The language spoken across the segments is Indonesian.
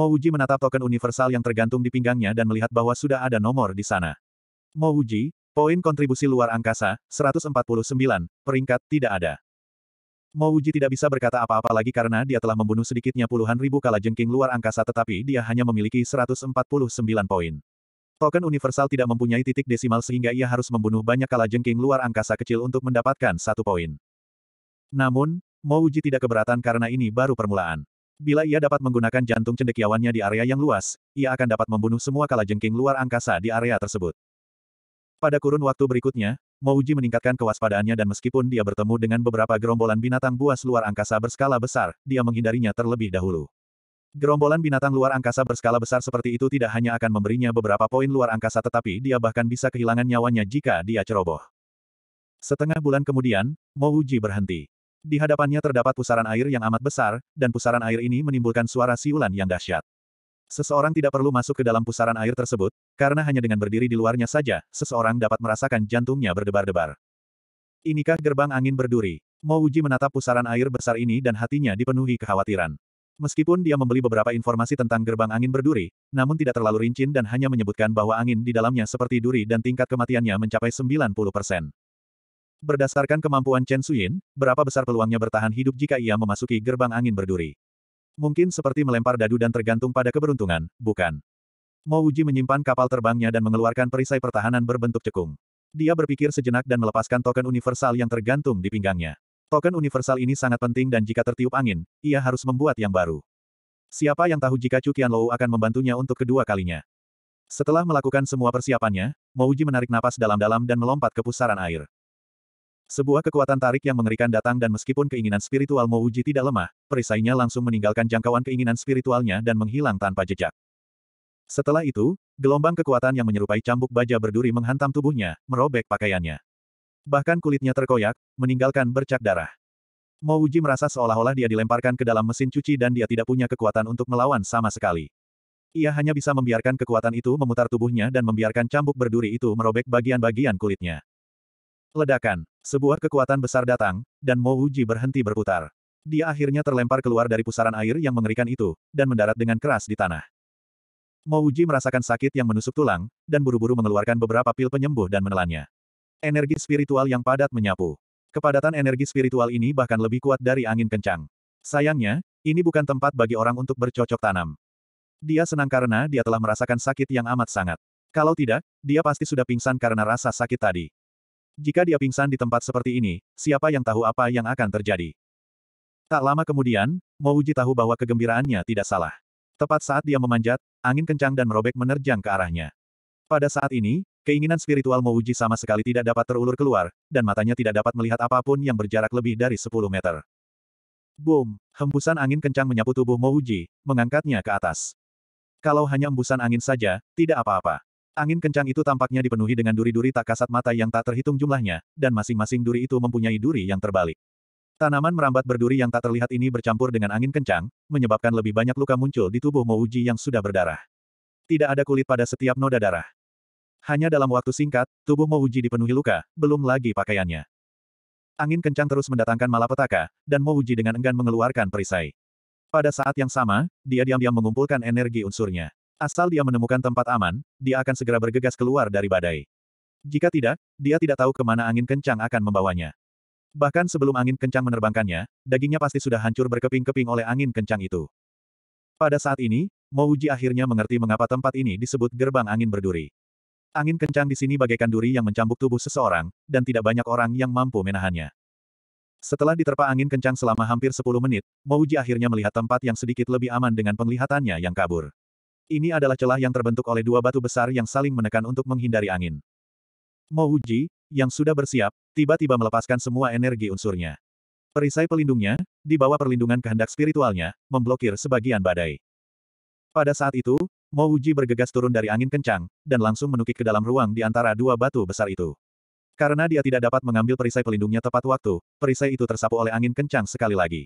Mo Uji menatap token universal yang tergantung di pinggangnya dan melihat bahwa sudah ada nomor di sana. Mo Uji, poin kontribusi luar angkasa, 149, peringkat tidak ada. Mo Uji tidak bisa berkata apa-apa lagi karena dia telah membunuh sedikitnya puluhan ribu kala jengking luar angkasa tetapi dia hanya memiliki 149 poin. Token universal tidak mempunyai titik desimal sehingga ia harus membunuh banyak kala jengking luar angkasa kecil untuk mendapatkan satu poin. Namun, Mo Uji tidak keberatan karena ini baru permulaan. Bila ia dapat menggunakan jantung cendekiawannya di area yang luas, ia akan dapat membunuh semua kalajengking luar angkasa di area tersebut. Pada kurun waktu berikutnya, Mouji meningkatkan kewaspadaannya dan meskipun dia bertemu dengan beberapa gerombolan binatang buas luar angkasa berskala besar, dia menghindarinya terlebih dahulu. Gerombolan binatang luar angkasa berskala besar seperti itu tidak hanya akan memberinya beberapa poin luar angkasa tetapi dia bahkan bisa kehilangan nyawanya jika dia ceroboh. Setengah bulan kemudian, Mouji berhenti. Di hadapannya terdapat pusaran air yang amat besar, dan pusaran air ini menimbulkan suara siulan yang dahsyat. Seseorang tidak perlu masuk ke dalam pusaran air tersebut, karena hanya dengan berdiri di luarnya saja, seseorang dapat merasakan jantungnya berdebar-debar. Inikah gerbang angin berduri? Mo Uji menatap pusaran air besar ini dan hatinya dipenuhi kekhawatiran. Meskipun dia membeli beberapa informasi tentang gerbang angin berduri, namun tidak terlalu rincin dan hanya menyebutkan bahwa angin di dalamnya seperti duri dan tingkat kematiannya mencapai 90%. Berdasarkan kemampuan Chen Suyin, berapa besar peluangnya bertahan hidup jika ia memasuki gerbang angin berduri? Mungkin seperti melempar dadu dan tergantung pada keberuntungan, bukan? Mo Wuji menyimpan kapal terbangnya dan mengeluarkan perisai pertahanan berbentuk cekung. Dia berpikir sejenak dan melepaskan token universal yang tergantung di pinggangnya. Token universal ini sangat penting dan jika tertiup angin, ia harus membuat yang baru. Siapa yang tahu jika Chu Qianlou akan membantunya untuk kedua kalinya? Setelah melakukan semua persiapannya, Mouji menarik napas dalam-dalam dan melompat ke pusaran air. Sebuah kekuatan tarik yang mengerikan datang dan meskipun keinginan spiritual Mouji tidak lemah, perisainya langsung meninggalkan jangkauan keinginan spiritualnya dan menghilang tanpa jejak. Setelah itu, gelombang kekuatan yang menyerupai cambuk baja berduri menghantam tubuhnya, merobek pakaiannya. Bahkan kulitnya terkoyak, meninggalkan bercak darah. Mouji merasa seolah-olah dia dilemparkan ke dalam mesin cuci dan dia tidak punya kekuatan untuk melawan sama sekali. Ia hanya bisa membiarkan kekuatan itu memutar tubuhnya dan membiarkan cambuk berduri itu merobek bagian-bagian kulitnya. Ledakan. Sebuah kekuatan besar datang, dan Mo Uji berhenti berputar. Dia akhirnya terlempar keluar dari pusaran air yang mengerikan itu, dan mendarat dengan keras di tanah. Mo Uji merasakan sakit yang menusuk tulang, dan buru-buru mengeluarkan beberapa pil penyembuh dan menelannya. Energi spiritual yang padat menyapu. Kepadatan energi spiritual ini bahkan lebih kuat dari angin kencang. Sayangnya, ini bukan tempat bagi orang untuk bercocok tanam. Dia senang karena dia telah merasakan sakit yang amat sangat. Kalau tidak, dia pasti sudah pingsan karena rasa sakit tadi. Jika dia pingsan di tempat seperti ini, siapa yang tahu apa yang akan terjadi? Tak lama kemudian, Mouji tahu bahwa kegembiraannya tidak salah. Tepat saat dia memanjat, angin kencang dan merobek menerjang ke arahnya. Pada saat ini, keinginan spiritual Mouji sama sekali tidak dapat terulur keluar, dan matanya tidak dapat melihat apapun yang berjarak lebih dari 10 meter. Boom! Hembusan angin kencang menyapu tubuh Mouji, mengangkatnya ke atas. Kalau hanya hembusan angin saja, tidak apa-apa. Angin kencang itu tampaknya dipenuhi dengan duri-duri tak kasat mata yang tak terhitung jumlahnya, dan masing-masing duri itu mempunyai duri yang terbalik. Tanaman merambat berduri yang tak terlihat ini bercampur dengan angin kencang, menyebabkan lebih banyak luka muncul di tubuh Mouji yang sudah berdarah. Tidak ada kulit pada setiap noda darah. Hanya dalam waktu singkat, tubuh Mouji dipenuhi luka, belum lagi pakaiannya. Angin kencang terus mendatangkan malapetaka, dan Mouji dengan enggan mengeluarkan perisai. Pada saat yang sama, dia diam-diam mengumpulkan energi unsurnya. Asal dia menemukan tempat aman, dia akan segera bergegas keluar dari badai. Jika tidak, dia tidak tahu kemana angin kencang akan membawanya. Bahkan sebelum angin kencang menerbangkannya, dagingnya pasti sudah hancur berkeping-keping oleh angin kencang itu. Pada saat ini, Mouji akhirnya mengerti mengapa tempat ini disebut gerbang angin berduri. Angin kencang di sini bagaikan duri yang mencambuk tubuh seseorang, dan tidak banyak orang yang mampu menahannya. Setelah diterpa angin kencang selama hampir 10 menit, Mouji akhirnya melihat tempat yang sedikit lebih aman dengan penglihatannya yang kabur. Ini adalah celah yang terbentuk oleh dua batu besar yang saling menekan untuk menghindari angin. Mouji, yang sudah bersiap, tiba-tiba melepaskan semua energi unsurnya. Perisai pelindungnya, di bawah perlindungan kehendak spiritualnya, memblokir sebagian badai. Pada saat itu, Mouji bergegas turun dari angin kencang, dan langsung menukik ke dalam ruang di antara dua batu besar itu. Karena dia tidak dapat mengambil perisai pelindungnya tepat waktu, perisai itu tersapu oleh angin kencang sekali lagi.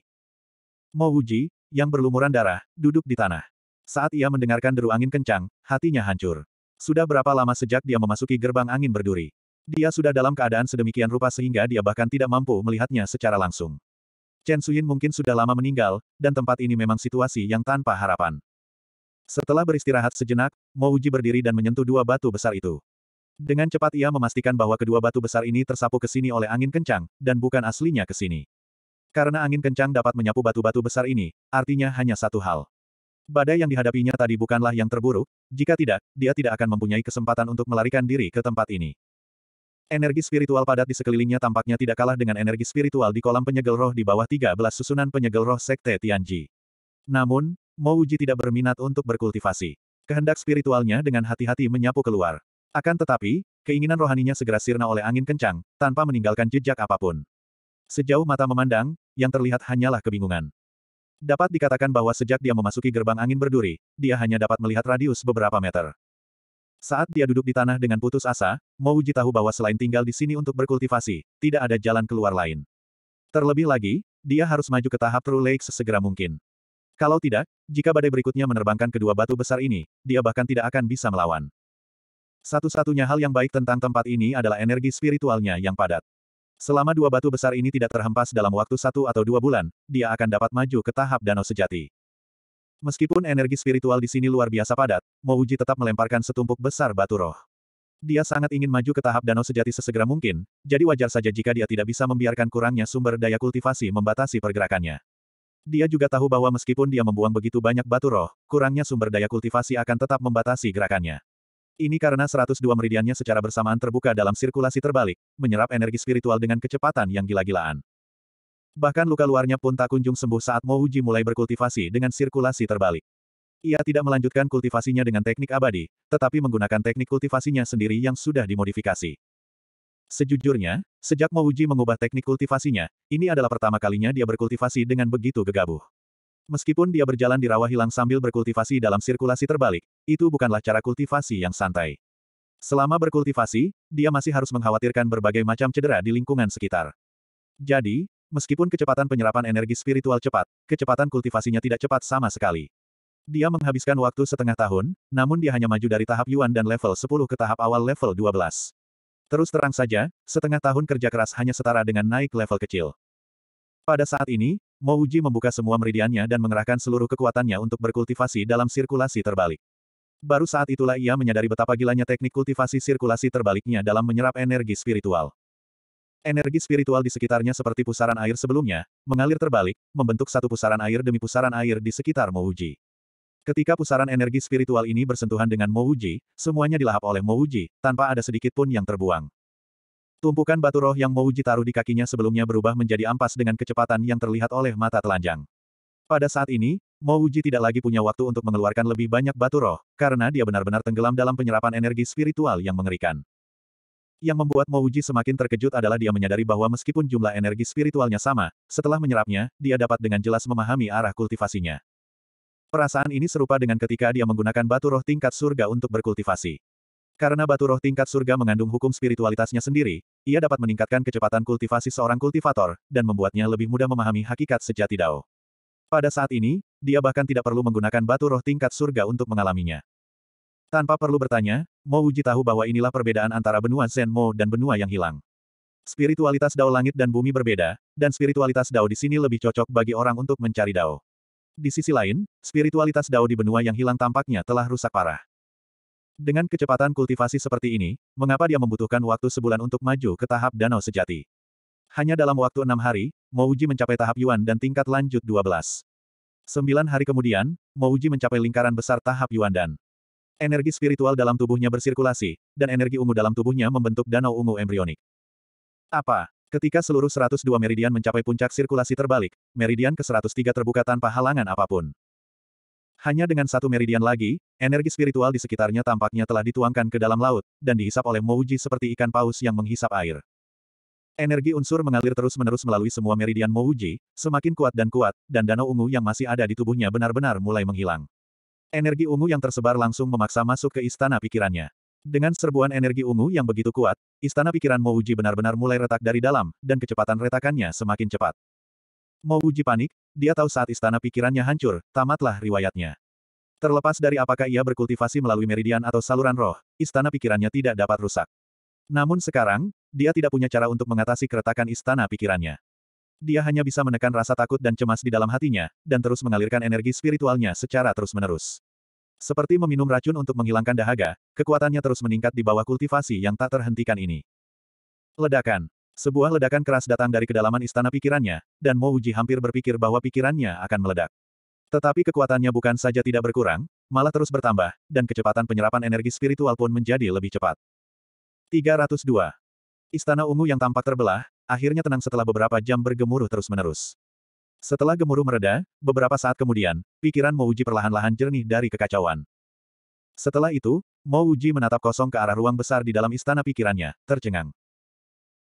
Mouji, yang berlumuran darah, duduk di tanah. Saat ia mendengarkan deru angin kencang, hatinya hancur. Sudah berapa lama sejak dia memasuki gerbang angin berduri? Dia sudah dalam keadaan sedemikian rupa sehingga dia bahkan tidak mampu melihatnya secara langsung. Chen Suyin mungkin sudah lama meninggal, dan tempat ini memang situasi yang tanpa harapan. Setelah beristirahat sejenak, Mo Uji berdiri dan menyentuh dua batu besar itu. Dengan cepat ia memastikan bahwa kedua batu besar ini tersapu ke sini oleh angin kencang, dan bukan aslinya ke sini. Karena angin kencang dapat menyapu batu-batu besar ini, artinya hanya satu hal. Badai yang dihadapinya tadi bukanlah yang terburuk, jika tidak, dia tidak akan mempunyai kesempatan untuk melarikan diri ke tempat ini. Energi spiritual padat di sekelilingnya tampaknya tidak kalah dengan energi spiritual di kolam penyegel roh di bawah 13 susunan penyegel roh Sekte Tianji. Namun, Mo Wuji tidak berminat untuk berkultivasi. Kehendak spiritualnya dengan hati-hati menyapu keluar. Akan tetapi, keinginan rohaninya segera sirna oleh angin kencang, tanpa meninggalkan jejak apapun. Sejauh mata memandang, yang terlihat hanyalah kebingungan. Dapat dikatakan bahwa sejak dia memasuki gerbang angin berduri, dia hanya dapat melihat radius beberapa meter. Saat dia duduk di tanah dengan putus asa, Mouji tahu bahwa selain tinggal di sini untuk berkultivasi, tidak ada jalan keluar lain. Terlebih lagi, dia harus maju ke tahap True Lake sesegera mungkin. Kalau tidak, jika badai berikutnya menerbangkan kedua batu besar ini, dia bahkan tidak akan bisa melawan. Satu-satunya hal yang baik tentang tempat ini adalah energi spiritualnya yang padat. Selama dua batu besar ini tidak terhempas dalam waktu satu atau dua bulan, dia akan dapat maju ke tahap danau sejati. Meskipun energi spiritual di sini luar biasa padat, Mouji tetap melemparkan setumpuk besar batu roh. Dia sangat ingin maju ke tahap danau sejati sesegera mungkin, jadi wajar saja jika dia tidak bisa membiarkan kurangnya sumber daya kultivasi membatasi pergerakannya. Dia juga tahu bahwa meskipun dia membuang begitu banyak batu roh, kurangnya sumber daya kultivasi akan tetap membatasi gerakannya. Ini karena 102 meridiannya secara bersamaan terbuka dalam sirkulasi terbalik, menyerap energi spiritual dengan kecepatan yang gila-gilaan. Bahkan luka luarnya pun tak kunjung sembuh saat Mo Uji mulai berkultivasi dengan sirkulasi terbalik. Ia tidak melanjutkan kultivasinya dengan teknik abadi, tetapi menggunakan teknik kultivasinya sendiri yang sudah dimodifikasi. Sejujurnya, sejak Mo Uji mengubah teknik kultivasinya, ini adalah pertama kalinya dia berkultivasi dengan begitu gegabah. Meskipun dia berjalan di rawa hilang sambil berkultivasi dalam sirkulasi terbalik, itu bukanlah cara kultivasi yang santai. Selama berkultivasi, dia masih harus mengkhawatirkan berbagai macam cedera di lingkungan sekitar. Jadi, meskipun kecepatan penyerapan energi spiritual cepat, kecepatan kultivasinya tidak cepat sama sekali. Dia menghabiskan waktu setengah tahun, namun dia hanya maju dari tahap Yuan dan level 10 ke tahap awal level 12. Terus terang saja, setengah tahun kerja keras hanya setara dengan naik level kecil. Pada saat ini, Mo Uji membuka semua meridiannya dan mengerahkan seluruh kekuatannya untuk berkultivasi dalam sirkulasi terbalik. Baru saat itulah ia menyadari betapa gilanya teknik kultivasi sirkulasi terbaliknya dalam menyerap energi spiritual. Energi spiritual di sekitarnya seperti pusaran air sebelumnya, mengalir terbalik, membentuk satu pusaran air demi pusaran air di sekitar Mouji. Ketika pusaran energi spiritual ini bersentuhan dengan Mouji, semuanya dilahap oleh Mouji, tanpa ada sedikit pun yang terbuang. Tumpukan batu roh yang Mouji taruh di kakinya sebelumnya berubah menjadi ampas dengan kecepatan yang terlihat oleh mata telanjang. Pada saat ini, Mouji tidak lagi punya waktu untuk mengeluarkan lebih banyak batu roh, karena dia benar-benar tenggelam dalam penyerapan energi spiritual yang mengerikan. Yang membuat Mouji semakin terkejut adalah dia menyadari bahwa meskipun jumlah energi spiritualnya sama, setelah menyerapnya, dia dapat dengan jelas memahami arah kultivasinya. Perasaan ini serupa dengan ketika dia menggunakan batu roh tingkat surga untuk berkultivasi. Karena batu roh tingkat surga mengandung hukum spiritualitasnya sendiri, ia dapat meningkatkan kecepatan kultivasi seorang kultivator, dan membuatnya lebih mudah memahami hakikat sejati Dao. Pada saat ini, dia bahkan tidak perlu menggunakan batu roh tingkat surga untuk mengalaminya. Tanpa perlu bertanya, Mo Uji tahu bahwa inilah perbedaan antara benua Zen Mo dan benua yang hilang. Spiritualitas Dao langit dan bumi berbeda, dan spiritualitas Dao di sini lebih cocok bagi orang untuk mencari Dao. Di sisi lain, spiritualitas Dao di benua yang hilang tampaknya telah rusak parah. Dengan kecepatan kultivasi seperti ini, mengapa dia membutuhkan waktu sebulan untuk maju ke tahap danau sejati? Hanya dalam waktu enam hari, Mouji mencapai tahap Yuan dan tingkat lanjut 12. Sembilan hari kemudian, Mouji mencapai lingkaran besar tahap Yuan dan energi spiritual dalam tubuhnya bersirkulasi, dan energi ungu dalam tubuhnya membentuk danau ungu embrionik. Apa? Ketika seluruh 102 meridian mencapai puncak sirkulasi terbalik, meridian ke-103 terbuka tanpa halangan apapun. Hanya dengan satu meridian lagi, energi spiritual di sekitarnya tampaknya telah dituangkan ke dalam laut, dan dihisap oleh Mouji seperti ikan paus yang menghisap air. Energi unsur mengalir terus-menerus melalui semua meridian Mouji, semakin kuat dan kuat, dan danau ungu yang masih ada di tubuhnya benar-benar mulai menghilang. Energi ungu yang tersebar langsung memaksa masuk ke istana pikirannya. Dengan serbuan energi ungu yang begitu kuat, istana pikiran Mouji benar-benar mulai retak dari dalam, dan kecepatan retakannya semakin cepat. Mouji panik, dia tahu saat istana pikirannya hancur, tamatlah riwayatnya. Terlepas dari apakah ia berkultivasi melalui meridian atau saluran roh, istana pikirannya tidak dapat rusak. Namun sekarang, dia tidak punya cara untuk mengatasi keretakan istana pikirannya. Dia hanya bisa menekan rasa takut dan cemas di dalam hatinya, dan terus mengalirkan energi spiritualnya secara terus-menerus. Seperti meminum racun untuk menghilangkan dahaga, kekuatannya terus meningkat di bawah kultivasi yang tak terhentikan ini. Ledakan sebuah ledakan keras datang dari kedalaman istana pikirannya, dan Mo Uji hampir berpikir bahwa pikirannya akan meledak. Tetapi kekuatannya bukan saja tidak berkurang, malah terus bertambah, dan kecepatan penyerapan energi spiritual pun menjadi lebih cepat. 302. Istana ungu yang tampak terbelah, akhirnya tenang setelah beberapa jam bergemuruh terus-menerus. Setelah gemuruh mereda, beberapa saat kemudian, pikiran Mouji perlahan-lahan jernih dari kekacauan. Setelah itu, Mouji menatap kosong ke arah ruang besar di dalam istana pikirannya, tercengang.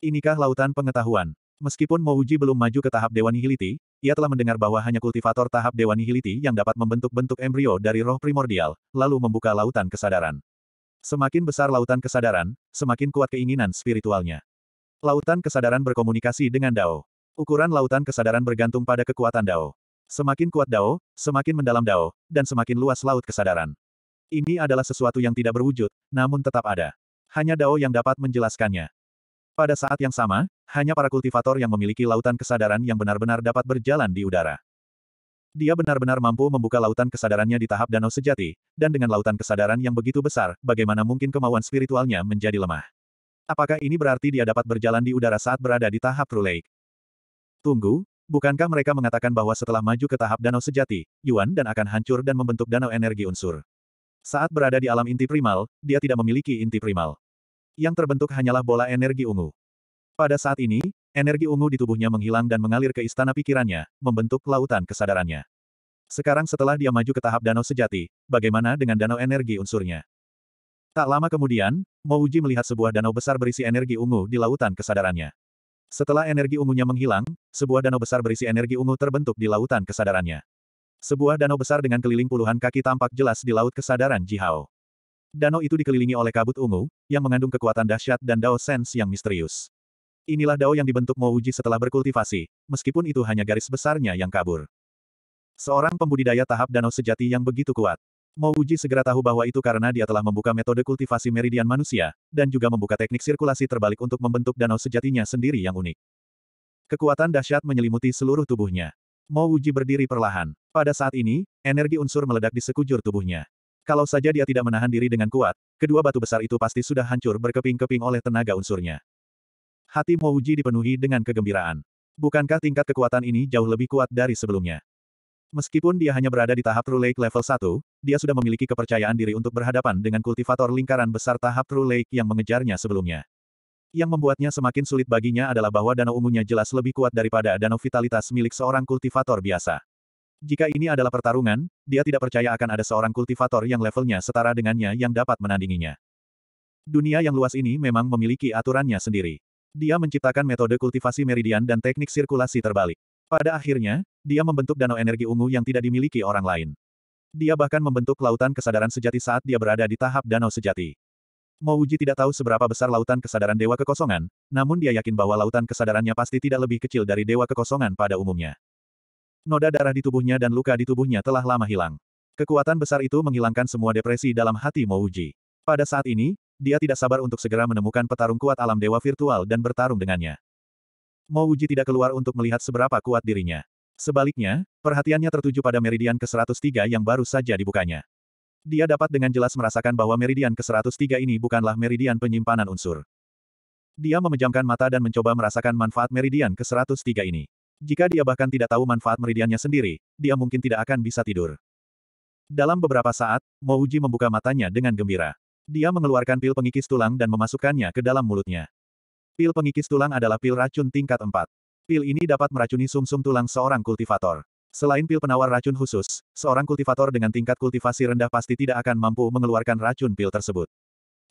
Inikah lautan pengetahuan? Meskipun Mouji belum maju ke tahap Dewa Nihiliti, ia telah mendengar bahwa hanya kultivator tahap Dewa Nihiliti yang dapat membentuk bentuk embrio dari roh primordial, lalu membuka lautan kesadaran. Semakin besar lautan kesadaran, semakin kuat keinginan spiritualnya. Lautan kesadaran berkomunikasi dengan Dao. Ukuran lautan kesadaran bergantung pada kekuatan Dao. Semakin kuat Dao, semakin mendalam Dao, dan semakin luas laut kesadaran. Ini adalah sesuatu yang tidak berwujud, namun tetap ada. Hanya Dao yang dapat menjelaskannya. Pada saat yang sama, hanya para kultivator yang memiliki lautan kesadaran yang benar-benar dapat berjalan di udara. Dia benar-benar mampu membuka lautan kesadarannya di tahap danau sejati, dan dengan lautan kesadaran yang begitu besar, bagaimana mungkin kemauan spiritualnya menjadi lemah? Apakah ini berarti dia dapat berjalan di udara saat berada di tahap True Lake? Tunggu, bukankah mereka mengatakan bahwa setelah maju ke tahap danau sejati, Yuan dan akan hancur dan membentuk danau energi unsur? Saat berada di alam inti primal, dia tidak memiliki inti primal yang terbentuk hanyalah bola energi ungu. Pada saat ini, energi ungu di tubuhnya menghilang dan mengalir ke istana pikirannya, membentuk lautan kesadarannya. Sekarang setelah dia maju ke tahap danau sejati, bagaimana dengan danau energi unsurnya? Tak lama kemudian, Mouji melihat sebuah danau besar berisi energi ungu di lautan kesadarannya. Setelah energi ungunya menghilang, sebuah danau besar berisi energi ungu terbentuk di lautan kesadarannya. Sebuah danau besar dengan keliling puluhan kaki tampak jelas di laut kesadaran Jihao danau itu dikelilingi oleh kabut ungu, yang mengandung kekuatan dahsyat dan Dao Sense yang misterius. Inilah Dao yang dibentuk Mo Mouji setelah berkultivasi, meskipun itu hanya garis besarnya yang kabur. Seorang pembudidaya tahap danau sejati yang begitu kuat. Mo Mouji segera tahu bahwa itu karena dia telah membuka metode kultivasi meridian manusia, dan juga membuka teknik sirkulasi terbalik untuk membentuk danau sejatinya sendiri yang unik. Kekuatan dahsyat menyelimuti seluruh tubuhnya. Mo Uji berdiri perlahan. Pada saat ini, energi unsur meledak di sekujur tubuhnya. Kalau saja dia tidak menahan diri dengan kuat, kedua batu besar itu pasti sudah hancur berkeping-keping oleh tenaga unsurnya. Hati Mouji dipenuhi dengan kegembiraan. Bukankah tingkat kekuatan ini jauh lebih kuat dari sebelumnya? Meskipun dia hanya berada di tahap True Lake level 1, dia sudah memiliki kepercayaan diri untuk berhadapan dengan kultivator lingkaran besar tahap True Lake yang mengejarnya sebelumnya. Yang membuatnya semakin sulit baginya adalah bahwa danau umumnya jelas lebih kuat daripada danau vitalitas milik seorang kultivator biasa. Jika ini adalah pertarungan, dia tidak percaya akan ada seorang kultivator yang levelnya setara dengannya yang dapat menandinginya. Dunia yang luas ini memang memiliki aturannya sendiri. Dia menciptakan metode kultivasi meridian dan teknik sirkulasi terbalik. Pada akhirnya, dia membentuk danau energi ungu yang tidak dimiliki orang lain. Dia bahkan membentuk lautan kesadaran sejati saat dia berada di tahap danau sejati. Mouji tidak tahu seberapa besar lautan kesadaran dewa kekosongan, namun dia yakin bahwa lautan kesadarannya pasti tidak lebih kecil dari dewa kekosongan pada umumnya. Noda darah di tubuhnya dan luka di tubuhnya telah lama hilang. Kekuatan besar itu menghilangkan semua depresi dalam hati Mouji. Pada saat ini, dia tidak sabar untuk segera menemukan petarung kuat alam dewa virtual dan bertarung dengannya. Mouji tidak keluar untuk melihat seberapa kuat dirinya. Sebaliknya, perhatiannya tertuju pada meridian ke-103 yang baru saja dibukanya. Dia dapat dengan jelas merasakan bahwa meridian ke-103 ini bukanlah meridian penyimpanan unsur. Dia memejamkan mata dan mencoba merasakan manfaat meridian ke-103 ini. Jika dia bahkan tidak tahu manfaat meridiannya sendiri, dia mungkin tidak akan bisa tidur. Dalam beberapa saat, Mouji membuka matanya dengan gembira. Dia mengeluarkan pil pengikis tulang dan memasukkannya ke dalam mulutnya. Pil pengikis tulang adalah pil racun tingkat 4. Pil ini dapat meracuni sumsum -sum tulang seorang kultivator. Selain pil penawar racun khusus, seorang kultivator dengan tingkat kultivasi rendah pasti tidak akan mampu mengeluarkan racun pil tersebut.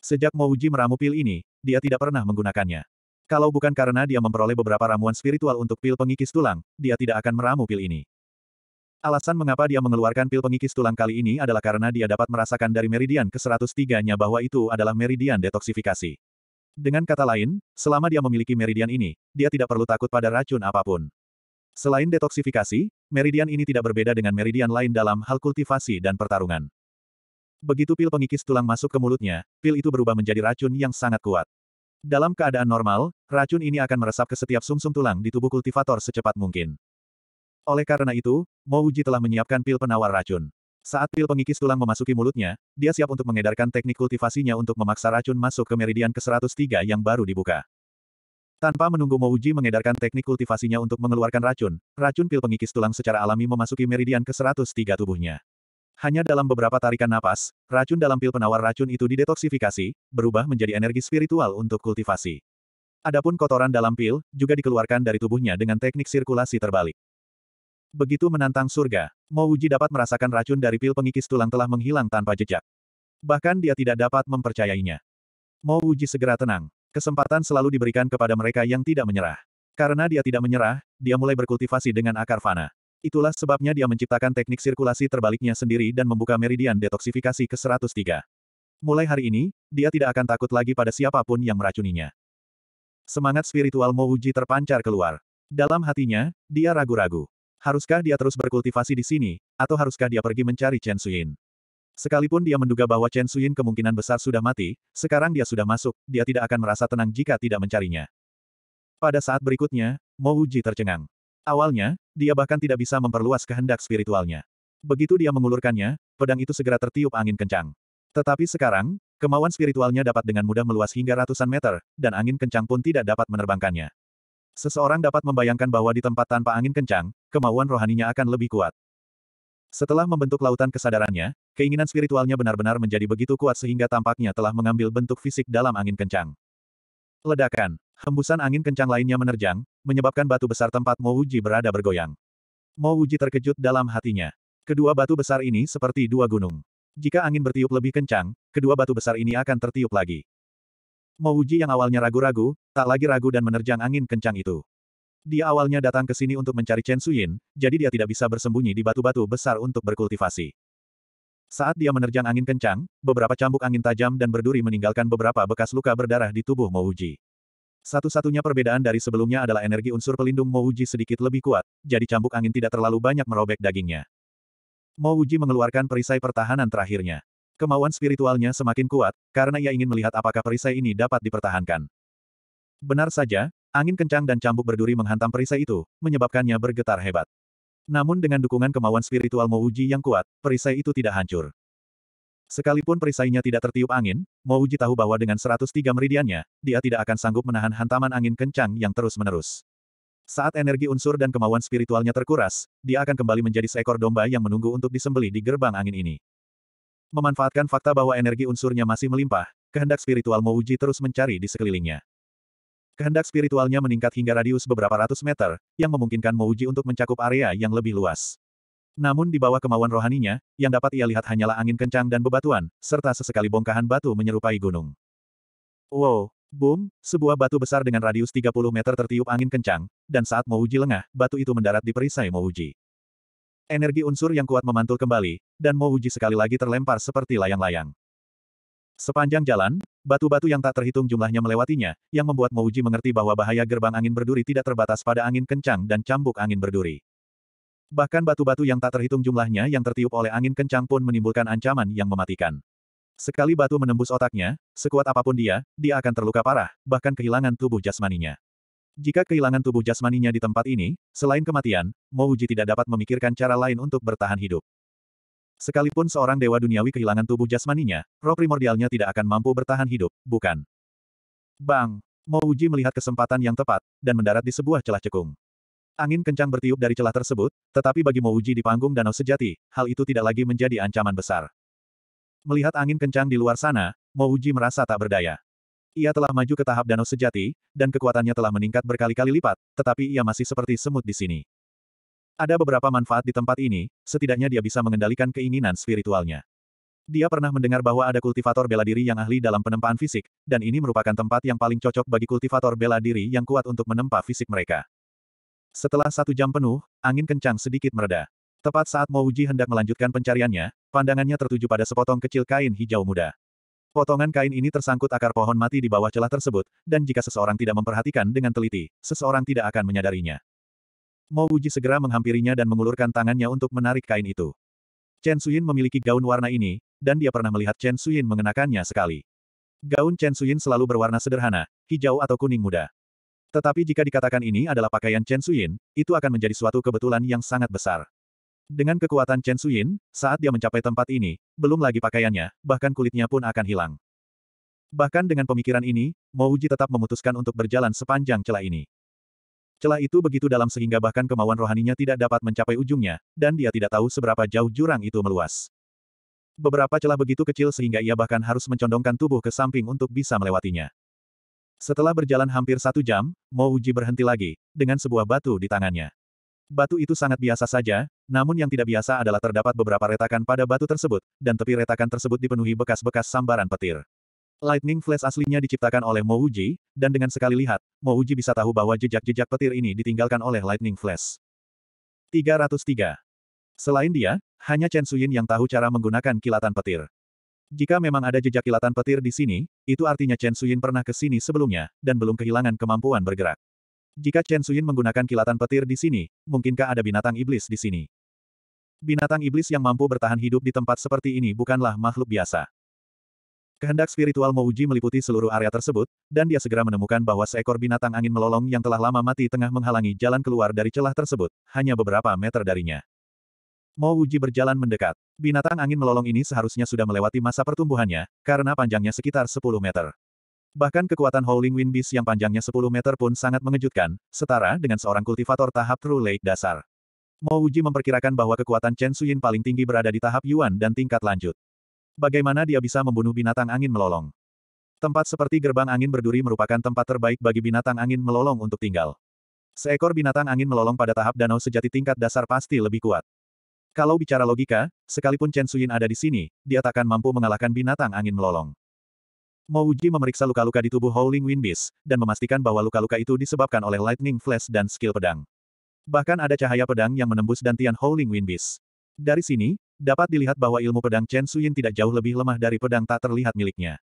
Sejak Mouji meramu pil ini, dia tidak pernah menggunakannya. Kalau bukan karena dia memperoleh beberapa ramuan spiritual untuk pil pengikis tulang, dia tidak akan meramu pil ini. Alasan mengapa dia mengeluarkan pil pengikis tulang kali ini adalah karena dia dapat merasakan dari meridian ke-103-nya bahwa itu adalah meridian detoksifikasi. Dengan kata lain, selama dia memiliki meridian ini, dia tidak perlu takut pada racun apapun. Selain detoksifikasi, meridian ini tidak berbeda dengan meridian lain dalam hal kultivasi dan pertarungan. Begitu pil pengikis tulang masuk ke mulutnya, pil itu berubah menjadi racun yang sangat kuat. Dalam keadaan normal, racun ini akan meresap ke setiap sumsum -sum tulang di tubuh kultivator secepat mungkin. Oleh karena itu, Mo Uji telah menyiapkan pil penawar racun. Saat pil pengikis tulang memasuki mulutnya, dia siap untuk mengedarkan teknik kultivasinya untuk memaksa racun masuk ke meridian ke-103 yang baru dibuka. Tanpa menunggu Mo Uji mengedarkan teknik kultivasinya untuk mengeluarkan racun, racun pil pengikis tulang secara alami memasuki meridian ke-103 tubuhnya. Hanya dalam beberapa tarikan napas, racun dalam pil penawar racun itu didetoksifikasi, berubah menjadi energi spiritual untuk kultivasi. Adapun kotoran dalam pil, juga dikeluarkan dari tubuhnya dengan teknik sirkulasi terbalik. Begitu menantang surga, Mo Mouji dapat merasakan racun dari pil pengikis tulang telah menghilang tanpa jejak. Bahkan dia tidak dapat mempercayainya. Mo Mouji segera tenang. Kesempatan selalu diberikan kepada mereka yang tidak menyerah. Karena dia tidak menyerah, dia mulai berkultivasi dengan akar fana. Itulah sebabnya dia menciptakan teknik sirkulasi terbaliknya sendiri dan membuka meridian detoksifikasi ke 103. Mulai hari ini, dia tidak akan takut lagi pada siapapun yang meracuninya. Semangat spiritual Mouji terpancar keluar. Dalam hatinya, dia ragu-ragu. Haruskah dia terus berkultivasi di sini, atau haruskah dia pergi mencari Chen Suyin? Sekalipun dia menduga bahwa Chen Suyin kemungkinan besar sudah mati, sekarang dia sudah masuk, dia tidak akan merasa tenang jika tidak mencarinya. Pada saat berikutnya, Mo Uji tercengang. Awalnya, dia bahkan tidak bisa memperluas kehendak spiritualnya. Begitu dia mengulurkannya, pedang itu segera tertiup angin kencang. Tetapi sekarang, kemauan spiritualnya dapat dengan mudah meluas hingga ratusan meter, dan angin kencang pun tidak dapat menerbangkannya. Seseorang dapat membayangkan bahwa di tempat tanpa angin kencang, kemauan rohaninya akan lebih kuat. Setelah membentuk lautan kesadarannya, keinginan spiritualnya benar-benar menjadi begitu kuat sehingga tampaknya telah mengambil bentuk fisik dalam angin kencang. Ledakan, hembusan angin kencang lainnya menerjang, menyebabkan batu besar tempat Mouji berada bergoyang. Mouji terkejut dalam hatinya. Kedua batu besar ini seperti dua gunung. Jika angin bertiup lebih kencang, kedua batu besar ini akan tertiup lagi. Mouji yang awalnya ragu-ragu, tak lagi ragu dan menerjang angin kencang itu. Dia awalnya datang ke sini untuk mencari Chen Suyin, jadi dia tidak bisa bersembunyi di batu-batu besar untuk berkultivasi. Saat dia menerjang angin kencang, beberapa cambuk angin tajam dan berduri meninggalkan beberapa bekas luka berdarah di tubuh Mouji. Satu-satunya perbedaan dari sebelumnya adalah energi unsur pelindung Mouji sedikit lebih kuat, jadi cambuk angin tidak terlalu banyak merobek dagingnya. Mouji mengeluarkan perisai pertahanan terakhirnya. Kemauan spiritualnya semakin kuat, karena ia ingin melihat apakah perisai ini dapat dipertahankan. Benar saja, angin kencang dan cambuk berduri menghantam perisai itu, menyebabkannya bergetar hebat. Namun dengan dukungan kemauan spiritual Mouji yang kuat, perisai itu tidak hancur. Sekalipun perisainya tidak tertiup angin, Mo Uji tahu bahwa dengan 103 meridiannya, dia tidak akan sanggup menahan hantaman angin kencang yang terus-menerus. Saat energi unsur dan kemauan spiritualnya terkuras, dia akan kembali menjadi seekor domba yang menunggu untuk disembeli di gerbang angin ini. Memanfaatkan fakta bahwa energi unsurnya masih melimpah, kehendak spiritual Mo Uji terus mencari di sekelilingnya. Kehendak spiritualnya meningkat hingga radius beberapa ratus meter, yang memungkinkan Mo Uji untuk mencakup area yang lebih luas. Namun di bawah kemauan rohaninya, yang dapat ia lihat hanyalah angin kencang dan bebatuan, serta sesekali bongkahan batu menyerupai gunung. Wow, Boom, sebuah batu besar dengan radius 30 meter tertiup angin kencang, dan saat Mouji lengah, batu itu mendarat di perisai Mouji. Energi unsur yang kuat memantul kembali, dan Mouji sekali lagi terlempar seperti layang-layang. Sepanjang jalan, batu-batu yang tak terhitung jumlahnya melewatinya, yang membuat Mouji mengerti bahwa bahaya gerbang angin berduri tidak terbatas pada angin kencang dan cambuk angin berduri. Bahkan batu-batu yang tak terhitung jumlahnya yang tertiup oleh angin kencang pun menimbulkan ancaman yang mematikan. Sekali batu menembus otaknya, sekuat apapun dia, dia akan terluka parah, bahkan kehilangan tubuh jasmaninya. Jika kehilangan tubuh jasmaninya di tempat ini, selain kematian, Mouji tidak dapat memikirkan cara lain untuk bertahan hidup. Sekalipun seorang dewa duniawi kehilangan tubuh jasmaninya, roh primordialnya tidak akan mampu bertahan hidup, bukan? Bang! Mouji melihat kesempatan yang tepat, dan mendarat di sebuah celah cekung. Angin kencang bertiup dari celah tersebut, tetapi bagi Mouji di panggung danau sejati, hal itu tidak lagi menjadi ancaman besar. Melihat angin kencang di luar sana, Mouji merasa tak berdaya. Ia telah maju ke tahap danau sejati, dan kekuatannya telah meningkat berkali-kali lipat, tetapi ia masih seperti semut di sini. Ada beberapa manfaat di tempat ini, setidaknya dia bisa mengendalikan keinginan spiritualnya. Dia pernah mendengar bahwa ada kultivator bela diri yang ahli dalam penempaan fisik, dan ini merupakan tempat yang paling cocok bagi kultivator bela diri yang kuat untuk menempa fisik mereka. Setelah satu jam penuh, angin kencang sedikit mereda. Tepat saat Mo Uji hendak melanjutkan pencariannya, pandangannya tertuju pada sepotong kecil kain hijau muda. Potongan kain ini tersangkut akar pohon mati di bawah celah tersebut, dan jika seseorang tidak memperhatikan dengan teliti, seseorang tidak akan menyadarinya. Mo Uji segera menghampirinya dan mengulurkan tangannya untuk menarik kain itu. Chen Suyin memiliki gaun warna ini, dan dia pernah melihat Chen Suyin mengenakannya sekali. Gaun Chen Suyin selalu berwarna sederhana, hijau atau kuning muda. Tetapi jika dikatakan ini adalah pakaian Chen Suyin, itu akan menjadi suatu kebetulan yang sangat besar. Dengan kekuatan Chen Suyin, saat dia mencapai tempat ini, belum lagi pakaiannya, bahkan kulitnya pun akan hilang. Bahkan dengan pemikiran ini, Mo Uji tetap memutuskan untuk berjalan sepanjang celah ini. Celah itu begitu dalam sehingga bahkan kemauan rohaninya tidak dapat mencapai ujungnya, dan dia tidak tahu seberapa jauh jurang itu meluas. Beberapa celah begitu kecil sehingga ia bahkan harus mencondongkan tubuh ke samping untuk bisa melewatinya. Setelah berjalan hampir satu jam, Mo Uji berhenti lagi, dengan sebuah batu di tangannya. Batu itu sangat biasa saja, namun yang tidak biasa adalah terdapat beberapa retakan pada batu tersebut, dan tepi retakan tersebut dipenuhi bekas-bekas sambaran petir. Lightning Flash aslinya diciptakan oleh Mo Uji, dan dengan sekali lihat, Mo Uji bisa tahu bahwa jejak-jejak petir ini ditinggalkan oleh Lightning Flash. 303. Selain dia, hanya Chen Suyin yang tahu cara menggunakan kilatan petir. Jika memang ada jejak kilatan petir di sini, itu artinya Chen Suyin pernah ke sini sebelumnya, dan belum kehilangan kemampuan bergerak. Jika Chen Suyin menggunakan kilatan petir di sini, mungkinkah ada binatang iblis di sini? Binatang iblis yang mampu bertahan hidup di tempat seperti ini bukanlah makhluk biasa. Kehendak spiritual Mouji meliputi seluruh area tersebut, dan dia segera menemukan bahwa seekor binatang angin melolong yang telah lama mati tengah menghalangi jalan keluar dari celah tersebut, hanya beberapa meter darinya. Mo Wuji berjalan mendekat. Binatang angin melolong ini seharusnya sudah melewati masa pertumbuhannya, karena panjangnya sekitar 10 meter. Bahkan kekuatan Howling Wind Beast yang panjangnya 10 meter pun sangat mengejutkan, setara dengan seorang kultivator tahap True Lake dasar. Mo Wuji memperkirakan bahwa kekuatan Chen Suyin paling tinggi berada di tahap Yuan dan tingkat lanjut. Bagaimana dia bisa membunuh binatang angin melolong? Tempat seperti gerbang angin berduri merupakan tempat terbaik bagi binatang angin melolong untuk tinggal. Seekor binatang angin melolong pada tahap danau sejati tingkat dasar pasti lebih kuat. Kalau bicara logika, sekalipun Chen Suyin ada di sini, dia takkan mampu mengalahkan binatang angin melolong. Mao Uji memeriksa luka-luka di tubuh Howling Wind Beast, dan memastikan bahwa luka-luka itu disebabkan oleh Lightning Flash dan skill pedang. Bahkan ada cahaya pedang yang menembus dantian Howling Wind Beast. Dari sini, dapat dilihat bahwa ilmu pedang Chen Suyin tidak jauh lebih lemah dari pedang tak terlihat miliknya.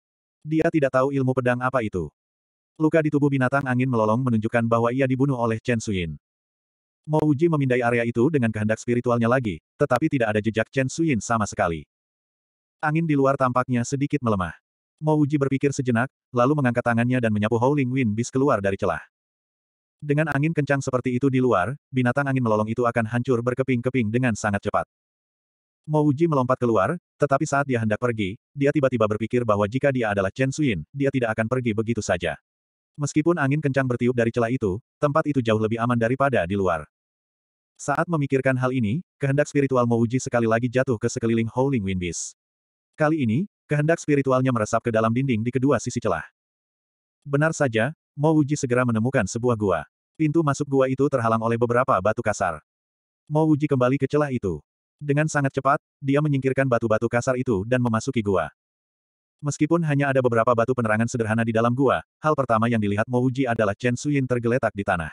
Dia tidak tahu ilmu pedang apa itu. Luka di tubuh binatang angin melolong menunjukkan bahwa ia dibunuh oleh Chen Suyin. Mo Uji memindai area itu dengan kehendak spiritualnya lagi, tetapi tidak ada jejak Chen Suyin sama sekali. Angin di luar tampaknya sedikit melemah. Mo Uji berpikir sejenak, lalu mengangkat tangannya dan menyapu Howling Wind Beast keluar dari celah. Dengan angin kencang seperti itu di luar, binatang angin melolong itu akan hancur berkeping-keping dengan sangat cepat. Mo Uji melompat keluar, tetapi saat dia hendak pergi, dia tiba-tiba berpikir bahwa jika dia adalah Chen Suyin, dia tidak akan pergi begitu saja. Meskipun angin kencang bertiup dari celah itu, tempat itu jauh lebih aman daripada di luar. Saat memikirkan hal ini, kehendak spiritual Mouji sekali lagi jatuh ke sekeliling Howling Wind Beast. Kali ini, kehendak spiritualnya meresap ke dalam dinding di kedua sisi celah. Benar saja, Mouji segera menemukan sebuah gua. Pintu masuk gua itu terhalang oleh beberapa batu kasar. Mouji kembali ke celah itu. Dengan sangat cepat, dia menyingkirkan batu-batu kasar itu dan memasuki gua. Meskipun hanya ada beberapa batu penerangan sederhana di dalam gua, hal pertama yang dilihat Mouji adalah Chen Suyin tergeletak di tanah.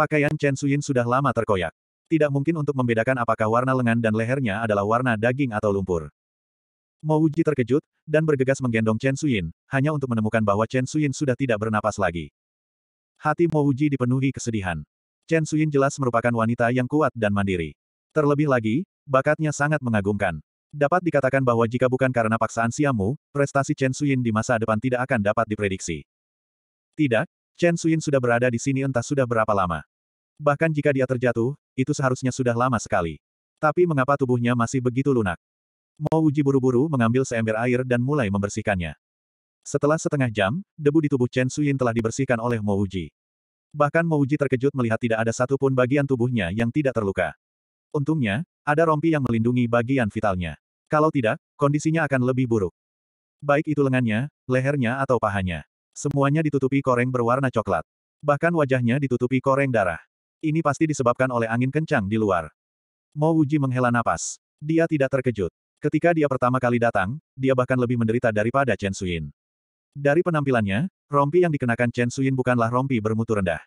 Pakaian Chen Suyin sudah lama terkoyak. Tidak mungkin untuk membedakan apakah warna lengan dan lehernya adalah warna daging atau lumpur. Mo Wuji terkejut, dan bergegas menggendong Chen Suyin, hanya untuk menemukan bahwa Chen Suyin sudah tidak bernapas lagi. Hati Mo Wuji dipenuhi kesedihan. Chen Suyin jelas merupakan wanita yang kuat dan mandiri. Terlebih lagi, bakatnya sangat mengagumkan. Dapat dikatakan bahwa jika bukan karena paksaan Siamu, prestasi Chen Suyin di masa depan tidak akan dapat diprediksi. Tidak, Chen Suyin sudah berada di sini entah sudah berapa lama. Bahkan jika dia terjatuh, itu seharusnya sudah lama sekali. Tapi mengapa tubuhnya masih begitu lunak? Mo Uji buru-buru mengambil seember air dan mulai membersihkannya. Setelah setengah jam, debu di tubuh Chen Suyin telah dibersihkan oleh Mo Uji. Bahkan Mo Uji terkejut melihat tidak ada satupun bagian tubuhnya yang tidak terluka. Untungnya, ada rompi yang melindungi bagian vitalnya. Kalau tidak, kondisinya akan lebih buruk. Baik itu lengannya, lehernya atau pahanya. Semuanya ditutupi koreng berwarna coklat. Bahkan wajahnya ditutupi koreng darah. Ini pasti disebabkan oleh angin kencang di luar. Mo Wuji menghela napas. Dia tidak terkejut. Ketika dia pertama kali datang, dia bahkan lebih menderita daripada Chen Suyin. Dari penampilannya, rompi yang dikenakan Chen Suyin bukanlah rompi bermutu rendah.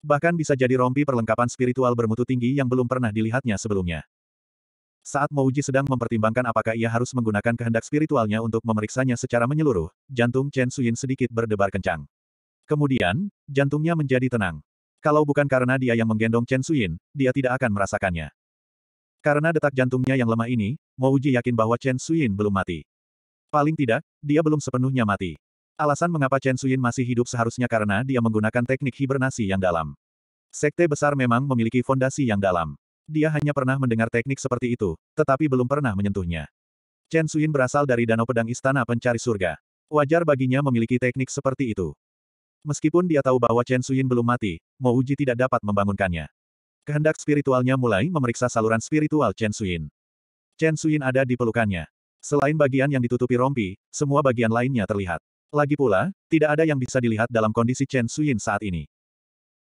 Bahkan bisa jadi rompi perlengkapan spiritual bermutu tinggi yang belum pernah dilihatnya sebelumnya. Saat Mouji sedang mempertimbangkan apakah ia harus menggunakan kehendak spiritualnya untuk memeriksanya secara menyeluruh, jantung Chen Suyin sedikit berdebar kencang. Kemudian, jantungnya menjadi tenang. Kalau bukan karena dia yang menggendong Chen Suyin, dia tidak akan merasakannya. Karena detak jantungnya yang lemah ini, Mouji yakin bahwa Chen Suyin belum mati. Paling tidak, dia belum sepenuhnya mati. Alasan mengapa Chen Suyin masih hidup seharusnya karena dia menggunakan teknik hibernasi yang dalam. Sekte besar memang memiliki fondasi yang dalam. Dia hanya pernah mendengar teknik seperti itu, tetapi belum pernah menyentuhnya. Chen Suin berasal dari Danau Pedang Istana Pencari Surga. Wajar baginya memiliki teknik seperti itu. Meskipun dia tahu bahwa Chen Suyin belum mati, Mo Uji tidak dapat membangunkannya. Kehendak spiritualnya mulai memeriksa saluran spiritual Chen Suyin. Chen Suyin ada di pelukannya. Selain bagian yang ditutupi rompi, semua bagian lainnya terlihat. Lagi pula, tidak ada yang bisa dilihat dalam kondisi Chen Suyin saat ini.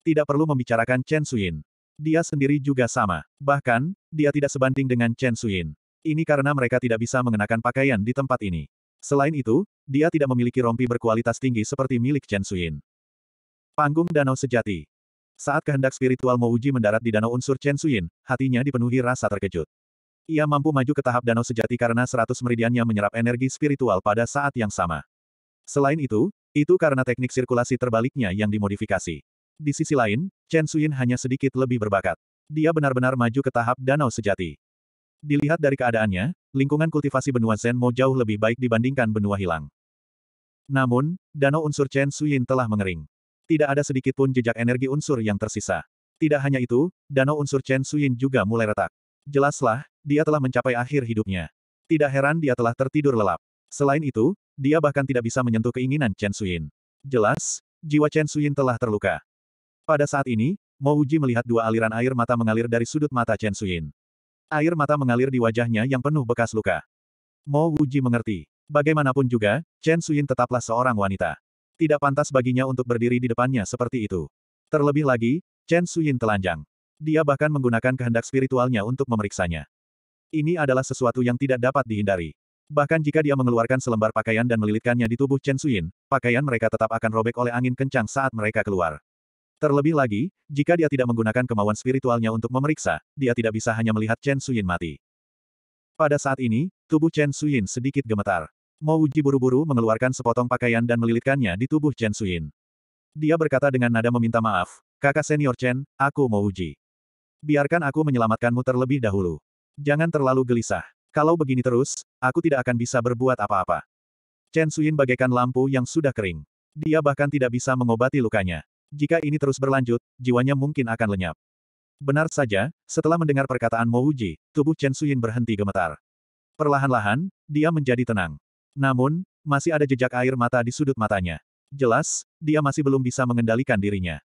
Tidak perlu membicarakan Chen Suyin. Dia sendiri juga sama. Bahkan, dia tidak sebanding dengan Chen Suyin. Ini karena mereka tidak bisa mengenakan pakaian di tempat ini. Selain itu, dia tidak memiliki rompi berkualitas tinggi seperti milik Chen Suyin. Panggung Danau Sejati Saat kehendak spiritual Mouji mendarat di danau unsur Chen Suyin, hatinya dipenuhi rasa terkejut. Ia mampu maju ke tahap danau sejati karena seratus meridiannya menyerap energi spiritual pada saat yang sama. Selain itu, itu karena teknik sirkulasi terbaliknya yang dimodifikasi. Di sisi lain, Chen Suyin hanya sedikit lebih berbakat. Dia benar-benar maju ke tahap danau sejati. Dilihat dari keadaannya, lingkungan kultivasi benua Zenmo jauh lebih baik dibandingkan benua hilang. Namun, danau unsur Chen Suyin telah mengering. Tidak ada sedikit pun jejak energi unsur yang tersisa. Tidak hanya itu, danau unsur Chen Suyin juga mulai retak. Jelaslah, dia telah mencapai akhir hidupnya. Tidak heran dia telah tertidur lelap. Selain itu, dia bahkan tidak bisa menyentuh keinginan Chen Suyin. Jelas, jiwa Chen Suyin telah terluka. Pada saat ini, Mo Uji melihat dua aliran air mata mengalir dari sudut mata Chen Suyin. Air mata mengalir di wajahnya yang penuh bekas luka. Mo Uji mengerti. Bagaimanapun juga, Chen Suyin tetaplah seorang wanita. Tidak pantas baginya untuk berdiri di depannya seperti itu. Terlebih lagi, Chen Suyin telanjang. Dia bahkan menggunakan kehendak spiritualnya untuk memeriksanya. Ini adalah sesuatu yang tidak dapat dihindari. Bahkan jika dia mengeluarkan selembar pakaian dan melilitkannya di tubuh Chen Suyin, pakaian mereka tetap akan robek oleh angin kencang saat mereka keluar. Terlebih lagi, jika dia tidak menggunakan kemauan spiritualnya untuk memeriksa, dia tidak bisa hanya melihat Chen Suyin mati. Pada saat ini, tubuh Chen Suyin sedikit gemetar. Mo buru-buru mengeluarkan sepotong pakaian dan melilitkannya di tubuh Chen Suyin. Dia berkata dengan nada meminta maaf, kakak senior Chen, aku Mo Biarkan aku menyelamatkanmu terlebih dahulu. Jangan terlalu gelisah. Kalau begini terus, aku tidak akan bisa berbuat apa-apa. Chen Suyin bagaikan lampu yang sudah kering. Dia bahkan tidak bisa mengobati lukanya. Jika ini terus berlanjut, jiwanya mungkin akan lenyap. Benar saja, setelah mendengar perkataan Mo Uji, tubuh Chen Suyin berhenti gemetar. Perlahan-lahan, dia menjadi tenang. Namun, masih ada jejak air mata di sudut matanya. Jelas, dia masih belum bisa mengendalikan dirinya.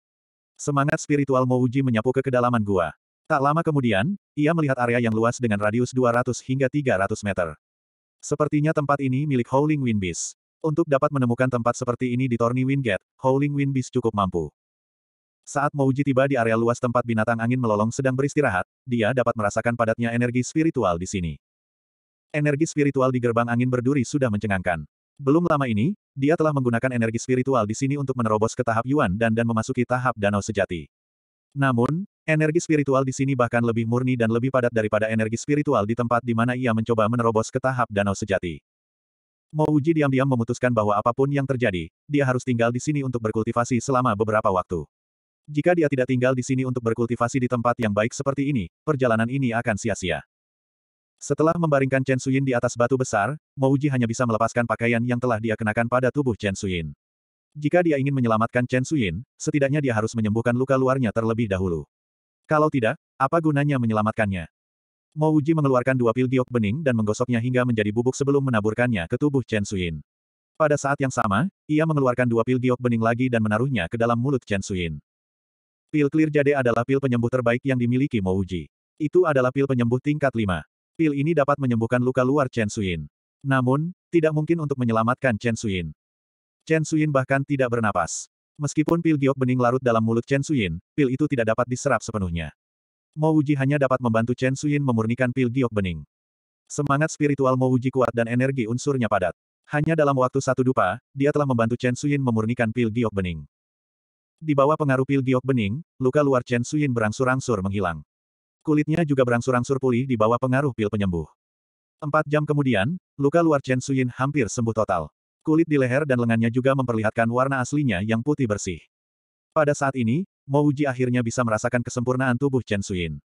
Semangat spiritual Mo Uji menyapu ke kedalaman gua. Tak lama kemudian, ia melihat area yang luas dengan radius 200 hingga 300 meter. Sepertinya tempat ini milik Howling Wind Beast. Untuk dapat menemukan tempat seperti ini di Torni Wingate, Howling Wind Beast cukup mampu. Saat Mouji tiba di area luas tempat binatang angin melolong sedang beristirahat, dia dapat merasakan padatnya energi spiritual di sini. Energi spiritual di gerbang angin berduri sudah mencengangkan. Belum lama ini, dia telah menggunakan energi spiritual di sini untuk menerobos ke tahap Yuan dan dan memasuki tahap danau sejati. Namun, energi spiritual di sini bahkan lebih murni dan lebih padat daripada energi spiritual di tempat di mana ia mencoba menerobos ke tahap danau sejati. Mo Uji diam-diam memutuskan bahwa apapun yang terjadi, dia harus tinggal di sini untuk berkultivasi selama beberapa waktu. Jika dia tidak tinggal di sini untuk berkultivasi di tempat yang baik seperti ini, perjalanan ini akan sia-sia. Setelah membaringkan Chen Suyin di atas batu besar, Mo Uji hanya bisa melepaskan pakaian yang telah dia kenakan pada tubuh Chen Suyin. Jika dia ingin menyelamatkan Chen Suyin, setidaknya dia harus menyembuhkan luka luarnya terlebih dahulu. Kalau tidak, apa gunanya menyelamatkannya? Mo Uji mengeluarkan dua pil giok bening dan menggosoknya hingga menjadi bubuk sebelum menaburkannya ke tubuh Chen Suyin. Pada saat yang sama, ia mengeluarkan dua pil giok bening lagi dan menaruhnya ke dalam mulut Chen Suyin. Pil Clear Jade adalah pil penyembuh terbaik yang dimiliki Mo Uji. Itu adalah pil penyembuh tingkat 5. Pil ini dapat menyembuhkan luka luar Chen Suyin. Namun, tidak mungkin untuk menyelamatkan Chen Suyin. Chen Suyin bahkan tidak bernapas. Meskipun pil giok bening larut dalam mulut Chen Suyin, pil itu tidak dapat diserap sepenuhnya. Mo Wuji hanya dapat membantu Chen Suyin memurnikan pil giok bening. Semangat spiritual Mo Wuji kuat dan energi unsurnya padat. Hanya dalam waktu satu dupa, dia telah membantu Chen Suyin memurnikan pil giok bening. Di bawah pengaruh pil giok bening, luka luar Chen Suyin berangsur-angsur menghilang. Kulitnya juga berangsur-angsur pulih di bawah pengaruh pil penyembuh. Empat jam kemudian, luka luar Chen Suyin hampir sembuh total. Kulit di leher dan lengannya juga memperlihatkan warna aslinya yang putih bersih. Pada saat ini, Mo akhirnya bisa merasakan kesempurnaan tubuh Chen Suyin.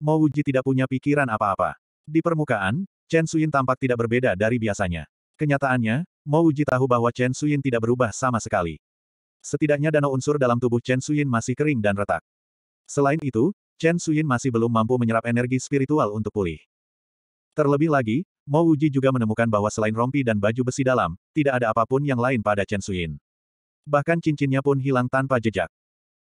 Mo tidak punya pikiran apa-apa. Di permukaan, Chen Suyin tampak tidak berbeda dari biasanya. Kenyataannya, Mo tahu bahwa Chen Suyin tidak berubah sama sekali. Setidaknya danau unsur dalam tubuh Chen Suyin masih kering dan retak. Selain itu, Chen Suyin masih belum mampu menyerap energi spiritual untuk pulih. Terlebih lagi, Mo juga menemukan bahwa selain rompi dan baju besi dalam, tidak ada apapun yang lain pada Chen Suyin. Bahkan cincinnya pun hilang tanpa jejak.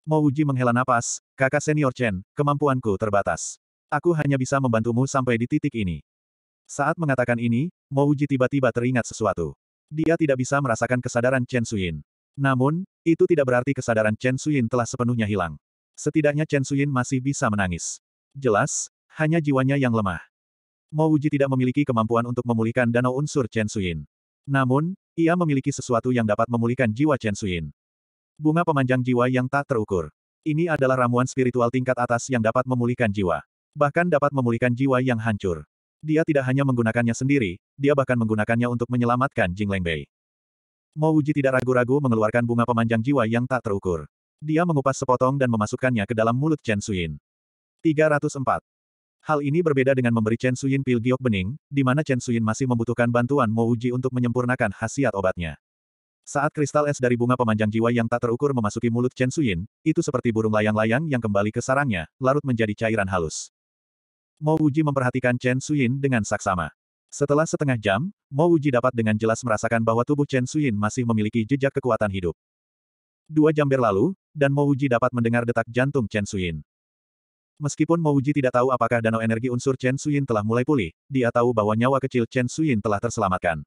Mo Uji menghela napas, kakak senior Chen, kemampuanku terbatas. Aku hanya bisa membantumu sampai di titik ini. Saat mengatakan ini, Mo Uji tiba-tiba teringat sesuatu. Dia tidak bisa merasakan kesadaran Chen Suyin. Namun, itu tidak berarti kesadaran Chen Suyin telah sepenuhnya hilang. Setidaknya Chen Suyin masih bisa menangis. Jelas, hanya jiwanya yang lemah. Mo Uji tidak memiliki kemampuan untuk memulihkan danau unsur Chen Suyin. Namun, ia memiliki sesuatu yang dapat memulihkan jiwa Chen Suyin. Bunga pemanjang jiwa yang tak terukur. Ini adalah ramuan spiritual tingkat atas yang dapat memulihkan jiwa. Bahkan dapat memulihkan jiwa yang hancur. Dia tidak hanya menggunakannya sendiri, dia bahkan menggunakannya untuk menyelamatkan Jing Lengbei. Mo Wuji tidak ragu-ragu mengeluarkan bunga pemanjang jiwa yang tak terukur. Dia mengupas sepotong dan memasukkannya ke dalam mulut Chen Suyin. 304. Hal ini berbeda dengan memberi Chen Suyin pil giok bening, di mana Chen Suyin masih membutuhkan bantuan Mo Wuji untuk menyempurnakan khasiat obatnya. Saat kristal es dari bunga pemanjang jiwa yang tak terukur memasuki mulut Chen Suyin, itu seperti burung layang-layang yang kembali ke sarangnya, larut menjadi cairan halus. Mo Uji memperhatikan Chen Suyin dengan saksama. Setelah setengah jam, Mo Uji dapat dengan jelas merasakan bahwa tubuh Chen Suyin masih memiliki jejak kekuatan hidup. Dua jam berlalu, dan Mo Uji dapat mendengar detak jantung Chen Suyin. Meskipun Mo Uji tidak tahu apakah danau energi unsur Chen Suyin telah mulai pulih, dia tahu bahwa nyawa kecil Chen Suyin telah terselamatkan.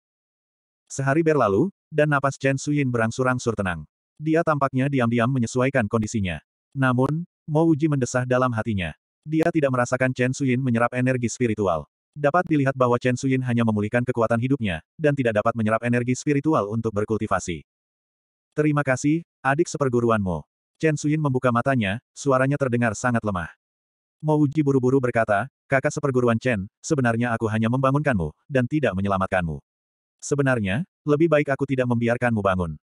Sehari berlalu, dan napas Chen Suyin berangsur-angsur tenang. Dia tampaknya diam-diam menyesuaikan kondisinya. Namun, Mo Uji mendesah dalam hatinya. Dia tidak merasakan Chen Suyin menyerap energi spiritual. Dapat dilihat bahwa Chen Suyin hanya memulihkan kekuatan hidupnya, dan tidak dapat menyerap energi spiritual untuk berkultivasi. Terima kasih, adik seperguruanmu. Chen Suyin membuka matanya, suaranya terdengar sangat lemah. Mo Uji buru-buru berkata, kakak seperguruan Chen, sebenarnya aku hanya membangunkanmu, dan tidak menyelamatkanmu. Sebenarnya, lebih baik aku tidak membiarkanmu bangun.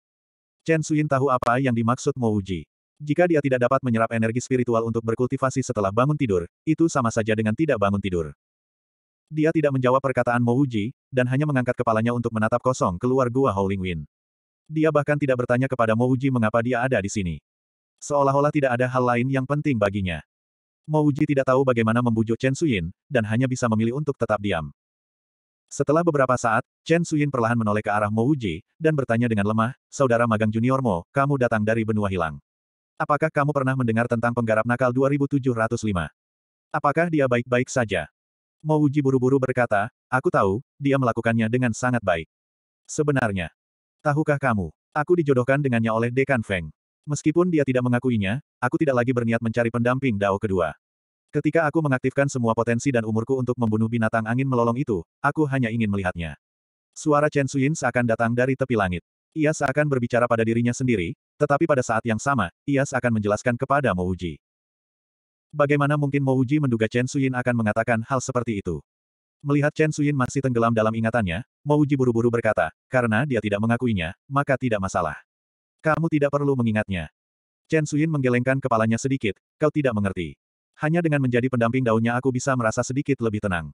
Chen Suyin tahu apa yang dimaksud Mo Mouji. Jika dia tidak dapat menyerap energi spiritual untuk berkultivasi setelah bangun tidur, itu sama saja dengan tidak bangun tidur. Dia tidak menjawab perkataan Mo Mouji, dan hanya mengangkat kepalanya untuk menatap kosong keluar gua Howling Wind. Dia bahkan tidak bertanya kepada Mo Mouji mengapa dia ada di sini. Seolah-olah tidak ada hal lain yang penting baginya. Mo Mouji tidak tahu bagaimana membujuk Chen Suyin, dan hanya bisa memilih untuk tetap diam. Setelah beberapa saat, Chen Suyin perlahan menoleh ke arah Mo Wuji, dan bertanya dengan lemah, Saudara magang junior Mo, kamu datang dari benua hilang. Apakah kamu pernah mendengar tentang penggarap nakal 2705? Apakah dia baik-baik saja? Mo Wuji buru-buru berkata, aku tahu, dia melakukannya dengan sangat baik. Sebenarnya, tahukah kamu, aku dijodohkan dengannya oleh Dekan Feng. Meskipun dia tidak mengakuinya, aku tidak lagi berniat mencari pendamping Dao kedua. Ketika aku mengaktifkan semua potensi dan umurku untuk membunuh binatang angin melolong itu, aku hanya ingin melihatnya. Suara Chen Suyin seakan datang dari tepi langit. Ia seakan berbicara pada dirinya sendiri, tetapi pada saat yang sama, ia seakan menjelaskan kepada Mo Uji. Bagaimana mungkin Mo Uji menduga Chen Suyin akan mengatakan hal seperti itu? Melihat Chen Suyin masih tenggelam dalam ingatannya, Mo Uji buru-buru berkata, karena dia tidak mengakuinya, maka tidak masalah. Kamu tidak perlu mengingatnya. Chen Suyin menggelengkan kepalanya sedikit, kau tidak mengerti. Hanya dengan menjadi pendamping daunnya aku bisa merasa sedikit lebih tenang.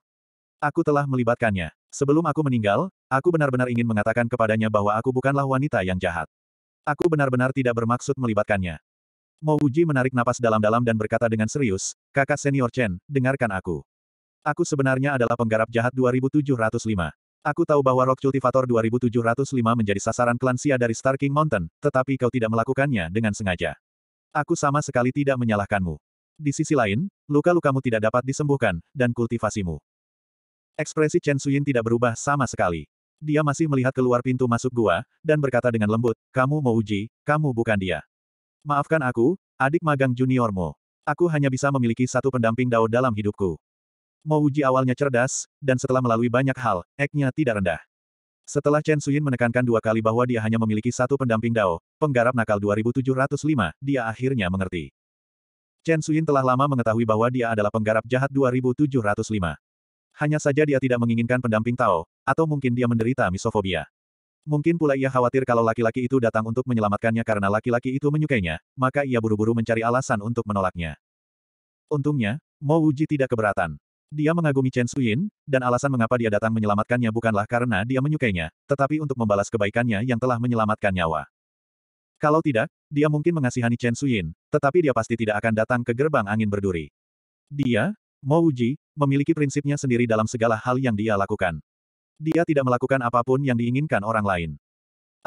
Aku telah melibatkannya. Sebelum aku meninggal, aku benar-benar ingin mengatakan kepadanya bahwa aku bukanlah wanita yang jahat. Aku benar-benar tidak bermaksud melibatkannya. Uji menarik napas dalam-dalam dan berkata dengan serius, kakak senior Chen, dengarkan aku. Aku sebenarnya adalah penggarap jahat 2705. Aku tahu bahwa Rock Cultivator 2705 menjadi sasaran klan Sia dari Star King Mountain, tetapi kau tidak melakukannya dengan sengaja. Aku sama sekali tidak menyalahkanmu. Di sisi lain, luka-lukamu tidak dapat disembuhkan, dan kultivasimu. Ekspresi Chen Suyin tidak berubah sama sekali. Dia masih melihat keluar pintu masuk gua, dan berkata dengan lembut, kamu mau uji, kamu bukan dia. Maafkan aku, adik magang juniormu. Aku hanya bisa memiliki satu pendamping dao dalam hidupku. Mau uji awalnya cerdas, dan setelah melalui banyak hal, eknya tidak rendah. Setelah Chen Suyin menekankan dua kali bahwa dia hanya memiliki satu pendamping dao, penggarap nakal 2705, dia akhirnya mengerti. Chen Suyin telah lama mengetahui bahwa dia adalah penggarap jahat 2705. Hanya saja dia tidak menginginkan pendamping Tao, atau mungkin dia menderita misofobia. Mungkin pula ia khawatir kalau laki-laki itu datang untuk menyelamatkannya karena laki-laki itu menyukainya, maka ia buru-buru mencari alasan untuk menolaknya. Untungnya, Mo Wuji tidak keberatan. Dia mengagumi Chen Suyin, dan alasan mengapa dia datang menyelamatkannya bukanlah karena dia menyukainya, tetapi untuk membalas kebaikannya yang telah menyelamatkan nyawa. Kalau tidak, dia mungkin mengasihani Chen Suyin, tetapi dia pasti tidak akan datang ke gerbang angin berduri. Dia, Mo Uji, memiliki prinsipnya sendiri dalam segala hal yang dia lakukan. Dia tidak melakukan apapun yang diinginkan orang lain.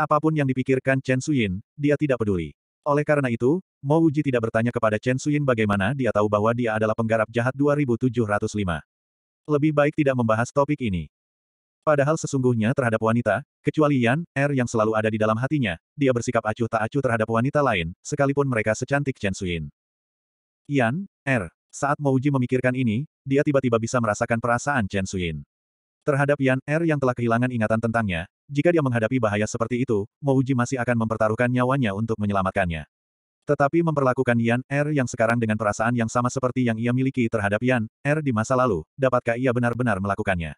Apapun yang dipikirkan Chen Suyin, dia tidak peduli. Oleh karena itu, Mo Uji tidak bertanya kepada Chen Suyin bagaimana dia tahu bahwa dia adalah penggarap jahat 2705. Lebih baik tidak membahas topik ini. Padahal sesungguhnya terhadap wanita, Kecuali Yan, Er yang selalu ada di dalam hatinya, dia bersikap acuh tak acuh terhadap wanita lain, sekalipun mereka secantik Chen Suyin. Yan, Er. Saat Mouji memikirkan ini, dia tiba-tiba bisa merasakan perasaan Chen Suyin. Terhadap Yan Er yang telah kehilangan ingatan tentangnya, jika dia menghadapi bahaya seperti itu, Mouji masih akan mempertaruhkan nyawanya untuk menyelamatkannya. Tetapi memperlakukan Yan Er yang sekarang dengan perasaan yang sama seperti yang ia miliki terhadap Yan Er di masa lalu, dapatkah ia benar-benar melakukannya?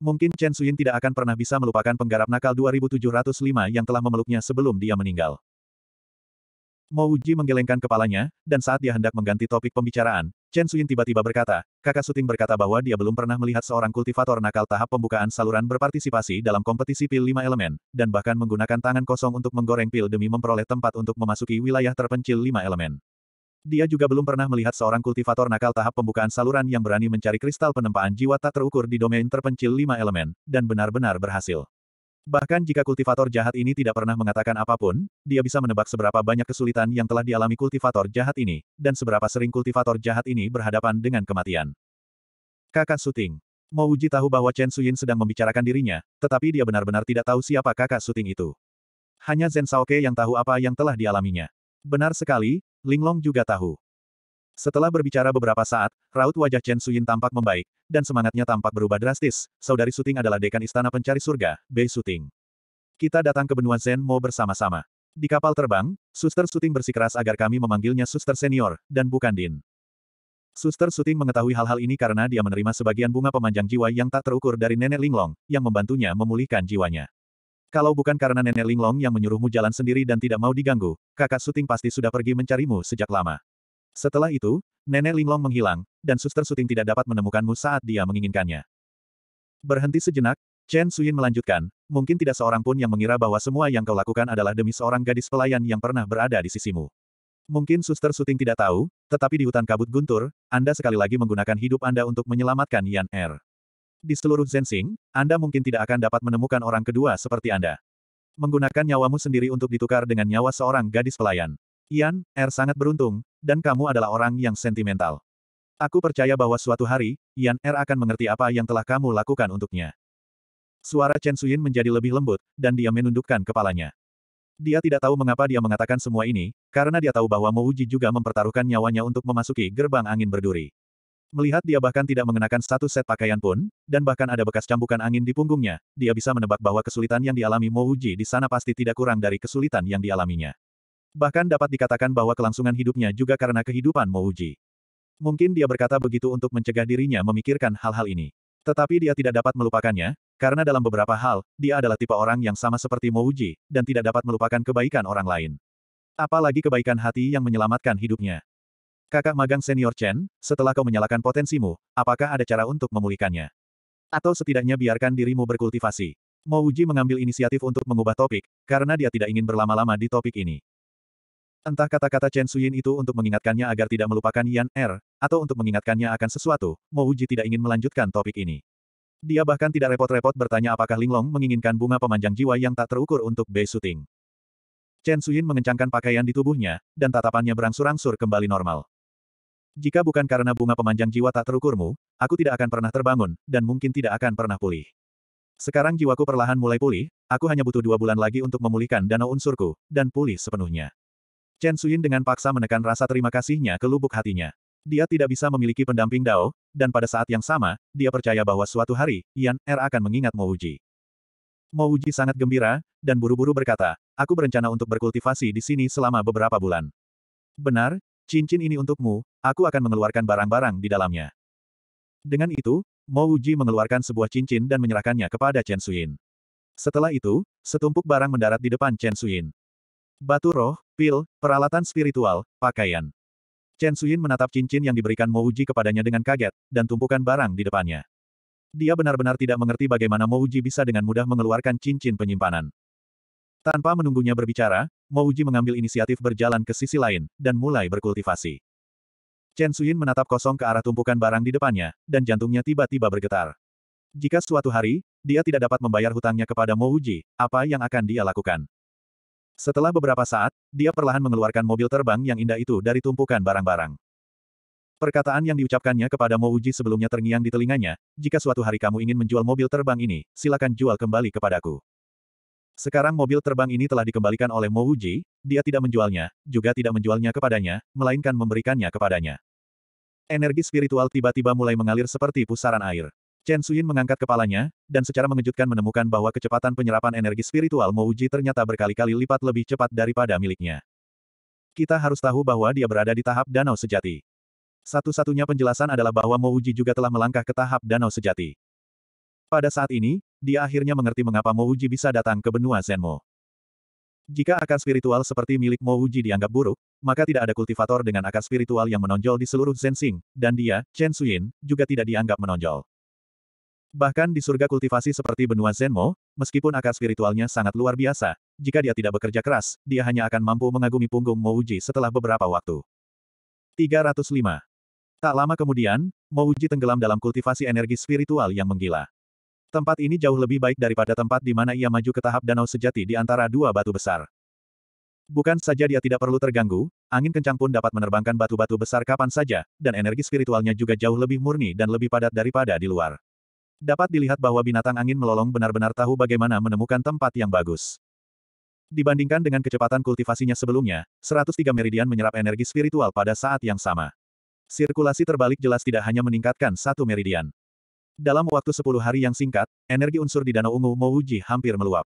Mungkin Chen Suyin tidak akan pernah bisa melupakan penggarap nakal 2705 yang telah memeluknya sebelum dia meninggal. Mo Uji menggelengkan kepalanya, dan saat dia hendak mengganti topik pembicaraan, Chen Suyin tiba-tiba berkata, kakak syuting berkata bahwa dia belum pernah melihat seorang kultivator nakal tahap pembukaan saluran berpartisipasi dalam kompetisi pil lima elemen, dan bahkan menggunakan tangan kosong untuk menggoreng pil demi memperoleh tempat untuk memasuki wilayah terpencil lima elemen. Dia juga belum pernah melihat seorang kultivator nakal tahap pembukaan saluran yang berani mencari kristal penempaan jiwa tak terukur di domain terpencil lima elemen, dan benar-benar berhasil. Bahkan jika kultivator jahat ini tidak pernah mengatakan apapun, dia bisa menebak seberapa banyak kesulitan yang telah dialami kultivator jahat ini, dan seberapa sering kultivator jahat ini berhadapan dengan kematian. Kakak Suting uji tahu bahwa Chen Suyin sedang membicarakan dirinya, tetapi dia benar-benar tidak tahu siapa kakak Suting itu. Hanya Zen Saoke yang tahu apa yang telah dialaminya. Benar sekali, Linglong juga tahu. Setelah berbicara beberapa saat, raut wajah Chen Suyin tampak membaik, dan semangatnya tampak berubah drastis. Saudari Suting adalah dekan istana pencari surga, Bei Suting. Kita datang ke benua Zen Mo bersama-sama. Di kapal terbang, Suster Suting bersikeras agar kami memanggilnya Suster Senior, dan bukan Din. Suster Suting mengetahui hal-hal ini karena dia menerima sebagian bunga pemanjang jiwa yang tak terukur dari nenek Linglong, yang membantunya memulihkan jiwanya. Kalau bukan karena nenek Linglong yang menyuruhmu jalan sendiri dan tidak mau diganggu, kakak Suting pasti sudah pergi mencarimu sejak lama. Setelah itu, nenek Linglong menghilang, dan suster Suting tidak dapat menemukanmu saat dia menginginkannya. Berhenti sejenak, Chen Suyin melanjutkan, mungkin tidak seorang pun yang mengira bahwa semua yang kau lakukan adalah demi seorang gadis pelayan yang pernah berada di sisimu. Mungkin suster Suting tidak tahu, tetapi di hutan kabut guntur, Anda sekali lagi menggunakan hidup Anda untuk menyelamatkan Yan Er. Di seluruh Zensing, Anda mungkin tidak akan dapat menemukan orang kedua seperti Anda. Menggunakan nyawamu sendiri untuk ditukar dengan nyawa seorang gadis pelayan. Ian, Er sangat beruntung, dan kamu adalah orang yang sentimental. Aku percaya bahwa suatu hari, Ian Er akan mengerti apa yang telah kamu lakukan untuknya. Suara Chen Suyin menjadi lebih lembut, dan dia menundukkan kepalanya. Dia tidak tahu mengapa dia mengatakan semua ini, karena dia tahu bahwa Mo juga mempertaruhkan nyawanya untuk memasuki gerbang angin berduri. Melihat dia bahkan tidak mengenakan satu set pakaian pun, dan bahkan ada bekas cambukan angin di punggungnya, dia bisa menebak bahwa kesulitan yang dialami Mo Uji di sana pasti tidak kurang dari kesulitan yang dialaminya. Bahkan dapat dikatakan bahwa kelangsungan hidupnya juga karena kehidupan Mo Uji. Mungkin dia berkata begitu untuk mencegah dirinya memikirkan hal-hal ini. Tetapi dia tidak dapat melupakannya, karena dalam beberapa hal, dia adalah tipe orang yang sama seperti Mo Uji, dan tidak dapat melupakan kebaikan orang lain. Apalagi kebaikan hati yang menyelamatkan hidupnya. Kakak magang senior Chen, setelah kau menyalakan potensimu, apakah ada cara untuk memulihkannya? Atau setidaknya biarkan dirimu berkultivasi. Mo Uji mengambil inisiatif untuk mengubah topik, karena dia tidak ingin berlama-lama di topik ini. Entah kata-kata Chen Suyin itu untuk mengingatkannya agar tidak melupakan Yan Er, atau untuk mengingatkannya akan sesuatu, Mo Uji tidak ingin melanjutkan topik ini. Dia bahkan tidak repot-repot bertanya apakah Linglong menginginkan bunga pemanjang jiwa yang tak terukur untuk Bei Suting. Chen Suyin mengencangkan pakaian di tubuhnya, dan tatapannya berangsur-angsur kembali normal. Jika bukan karena bunga pemanjang jiwa tak terukurmu, aku tidak akan pernah terbangun, dan mungkin tidak akan pernah pulih. Sekarang jiwaku perlahan mulai pulih, aku hanya butuh dua bulan lagi untuk memulihkan danau unsurku, dan pulih sepenuhnya. Chen Suyin dengan paksa menekan rasa terima kasihnya ke lubuk hatinya. Dia tidak bisa memiliki pendamping Dao, dan pada saat yang sama, dia percaya bahwa suatu hari, Yan Er akan mengingat Mo Mo Uji sangat gembira, dan buru-buru berkata, aku berencana untuk berkultivasi di sini selama beberapa bulan. Benar, cincin ini untukmu, aku akan mengeluarkan barang-barang di dalamnya. Dengan itu, Mo Wuji mengeluarkan sebuah cincin dan menyerahkannya kepada Chen Suyin. Setelah itu, setumpuk barang mendarat di depan Chen Suyin. Batu roh, pil, peralatan spiritual, pakaian. Chen Suyin menatap cincin yang diberikan Mo Wuji kepadanya dengan kaget, dan tumpukan barang di depannya. Dia benar-benar tidak mengerti bagaimana Mo Wuji bisa dengan mudah mengeluarkan cincin penyimpanan. Tanpa menunggunya berbicara, Mouji mengambil inisiatif berjalan ke sisi lain, dan mulai berkultivasi. Chen Suyin menatap kosong ke arah tumpukan barang di depannya, dan jantungnya tiba-tiba bergetar. Jika suatu hari, dia tidak dapat membayar hutangnya kepada Mouji, apa yang akan dia lakukan? Setelah beberapa saat, dia perlahan mengeluarkan mobil terbang yang indah itu dari tumpukan barang-barang. Perkataan yang diucapkannya kepada Mouji sebelumnya terngiang di telinganya, jika suatu hari kamu ingin menjual mobil terbang ini, silakan jual kembali kepadaku. Sekarang mobil terbang ini telah dikembalikan oleh Mo Uji, dia tidak menjualnya, juga tidak menjualnya kepadanya, melainkan memberikannya kepadanya. Energi spiritual tiba-tiba mulai mengalir seperti pusaran air. Chen Suyin mengangkat kepalanya, dan secara mengejutkan menemukan bahwa kecepatan penyerapan energi spiritual Mo Uji ternyata berkali-kali lipat lebih cepat daripada miliknya. Kita harus tahu bahwa dia berada di tahap danau sejati. Satu-satunya penjelasan adalah bahwa Mo Uji juga telah melangkah ke tahap danau sejati. Pada saat ini, dia akhirnya mengerti mengapa Mouji bisa datang ke benua Zenmo. Jika akar spiritual seperti milik Mouji dianggap buruk, maka tidak ada kultivator dengan akar spiritual yang menonjol di seluruh Zensing, dan dia, Chen Suyin, juga tidak dianggap menonjol. Bahkan di surga kultivasi seperti benua Zenmo, meskipun akar spiritualnya sangat luar biasa, jika dia tidak bekerja keras, dia hanya akan mampu mengagumi punggung Mouji setelah beberapa waktu. 305. Tak lama kemudian, Mouji tenggelam dalam kultivasi energi spiritual yang menggila. Tempat ini jauh lebih baik daripada tempat di mana ia maju ke tahap danau sejati di antara dua batu besar. Bukan saja dia tidak perlu terganggu, angin kencang pun dapat menerbangkan batu-batu besar kapan saja, dan energi spiritualnya juga jauh lebih murni dan lebih padat daripada di luar. Dapat dilihat bahwa binatang angin melolong benar-benar tahu bagaimana menemukan tempat yang bagus. Dibandingkan dengan kecepatan kultivasinya sebelumnya, 103 meridian menyerap energi spiritual pada saat yang sama. Sirkulasi terbalik jelas tidak hanya meningkatkan satu meridian. Dalam waktu sepuluh hari yang singkat, energi unsur di Danau Ungu Mouji hampir meluap.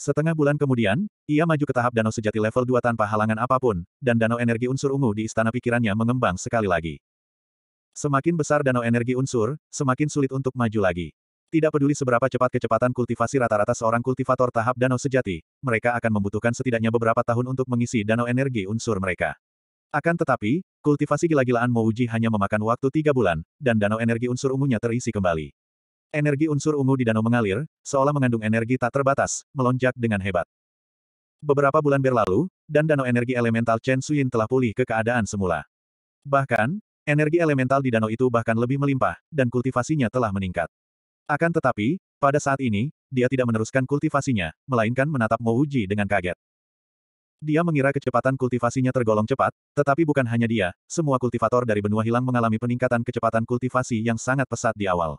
Setengah bulan kemudian, ia maju ke tahap danau sejati level 2 tanpa halangan apapun, dan danau energi unsur ungu di istana pikirannya mengembang sekali lagi. Semakin besar danau energi unsur, semakin sulit untuk maju lagi. Tidak peduli seberapa cepat kecepatan kultivasi rata-rata seorang kultivator tahap danau sejati, mereka akan membutuhkan setidaknya beberapa tahun untuk mengisi danau energi unsur mereka. Akan tetapi, kultivasi gila-gilaan Mouji hanya memakan waktu tiga bulan, dan danau energi unsur ungunya terisi kembali. Energi unsur ungu di danau mengalir, seolah mengandung energi tak terbatas, melonjak dengan hebat. Beberapa bulan berlalu, dan danau energi elemental Chen Suyin telah pulih ke keadaan semula. Bahkan, energi elemental di danau itu bahkan lebih melimpah, dan kultivasinya telah meningkat. Akan tetapi, pada saat ini, dia tidak meneruskan kultivasinya, melainkan menatap Mouji dengan kaget. Dia mengira kecepatan kultivasinya tergolong cepat, tetapi bukan hanya dia, semua kultivator dari benua hilang mengalami peningkatan kecepatan kultivasi yang sangat pesat di awal.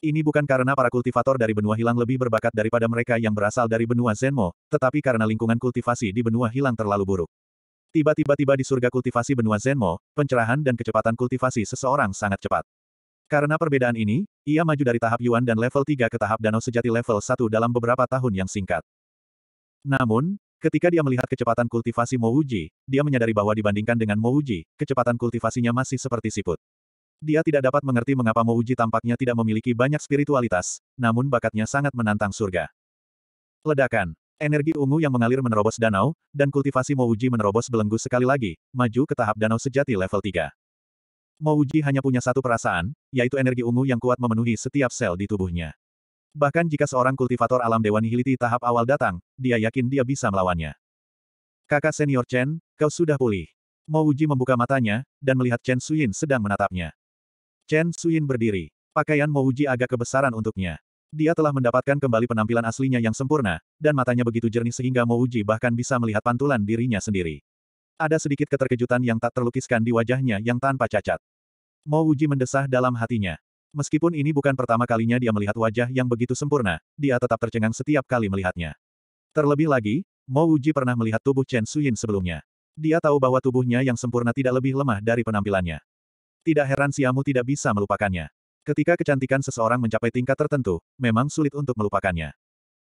Ini bukan karena para kultivator dari benua hilang lebih berbakat daripada mereka yang berasal dari benua Zenmo, tetapi karena lingkungan kultivasi di benua hilang terlalu buruk. Tiba-tiba-tiba di surga kultivasi benua Zenmo, pencerahan dan kecepatan kultivasi seseorang sangat cepat. Karena perbedaan ini, ia maju dari tahap Yuan dan level 3 ke tahap danau sejati level 1 dalam beberapa tahun yang singkat. Namun, Ketika dia melihat kecepatan kultivasi Mouji, dia menyadari bahwa dibandingkan dengan Mouji, kecepatan kultivasinya masih seperti siput. Dia tidak dapat mengerti mengapa Mouji tampaknya tidak memiliki banyak spiritualitas, namun bakatnya sangat menantang surga. Ledakan. Energi ungu yang mengalir menerobos danau, dan kultivasi Mouji menerobos belenggu sekali lagi, maju ke tahap danau sejati level 3. Mouji hanya punya satu perasaan, yaitu energi ungu yang kuat memenuhi setiap sel di tubuhnya. Bahkan jika seorang kultivator alam Dewa Nihiliti tahap awal datang, dia yakin dia bisa melawannya. Kakak senior Chen, kau sudah pulih. Mo Uji membuka matanya, dan melihat Chen Suyin sedang menatapnya. Chen Suyin berdiri. Pakaian Mo Uji agak kebesaran untuknya. Dia telah mendapatkan kembali penampilan aslinya yang sempurna, dan matanya begitu jernih sehingga Mo Uji bahkan bisa melihat pantulan dirinya sendiri. Ada sedikit keterkejutan yang tak terlukiskan di wajahnya yang tanpa cacat. Mo Uji mendesah dalam hatinya. Meskipun ini bukan pertama kalinya dia melihat wajah yang begitu sempurna, dia tetap tercengang setiap kali melihatnya. Terlebih lagi, Mo Wuji pernah melihat tubuh Chen Suyin sebelumnya. Dia tahu bahwa tubuhnya yang sempurna tidak lebih lemah dari penampilannya. Tidak heran Siamu tidak bisa melupakannya. Ketika kecantikan seseorang mencapai tingkat tertentu, memang sulit untuk melupakannya.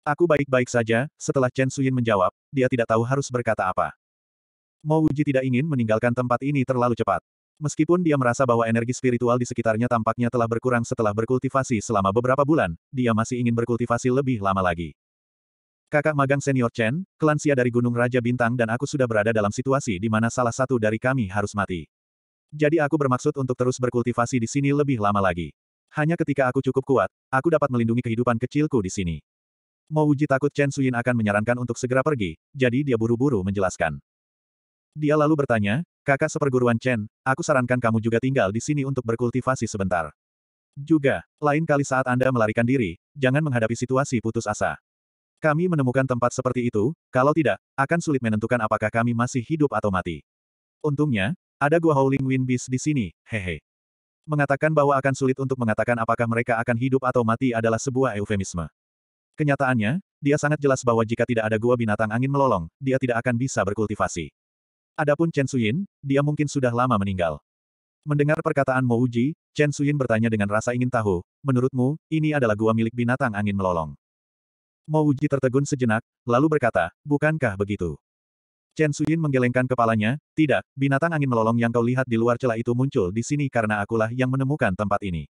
Aku baik-baik saja, setelah Chen Suyin menjawab, dia tidak tahu harus berkata apa. Mo Wuji tidak ingin meninggalkan tempat ini terlalu cepat. Meskipun dia merasa bahwa energi spiritual di sekitarnya tampaknya telah berkurang setelah berkultivasi selama beberapa bulan, dia masih ingin berkultivasi lebih lama lagi. Kakak magang senior Chen, kelansia dari Gunung Raja Bintang dan aku sudah berada dalam situasi di mana salah satu dari kami harus mati. Jadi aku bermaksud untuk terus berkultivasi di sini lebih lama lagi. Hanya ketika aku cukup kuat, aku dapat melindungi kehidupan kecilku di sini. Mo Wuji takut Chen Suyin akan menyarankan untuk segera pergi, jadi dia buru-buru menjelaskan. Dia lalu bertanya, Kakak seperguruan Chen, aku sarankan kamu juga tinggal di sini untuk berkultivasi sebentar. Juga, lain kali saat Anda melarikan diri, jangan menghadapi situasi putus asa. Kami menemukan tempat seperti itu, kalau tidak, akan sulit menentukan apakah kami masih hidup atau mati. Untungnya, ada gua Howling Wind Beast di sini, hehe. Mengatakan bahwa akan sulit untuk mengatakan apakah mereka akan hidup atau mati adalah sebuah eufemisme. Kenyataannya, dia sangat jelas bahwa jika tidak ada gua binatang angin melolong, dia tidak akan bisa berkultivasi. Adapun Chen Suyin, dia mungkin sudah lama meninggal. Mendengar perkataan Mo Uji, Chen Suyin bertanya dengan rasa ingin tahu, menurutmu, ini adalah gua milik binatang angin melolong. Mo Uji tertegun sejenak, lalu berkata, bukankah begitu? Chen Suyin menggelengkan kepalanya, tidak, binatang angin melolong yang kau lihat di luar celah itu muncul di sini karena akulah yang menemukan tempat ini.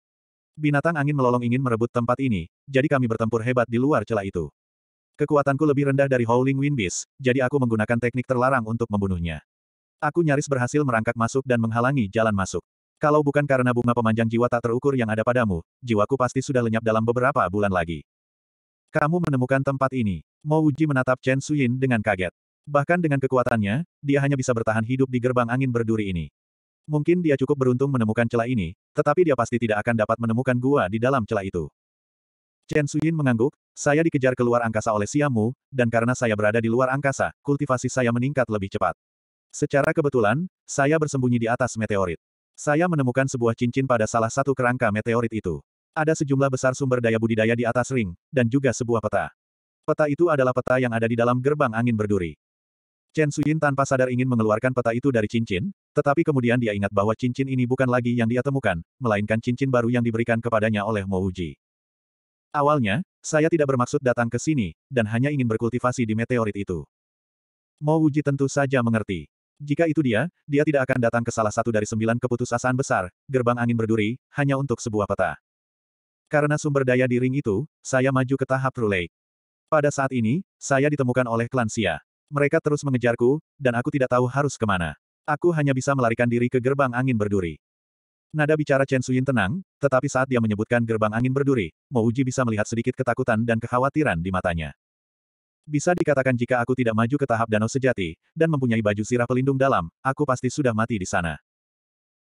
Binatang angin melolong ingin merebut tempat ini, jadi kami bertempur hebat di luar celah itu. Kekuatanku lebih rendah dari Howling Wind Beast, jadi aku menggunakan teknik terlarang untuk membunuhnya. Aku nyaris berhasil merangkak masuk dan menghalangi jalan masuk. Kalau bukan karena bunga pemanjang jiwa tak terukur yang ada padamu, jiwaku pasti sudah lenyap dalam beberapa bulan lagi. Kamu menemukan tempat ini. Mo Uji menatap Chen Suyin dengan kaget. Bahkan dengan kekuatannya, dia hanya bisa bertahan hidup di gerbang angin berduri ini. Mungkin dia cukup beruntung menemukan celah ini, tetapi dia pasti tidak akan dapat menemukan gua di dalam celah itu. Chen Suyin mengangguk, saya dikejar keluar angkasa oleh Siamu, dan karena saya berada di luar angkasa, kultivasi saya meningkat lebih cepat. Secara kebetulan, saya bersembunyi di atas meteorit. Saya menemukan sebuah cincin pada salah satu kerangka meteorit itu. Ada sejumlah besar sumber daya budidaya di atas ring, dan juga sebuah peta. Peta itu adalah peta yang ada di dalam gerbang angin berduri. Chen Suyin tanpa sadar ingin mengeluarkan peta itu dari cincin, tetapi kemudian dia ingat bahwa cincin ini bukan lagi yang dia temukan, melainkan cincin baru yang diberikan kepadanya oleh Mo Uji. Awalnya, saya tidak bermaksud datang ke sini, dan hanya ingin berkultivasi di meteorit itu. Mo Uji tentu saja mengerti. Jika itu dia, dia tidak akan datang ke salah satu dari sembilan keputusasaan besar, gerbang angin berduri, hanya untuk sebuah peta. Karena sumber daya di ring itu, saya maju ke tahap Rulei. Pada saat ini, saya ditemukan oleh klan Sia. Mereka terus mengejarku, dan aku tidak tahu harus kemana. Aku hanya bisa melarikan diri ke gerbang angin berduri. Nada bicara Chen Suyin tenang, tetapi saat dia menyebutkan gerbang angin berduri, Mouji bisa melihat sedikit ketakutan dan kekhawatiran di matanya. Bisa dikatakan jika aku tidak maju ke tahap danau sejati, dan mempunyai baju sirah pelindung dalam, aku pasti sudah mati di sana.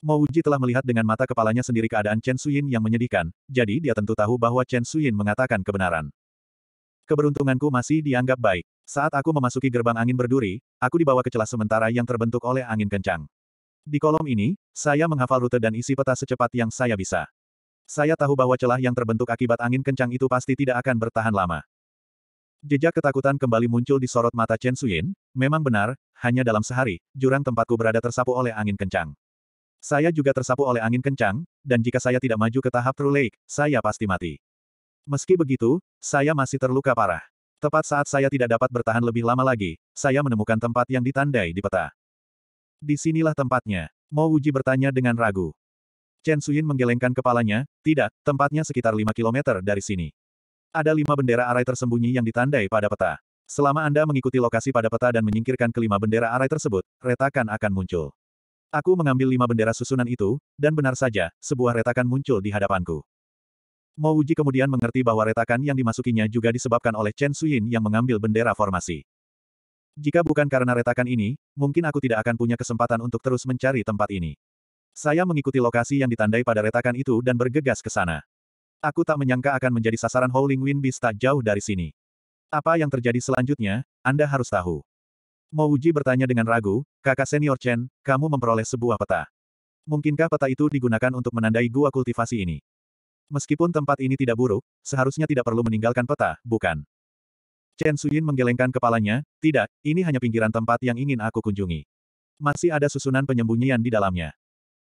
Mo Uji telah melihat dengan mata kepalanya sendiri keadaan Chen Suyin yang menyedihkan, jadi dia tentu tahu bahwa Chen Suyin mengatakan kebenaran. Keberuntunganku masih dianggap baik. Saat aku memasuki gerbang angin berduri, aku dibawa ke celah sementara yang terbentuk oleh angin kencang. Di kolom ini, saya menghafal rute dan isi peta secepat yang saya bisa. Saya tahu bahwa celah yang terbentuk akibat angin kencang itu pasti tidak akan bertahan lama. Jejak ketakutan kembali muncul di sorot mata Chen Suyin, memang benar, hanya dalam sehari, jurang tempatku berada tersapu oleh angin kencang. Saya juga tersapu oleh angin kencang, dan jika saya tidak maju ke tahap True Lake, saya pasti mati. Meski begitu, saya masih terluka parah. Tepat saat saya tidak dapat bertahan lebih lama lagi, saya menemukan tempat yang ditandai di peta. Di sinilah tempatnya, Mo Wuji bertanya dengan ragu. Chen Suyin menggelengkan kepalanya, tidak, tempatnya sekitar 5 km dari sini. Ada lima bendera arai tersembunyi yang ditandai pada peta. Selama Anda mengikuti lokasi pada peta dan menyingkirkan kelima bendera arai tersebut, retakan akan muncul. Aku mengambil lima bendera susunan itu, dan benar saja, sebuah retakan muncul di hadapanku. Mo Wuji kemudian mengerti bahwa retakan yang dimasukinya juga disebabkan oleh Chen Suyin yang mengambil bendera formasi. Jika bukan karena retakan ini, mungkin aku tidak akan punya kesempatan untuk terus mencari tempat ini. Saya mengikuti lokasi yang ditandai pada retakan itu dan bergegas ke sana. Aku tak menyangka akan menjadi sasaran Howling Wind Beast tak jauh dari sini. Apa yang terjadi selanjutnya, Anda harus tahu. Uji bertanya dengan ragu, kakak senior Chen, kamu memperoleh sebuah peta. Mungkinkah peta itu digunakan untuk menandai gua kultivasi ini? Meskipun tempat ini tidak buruk, seharusnya tidak perlu meninggalkan peta, bukan? Chen Suyin menggelengkan kepalanya, tidak, ini hanya pinggiran tempat yang ingin aku kunjungi. Masih ada susunan penyembunyian di dalamnya.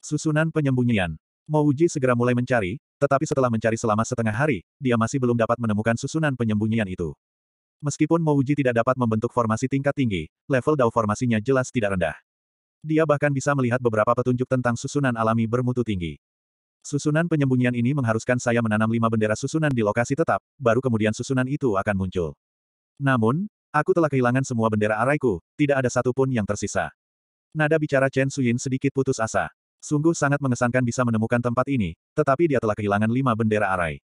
Susunan penyembunyian. Mo Uji segera mulai mencari, tetapi setelah mencari selama setengah hari, dia masih belum dapat menemukan susunan penyembunyian itu. Meskipun Mo Uji tidak dapat membentuk formasi tingkat tinggi, level Dao formasinya jelas tidak rendah. Dia bahkan bisa melihat beberapa petunjuk tentang susunan alami bermutu tinggi. Susunan penyembunyian ini mengharuskan saya menanam lima bendera susunan di lokasi tetap, baru kemudian susunan itu akan muncul. Namun, aku telah kehilangan semua bendera araiku, tidak ada satupun yang tersisa. Nada bicara Chen Suyin sedikit putus asa. Sungguh sangat mengesankan bisa menemukan tempat ini, tetapi dia telah kehilangan lima bendera arai.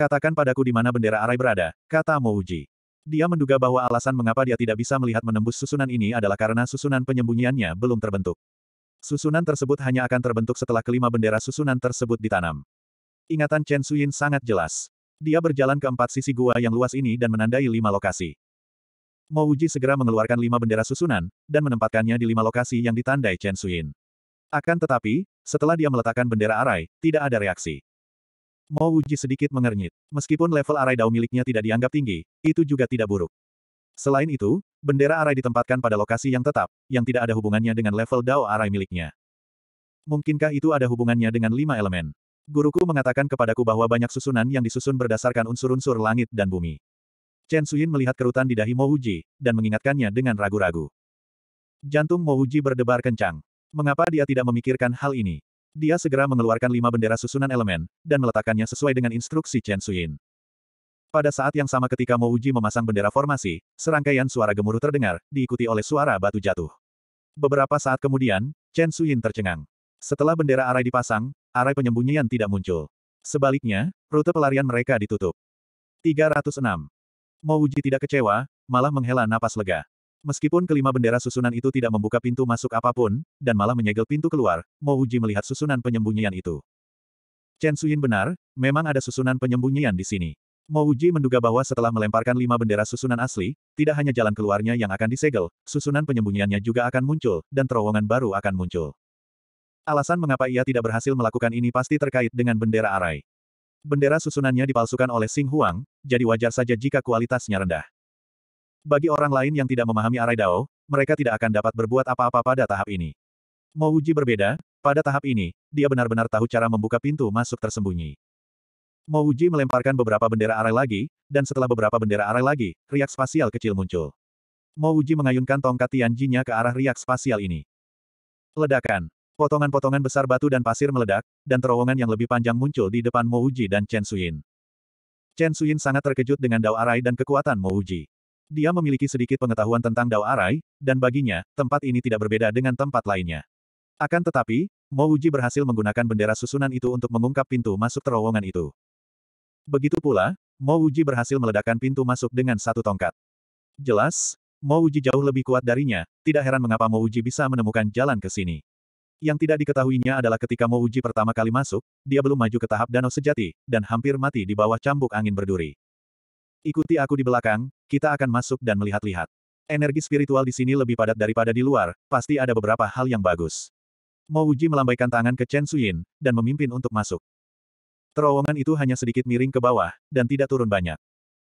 Katakan padaku di mana bendera arai berada, kata Mouji. Dia menduga bahwa alasan mengapa dia tidak bisa melihat menembus susunan ini adalah karena susunan penyembunyiannya belum terbentuk. Susunan tersebut hanya akan terbentuk setelah kelima bendera susunan tersebut ditanam. Ingatan Chen Suyin sangat jelas. Dia berjalan ke empat sisi gua yang luas ini dan menandai lima lokasi. Mouji segera mengeluarkan lima bendera susunan, dan menempatkannya di lima lokasi yang ditandai Chen Suyin. Akan tetapi, setelah dia meletakkan bendera arai, tidak ada reaksi. Mo Uji sedikit mengernyit. Meskipun level arai dao miliknya tidak dianggap tinggi, itu juga tidak buruk. Selain itu, bendera arai ditempatkan pada lokasi yang tetap, yang tidak ada hubungannya dengan level dao arai miliknya. Mungkinkah itu ada hubungannya dengan lima elemen? Guruku mengatakan kepadaku bahwa banyak susunan yang disusun berdasarkan unsur-unsur langit dan bumi. Chen Suyin melihat kerutan di dahi Mo Uji, dan mengingatkannya dengan ragu-ragu. Jantung Mo Uji berdebar kencang. Mengapa dia tidak memikirkan hal ini? Dia segera mengeluarkan lima bendera susunan elemen, dan meletakkannya sesuai dengan instruksi Chen Suyin. Pada saat yang sama ketika Mo Uji memasang bendera formasi, serangkaian suara gemuruh terdengar, diikuti oleh suara batu jatuh. Beberapa saat kemudian, Chen Suyin tercengang. Setelah bendera arai dipasang, arai penyembunyian tidak muncul. Sebaliknya, rute pelarian mereka ditutup. 306. Mo Uji tidak kecewa, malah menghela napas lega. Meskipun kelima bendera susunan itu tidak membuka pintu masuk apapun, dan malah menyegel pintu keluar, Mo Uji melihat susunan penyembunyian itu. Chen Suyin benar, memang ada susunan penyembunyian di sini. Mo Uji menduga bahwa setelah melemparkan lima bendera susunan asli, tidak hanya jalan keluarnya yang akan disegel, susunan penyembunyiannya juga akan muncul, dan terowongan baru akan muncul. Alasan mengapa ia tidak berhasil melakukan ini pasti terkait dengan bendera arai. Bendera susunannya dipalsukan oleh Sing Huang, jadi wajar saja jika kualitasnya rendah. Bagi orang lain yang tidak memahami arai Dao, mereka tidak akan dapat berbuat apa-apa pada tahap ini. Uji berbeda, pada tahap ini, dia benar-benar tahu cara membuka pintu masuk tersembunyi. Uji melemparkan beberapa bendera arai lagi, dan setelah beberapa bendera arai lagi, riak spasial kecil muncul. Uji mengayunkan tongkat Tianjinya ke arah riak spasial ini. Ledakan. Potongan-potongan besar batu dan pasir meledak, dan terowongan yang lebih panjang muncul di depan Mouji dan Chen Suyin. Chen Suyin sangat terkejut dengan Dao Arai dan kekuatan Mouji. Dia memiliki sedikit pengetahuan tentang Dao Arai, dan baginya, tempat ini tidak berbeda dengan tempat lainnya. Akan tetapi, Mo Uji berhasil menggunakan bendera susunan itu untuk mengungkap pintu masuk terowongan itu. Begitu pula, Mo Uji berhasil meledakkan pintu masuk dengan satu tongkat. Jelas, Mo Uji jauh lebih kuat darinya, tidak heran mengapa Mo Uji bisa menemukan jalan ke sini. Yang tidak diketahuinya adalah ketika Mo Uji pertama kali masuk, dia belum maju ke tahap danau sejati, dan hampir mati di bawah cambuk angin berduri. Ikuti aku di belakang, kita akan masuk dan melihat-lihat. Energi spiritual di sini lebih padat daripada di luar, pasti ada beberapa hal yang bagus. Mo Wuji melambaikan tangan ke Chen Suyin, dan memimpin untuk masuk. Terowongan itu hanya sedikit miring ke bawah, dan tidak turun banyak.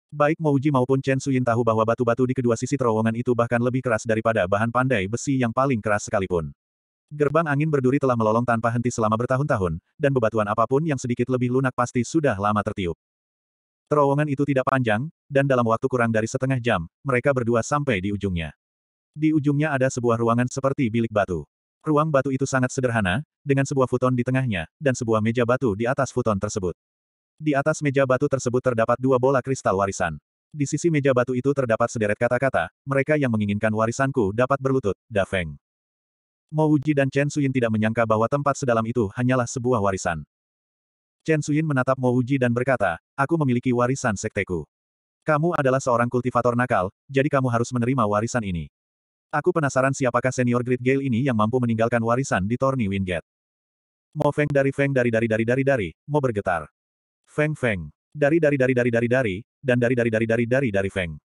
Baik Mo Wuji maupun Chen Suyin tahu bahwa batu-batu di kedua sisi terowongan itu bahkan lebih keras daripada bahan pandai besi yang paling keras sekalipun. Gerbang angin berduri telah melolong tanpa henti selama bertahun-tahun, dan bebatuan apapun yang sedikit lebih lunak pasti sudah lama tertiup. Terowongan itu tidak panjang, dan dalam waktu kurang dari setengah jam, mereka berdua sampai di ujungnya. Di ujungnya ada sebuah ruangan seperti bilik batu. Ruang batu itu sangat sederhana, dengan sebuah futon di tengahnya, dan sebuah meja batu di atas futon tersebut. Di atas meja batu tersebut terdapat dua bola kristal warisan. Di sisi meja batu itu terdapat sederet kata-kata, mereka yang menginginkan warisanku dapat berlutut, Dafeng. Feng. Mo Uji dan Chen Suyin tidak menyangka bahwa tempat sedalam itu hanyalah sebuah warisan. Chen Suyin menatap Mo Uji dan berkata, aku memiliki warisan sekteku. Kamu adalah seorang kultivator nakal, jadi kamu harus menerima warisan ini. Aku penasaran siapakah senior Great Gale ini yang mampu meninggalkan warisan di Torni Wingate. Mo Feng dari Feng dari dari dari dari dari, Mo bergetar. Feng Feng. Dari dari dari dari dari dari, dan dari dari dari dari dari dari Feng.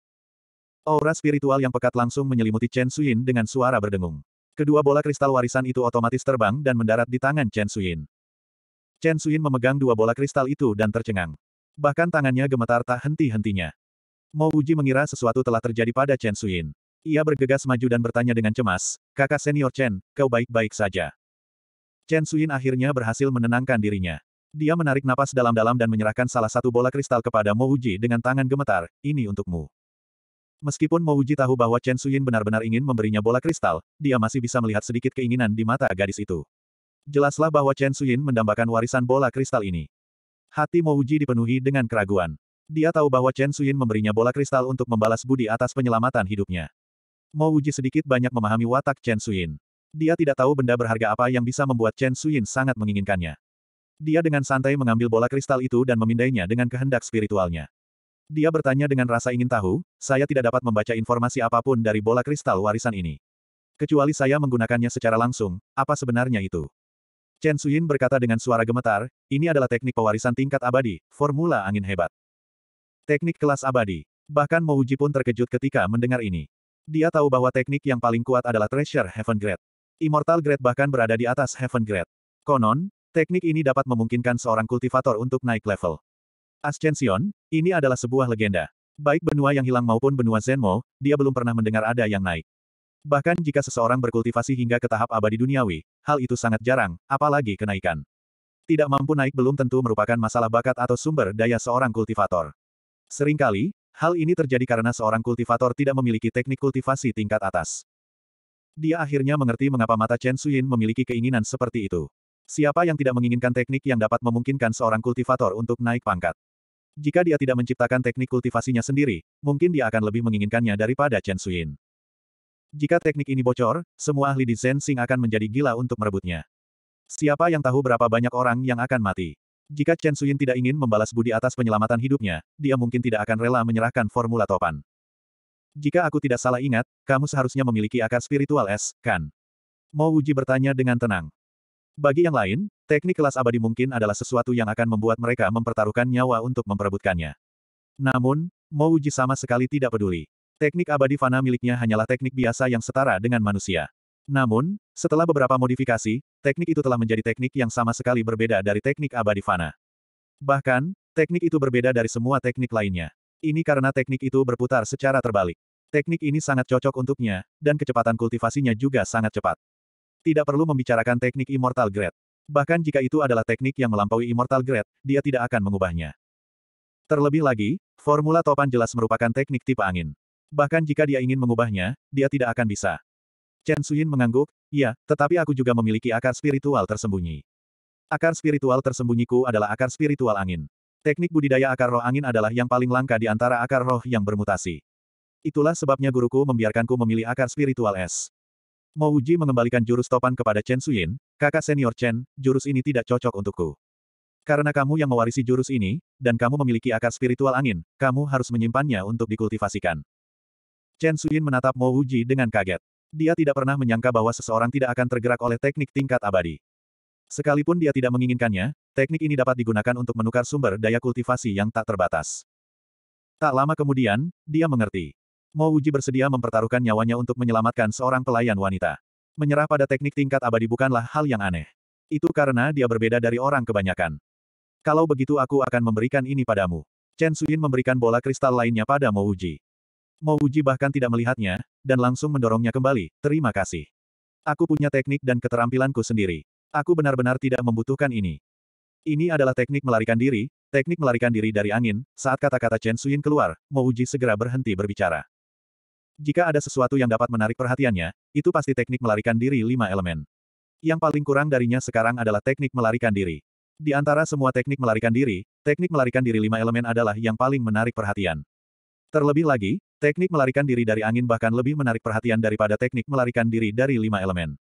Aura spiritual yang pekat langsung menyelimuti Chen Suyin dengan suara berdengung. Kedua bola kristal warisan itu otomatis terbang dan mendarat di tangan Chen Suyin. Chen Suin memegang dua bola kristal itu dan tercengang. Bahkan tangannya gemetar tak henti-hentinya. Mo Uji mengira sesuatu telah terjadi pada Chen Suin. Ia bergegas maju dan bertanya dengan cemas, kakak senior Chen, kau baik-baik saja. Chen Suin akhirnya berhasil menenangkan dirinya. Dia menarik napas dalam-dalam dan menyerahkan salah satu bola kristal kepada Mo Uji dengan tangan gemetar, ini untukmu. Meskipun Mo Uji tahu bahwa Chen Suyin benar-benar ingin memberinya bola kristal, dia masih bisa melihat sedikit keinginan di mata gadis itu jelaslah bahwa Chen Suyin mendambakan warisan bola kristal ini. Hati Mo Wuji dipenuhi dengan keraguan. Dia tahu bahwa Chen Suyin memberinya bola kristal untuk membalas budi atas penyelamatan hidupnya. Mo Wuji sedikit banyak memahami watak Chen Suyin. Dia tidak tahu benda berharga apa yang bisa membuat Chen Suyin sangat menginginkannya. Dia dengan santai mengambil bola kristal itu dan memindainya dengan kehendak spiritualnya. Dia bertanya dengan rasa ingin tahu, saya tidak dapat membaca informasi apapun dari bola kristal warisan ini. Kecuali saya menggunakannya secara langsung, apa sebenarnya itu? Chen Suyin berkata dengan suara gemetar, ini adalah teknik pewarisan tingkat abadi, formula angin hebat. Teknik kelas abadi. Bahkan Mouji pun terkejut ketika mendengar ini. Dia tahu bahwa teknik yang paling kuat adalah Treasure Heaven Grade. Immortal Grade bahkan berada di atas Heaven Grade. Konon, teknik ini dapat memungkinkan seorang kultivator untuk naik level. Ascension, ini adalah sebuah legenda. Baik benua yang hilang maupun benua Zenmo, dia belum pernah mendengar ada yang naik. Bahkan jika seseorang berkultivasi hingga ke tahap abadi duniawi, hal itu sangat jarang, apalagi kenaikan. Tidak mampu naik belum tentu merupakan masalah bakat atau sumber daya seorang kultivator. Seringkali, hal ini terjadi karena seorang kultivator tidak memiliki teknik kultivasi tingkat atas. Dia akhirnya mengerti mengapa mata Chen Suyin memiliki keinginan seperti itu. Siapa yang tidak menginginkan teknik yang dapat memungkinkan seorang kultivator untuk naik pangkat? Jika dia tidak menciptakan teknik kultivasinya sendiri, mungkin dia akan lebih menginginkannya daripada Chen Suyin. Jika teknik ini bocor, semua ahli di Zensing akan menjadi gila untuk merebutnya. Siapa yang tahu berapa banyak orang yang akan mati? Jika Chen Suyin tidak ingin membalas budi atas penyelamatan hidupnya, dia mungkin tidak akan rela menyerahkan formula topan. Jika aku tidak salah ingat, kamu seharusnya memiliki akar spiritual es, kan? Mo Wuji bertanya dengan tenang. Bagi yang lain, teknik kelas abadi mungkin adalah sesuatu yang akan membuat mereka mempertaruhkan nyawa untuk memperebutkannya. Namun, Mo Wuji sama sekali tidak peduli. Teknik abadi fana miliknya hanyalah teknik biasa yang setara dengan manusia. Namun, setelah beberapa modifikasi, teknik itu telah menjadi teknik yang sama sekali berbeda dari teknik abadi fana. Bahkan, teknik itu berbeda dari semua teknik lainnya. Ini karena teknik itu berputar secara terbalik. Teknik ini sangat cocok untuknya, dan kecepatan kultivasinya juga sangat cepat. Tidak perlu membicarakan teknik Immortal Grade. Bahkan jika itu adalah teknik yang melampaui Immortal Grade, dia tidak akan mengubahnya. Terlebih lagi, formula topan jelas merupakan teknik tipe angin. Bahkan jika dia ingin mengubahnya, dia tidak akan bisa. Chen Suyin mengangguk, ya. tetapi aku juga memiliki akar spiritual tersembunyi. Akar spiritual tersembunyiku adalah akar spiritual angin. Teknik budidaya akar roh angin adalah yang paling langka di antara akar roh yang bermutasi. Itulah sebabnya guruku membiarkanku memilih akar spiritual es. Mau Uji mengembalikan jurus topan kepada Chen Suyin, kakak senior Chen, jurus ini tidak cocok untukku. Karena kamu yang mewarisi jurus ini, dan kamu memiliki akar spiritual angin, kamu harus menyimpannya untuk dikultivasikan. Chen Suyin menatap Mo Uji dengan kaget. Dia tidak pernah menyangka bahwa seseorang tidak akan tergerak oleh teknik tingkat abadi. Sekalipun dia tidak menginginkannya, teknik ini dapat digunakan untuk menukar sumber daya kultivasi yang tak terbatas. Tak lama kemudian, dia mengerti. Mo Uji bersedia mempertaruhkan nyawanya untuk menyelamatkan seorang pelayan wanita. Menyerah pada teknik tingkat abadi bukanlah hal yang aneh. Itu karena dia berbeda dari orang kebanyakan. Kalau begitu aku akan memberikan ini padamu. Chen Suyin memberikan bola kristal lainnya pada Mo Uji. Mo Uji bahkan tidak melihatnya, dan langsung mendorongnya kembali, terima kasih. Aku punya teknik dan keterampilanku sendiri. Aku benar-benar tidak membutuhkan ini. Ini adalah teknik melarikan diri, teknik melarikan diri dari angin, saat kata-kata Chen Suyin keluar, Mo Uji segera berhenti berbicara. Jika ada sesuatu yang dapat menarik perhatiannya, itu pasti teknik melarikan diri lima elemen. Yang paling kurang darinya sekarang adalah teknik melarikan diri. Di antara semua teknik melarikan diri, teknik melarikan diri lima elemen adalah yang paling menarik perhatian. Terlebih lagi, Teknik melarikan diri dari angin bahkan lebih menarik perhatian daripada teknik melarikan diri dari lima elemen.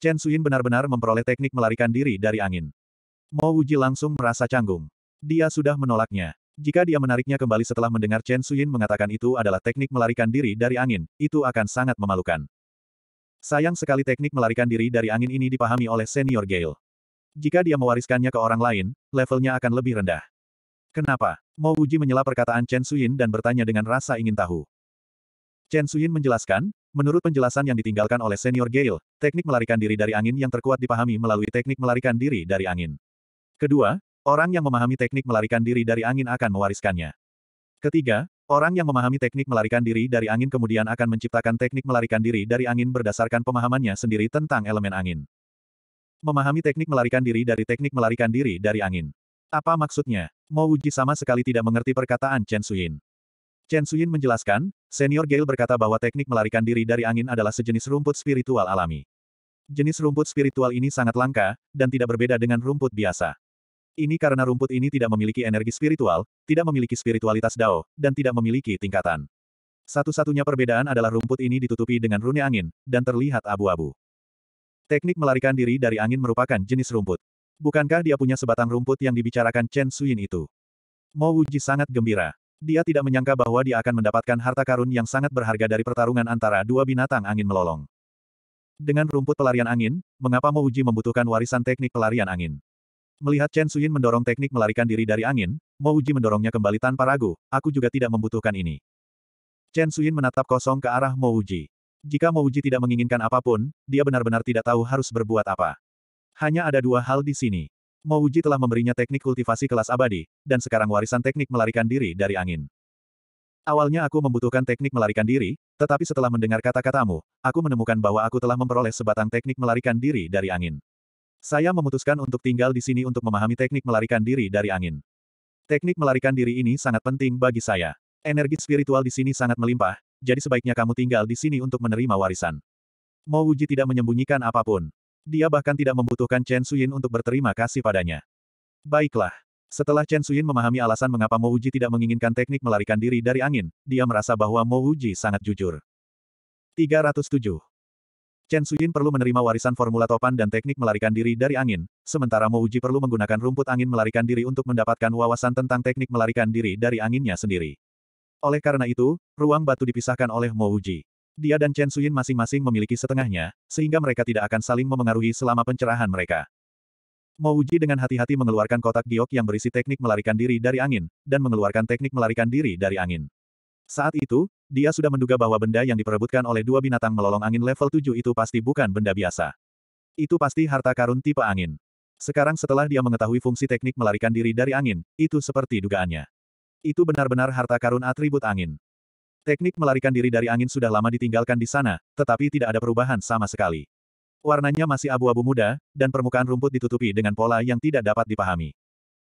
Chen Suyin benar-benar memperoleh teknik melarikan diri dari angin. Mo Wuji langsung merasa canggung. Dia sudah menolaknya. Jika dia menariknya kembali setelah mendengar Chen Suyin mengatakan itu adalah teknik melarikan diri dari angin, itu akan sangat memalukan. Sayang sekali teknik melarikan diri dari angin ini dipahami oleh senior Gale. Jika dia mewariskannya ke orang lain, levelnya akan lebih rendah. Kenapa? Mo Uji menyela perkataan Chen Suyin dan bertanya dengan rasa ingin tahu. Chen Suyin menjelaskan, menurut penjelasan yang ditinggalkan oleh senior Gale, teknik melarikan diri dari angin yang terkuat dipahami melalui teknik melarikan diri dari angin. Kedua, orang yang memahami teknik melarikan diri dari angin akan mewariskannya. Ketiga, orang yang memahami teknik melarikan diri dari angin kemudian akan menciptakan teknik melarikan diri dari angin berdasarkan pemahamannya sendiri tentang elemen angin memahami teknik melarikan diri dari teknik melarikan diri dari angin. Apa maksudnya? Mo Wuji sama sekali tidak mengerti perkataan Chen Suyin. Chen Suyin menjelaskan, senior Gale berkata bahwa teknik melarikan diri dari angin adalah sejenis rumput spiritual alami. Jenis rumput spiritual ini sangat langka, dan tidak berbeda dengan rumput biasa. Ini karena rumput ini tidak memiliki energi spiritual, tidak memiliki spiritualitas dao, dan tidak memiliki tingkatan. Satu-satunya perbedaan adalah rumput ini ditutupi dengan rune angin, dan terlihat abu-abu. Teknik melarikan diri dari angin merupakan jenis rumput. Bukankah dia punya sebatang rumput yang dibicarakan Chen Suyin itu? Mo Wuji sangat gembira. Dia tidak menyangka bahwa dia akan mendapatkan harta karun yang sangat berharga dari pertarungan antara dua binatang angin melolong. Dengan rumput pelarian angin, mengapa Mo Wuji membutuhkan warisan teknik pelarian angin? Melihat Chen Suyin mendorong teknik melarikan diri dari angin, Mo Wuji mendorongnya kembali tanpa ragu, aku juga tidak membutuhkan ini. Chen Suyin menatap kosong ke arah Mo Wuji. Jika Mo Wuji tidak menginginkan apapun, dia benar-benar tidak tahu harus berbuat apa. Hanya ada dua hal di sini. Mouji telah memberinya teknik kultivasi kelas abadi, dan sekarang warisan teknik melarikan diri dari angin. Awalnya aku membutuhkan teknik melarikan diri, tetapi setelah mendengar kata-katamu, aku menemukan bahwa aku telah memperoleh sebatang teknik melarikan diri dari angin. Saya memutuskan untuk tinggal di sini untuk memahami teknik melarikan diri dari angin. Teknik melarikan diri ini sangat penting bagi saya. Energi spiritual di sini sangat melimpah, jadi sebaiknya kamu tinggal di sini untuk menerima warisan. Mo tidak menyembunyikan apapun. Dia bahkan tidak membutuhkan Chen Suyin untuk berterima kasih padanya. Baiklah. Setelah Chen Suyin memahami alasan mengapa Mo Uji tidak menginginkan teknik melarikan diri dari angin, dia merasa bahwa Mo Uji sangat jujur. 307. Chen Suyin perlu menerima warisan formula topan dan teknik melarikan diri dari angin, sementara Mo Uji perlu menggunakan rumput angin melarikan diri untuk mendapatkan wawasan tentang teknik melarikan diri dari anginnya sendiri. Oleh karena itu, ruang batu dipisahkan oleh Mo Uji. Dia dan Chen Suyin masing-masing memiliki setengahnya, sehingga mereka tidak akan saling memengaruhi selama pencerahan mereka. Mo Uji dengan hati-hati mengeluarkan kotak giok yang berisi teknik melarikan diri dari angin, dan mengeluarkan teknik melarikan diri dari angin. Saat itu, dia sudah menduga bahwa benda yang diperebutkan oleh dua binatang melolong angin level 7 itu pasti bukan benda biasa. Itu pasti harta karun tipe angin. Sekarang setelah dia mengetahui fungsi teknik melarikan diri dari angin, itu seperti dugaannya. Itu benar-benar harta karun atribut angin. Teknik melarikan diri dari angin sudah lama ditinggalkan di sana, tetapi tidak ada perubahan sama sekali. Warnanya masih abu-abu muda, dan permukaan rumput ditutupi dengan pola yang tidak dapat dipahami.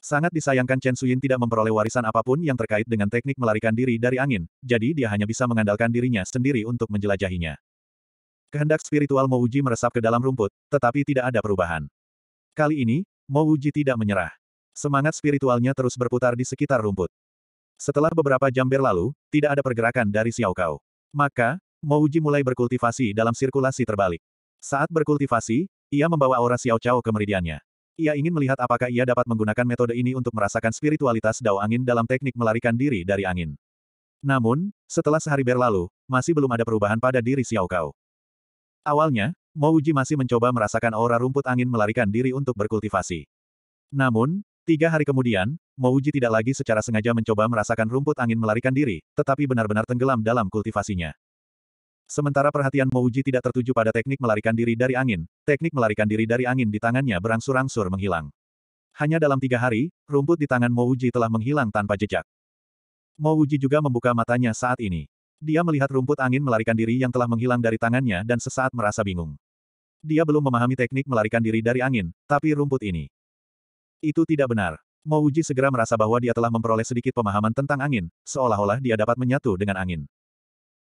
Sangat disayangkan Chen Suyin tidak memperoleh warisan apapun yang terkait dengan teknik melarikan diri dari angin, jadi dia hanya bisa mengandalkan dirinya sendiri untuk menjelajahinya. Kehendak spiritual Mo Uji meresap ke dalam rumput, tetapi tidak ada perubahan. Kali ini, Mo Uji tidak menyerah. Semangat spiritualnya terus berputar di sekitar rumput. Setelah beberapa jam berlalu, tidak ada pergerakan dari Xiao Kao. Maka, Mouji mulai berkultivasi dalam sirkulasi terbalik. Saat berkultivasi, ia membawa aura Xiao Cao ke meridiannya. Ia ingin melihat apakah ia dapat menggunakan metode ini untuk merasakan spiritualitas dao angin dalam teknik melarikan diri dari angin. Namun, setelah sehari berlalu, masih belum ada perubahan pada diri Xiao Kao. Awalnya, Mouji masih mencoba merasakan aura rumput angin melarikan diri untuk berkultivasi. Namun, Tiga hari kemudian, Mouji tidak lagi secara sengaja mencoba merasakan rumput angin melarikan diri, tetapi benar-benar tenggelam dalam kultivasinya. Sementara perhatian Mouji tidak tertuju pada teknik melarikan diri dari angin, teknik melarikan diri dari angin di tangannya berangsur-angsur menghilang. Hanya dalam tiga hari, rumput di tangan Mouji telah menghilang tanpa jejak. Mouji juga membuka matanya saat ini. Dia melihat rumput angin melarikan diri yang telah menghilang dari tangannya dan sesaat merasa bingung. Dia belum memahami teknik melarikan diri dari angin, tapi rumput ini. Itu tidak benar. Mouji segera merasa bahwa dia telah memperoleh sedikit pemahaman tentang angin, seolah-olah dia dapat menyatu dengan angin.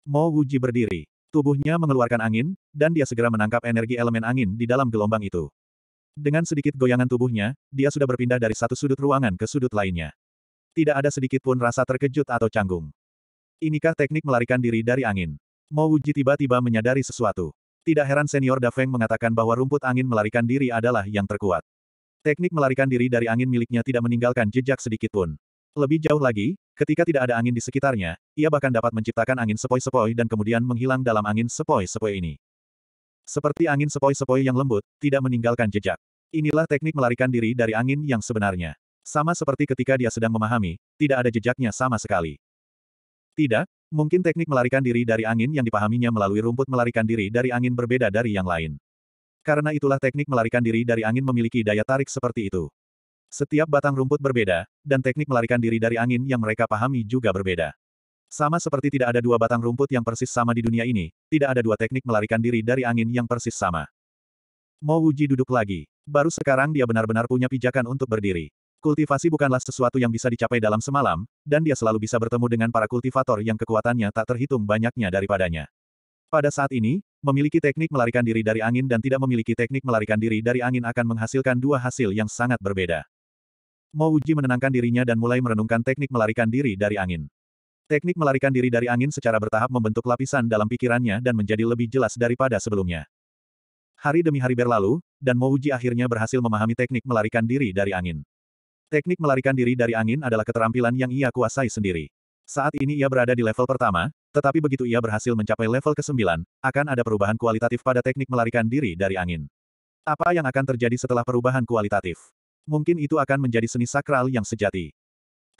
Mouji berdiri. Tubuhnya mengeluarkan angin, dan dia segera menangkap energi elemen angin di dalam gelombang itu. Dengan sedikit goyangan tubuhnya, dia sudah berpindah dari satu sudut ruangan ke sudut lainnya. Tidak ada sedikit pun rasa terkejut atau canggung. Inikah teknik melarikan diri dari angin? Mouji tiba-tiba menyadari sesuatu. Tidak heran senior Dafeng mengatakan bahwa rumput angin melarikan diri adalah yang terkuat. Teknik melarikan diri dari angin miliknya tidak meninggalkan jejak sedikit pun. Lebih jauh lagi, ketika tidak ada angin di sekitarnya, ia bahkan dapat menciptakan angin sepoi-sepoi dan kemudian menghilang dalam angin sepoi-sepoi ini. Seperti angin sepoi-sepoi yang lembut, tidak meninggalkan jejak. Inilah teknik melarikan diri dari angin yang sebenarnya. Sama seperti ketika dia sedang memahami, tidak ada jejaknya sama sekali. Tidak, mungkin teknik melarikan diri dari angin yang dipahaminya melalui rumput melarikan diri dari angin berbeda dari yang lain. Karena itulah teknik melarikan diri dari angin memiliki daya tarik seperti itu. Setiap batang rumput berbeda, dan teknik melarikan diri dari angin yang mereka pahami juga berbeda. Sama seperti tidak ada dua batang rumput yang persis sama di dunia ini, tidak ada dua teknik melarikan diri dari angin yang persis sama. Mo Wuji duduk lagi. Baru sekarang dia benar-benar punya pijakan untuk berdiri. Kultivasi bukanlah sesuatu yang bisa dicapai dalam semalam, dan dia selalu bisa bertemu dengan para kultivator yang kekuatannya tak terhitung banyaknya daripadanya. Pada saat ini, Memiliki teknik melarikan diri dari angin dan tidak memiliki teknik melarikan diri dari angin akan menghasilkan dua hasil yang sangat berbeda. Mo Uji menenangkan dirinya dan mulai merenungkan teknik melarikan diri dari angin. Teknik melarikan diri dari angin secara bertahap membentuk lapisan dalam pikirannya dan menjadi lebih jelas daripada sebelumnya. Hari demi hari berlalu, dan Mo Uji akhirnya berhasil memahami teknik melarikan diri dari angin. Teknik melarikan diri dari angin adalah keterampilan yang ia kuasai sendiri. Saat ini ia berada di level pertama, tetapi begitu ia berhasil mencapai level ke-9, akan ada perubahan kualitatif pada teknik melarikan diri dari angin. Apa yang akan terjadi setelah perubahan kualitatif? Mungkin itu akan menjadi seni sakral yang sejati.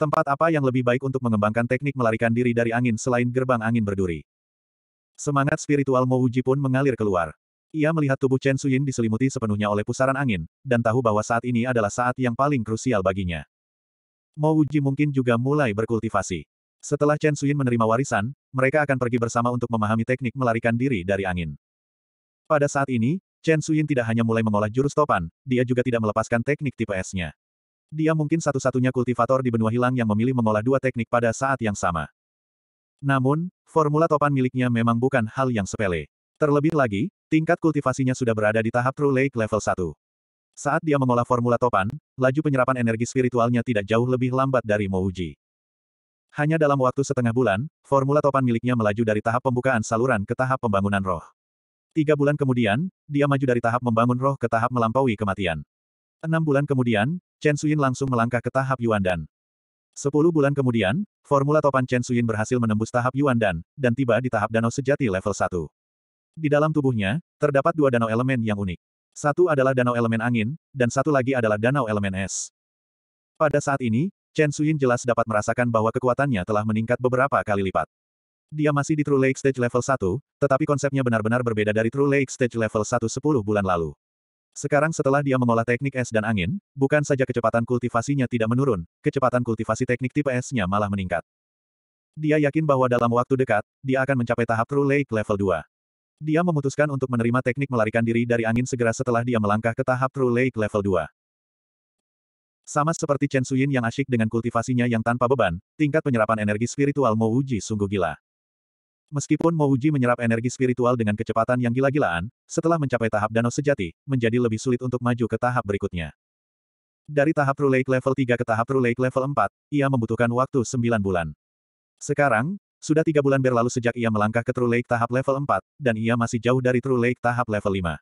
Tempat apa yang lebih baik untuk mengembangkan teknik melarikan diri dari angin selain gerbang angin berduri? Semangat spiritual Mo Uji pun mengalir keluar. Ia melihat tubuh Chen Suyin diselimuti sepenuhnya oleh pusaran angin, dan tahu bahwa saat ini adalah saat yang paling krusial baginya. Mo Wuji mungkin juga mulai berkultivasi. Setelah Chen Suyin menerima warisan, mereka akan pergi bersama untuk memahami teknik melarikan diri dari angin. Pada saat ini, Chen Suyin tidak hanya mulai mengolah jurus topan, dia juga tidak melepaskan teknik tipe S-nya. Dia mungkin satu-satunya kultivator di benua hilang yang memilih mengolah dua teknik pada saat yang sama. Namun, formula topan miliknya memang bukan hal yang sepele. Terlebih lagi, tingkat kultivasinya sudah berada di tahap True Lake level 1. Saat dia mengolah formula topan, laju penyerapan energi spiritualnya tidak jauh lebih lambat dari Mouji. Hanya dalam waktu setengah bulan, formula topan miliknya melaju dari tahap pembukaan saluran ke tahap pembangunan roh. Tiga bulan kemudian, dia maju dari tahap membangun roh ke tahap melampaui kematian. Enam bulan kemudian, Chen Suyin langsung melangkah ke tahap Yuan Dan. Sepuluh bulan kemudian, formula topan Chen Suyin berhasil menembus tahap Yuan Dan, dan tiba di tahap danau sejati level 1. Di dalam tubuhnya, terdapat dua danau elemen yang unik. Satu adalah danau elemen angin, dan satu lagi adalah danau elemen es. Pada saat ini, Chen Suyin jelas dapat merasakan bahwa kekuatannya telah meningkat beberapa kali lipat. Dia masih di True Lake Stage level 1, tetapi konsepnya benar-benar berbeda dari True Lake Stage level 1 10 bulan lalu. Sekarang setelah dia mengolah teknik es dan angin, bukan saja kecepatan kultivasinya tidak menurun, kecepatan kultivasi teknik tipe esnya malah meningkat. Dia yakin bahwa dalam waktu dekat, dia akan mencapai tahap True Lake level 2. Dia memutuskan untuk menerima teknik melarikan diri dari angin segera setelah dia melangkah ke tahap True Lake level 2. Sama seperti Chen Suyin yang asyik dengan kultivasinya yang tanpa beban, tingkat penyerapan energi spiritual Mo Wuji sungguh gila. Meskipun Mo Wuji menyerap energi spiritual dengan kecepatan yang gila-gilaan, setelah mencapai tahap danau sejati, menjadi lebih sulit untuk maju ke tahap berikutnya. Dari tahap Rulake level 3 ke tahap Rulake level 4, ia membutuhkan waktu 9 bulan. Sekarang, sudah tiga bulan berlalu sejak ia melangkah ke True tahap level 4, dan ia masih jauh dari True tahap level 5.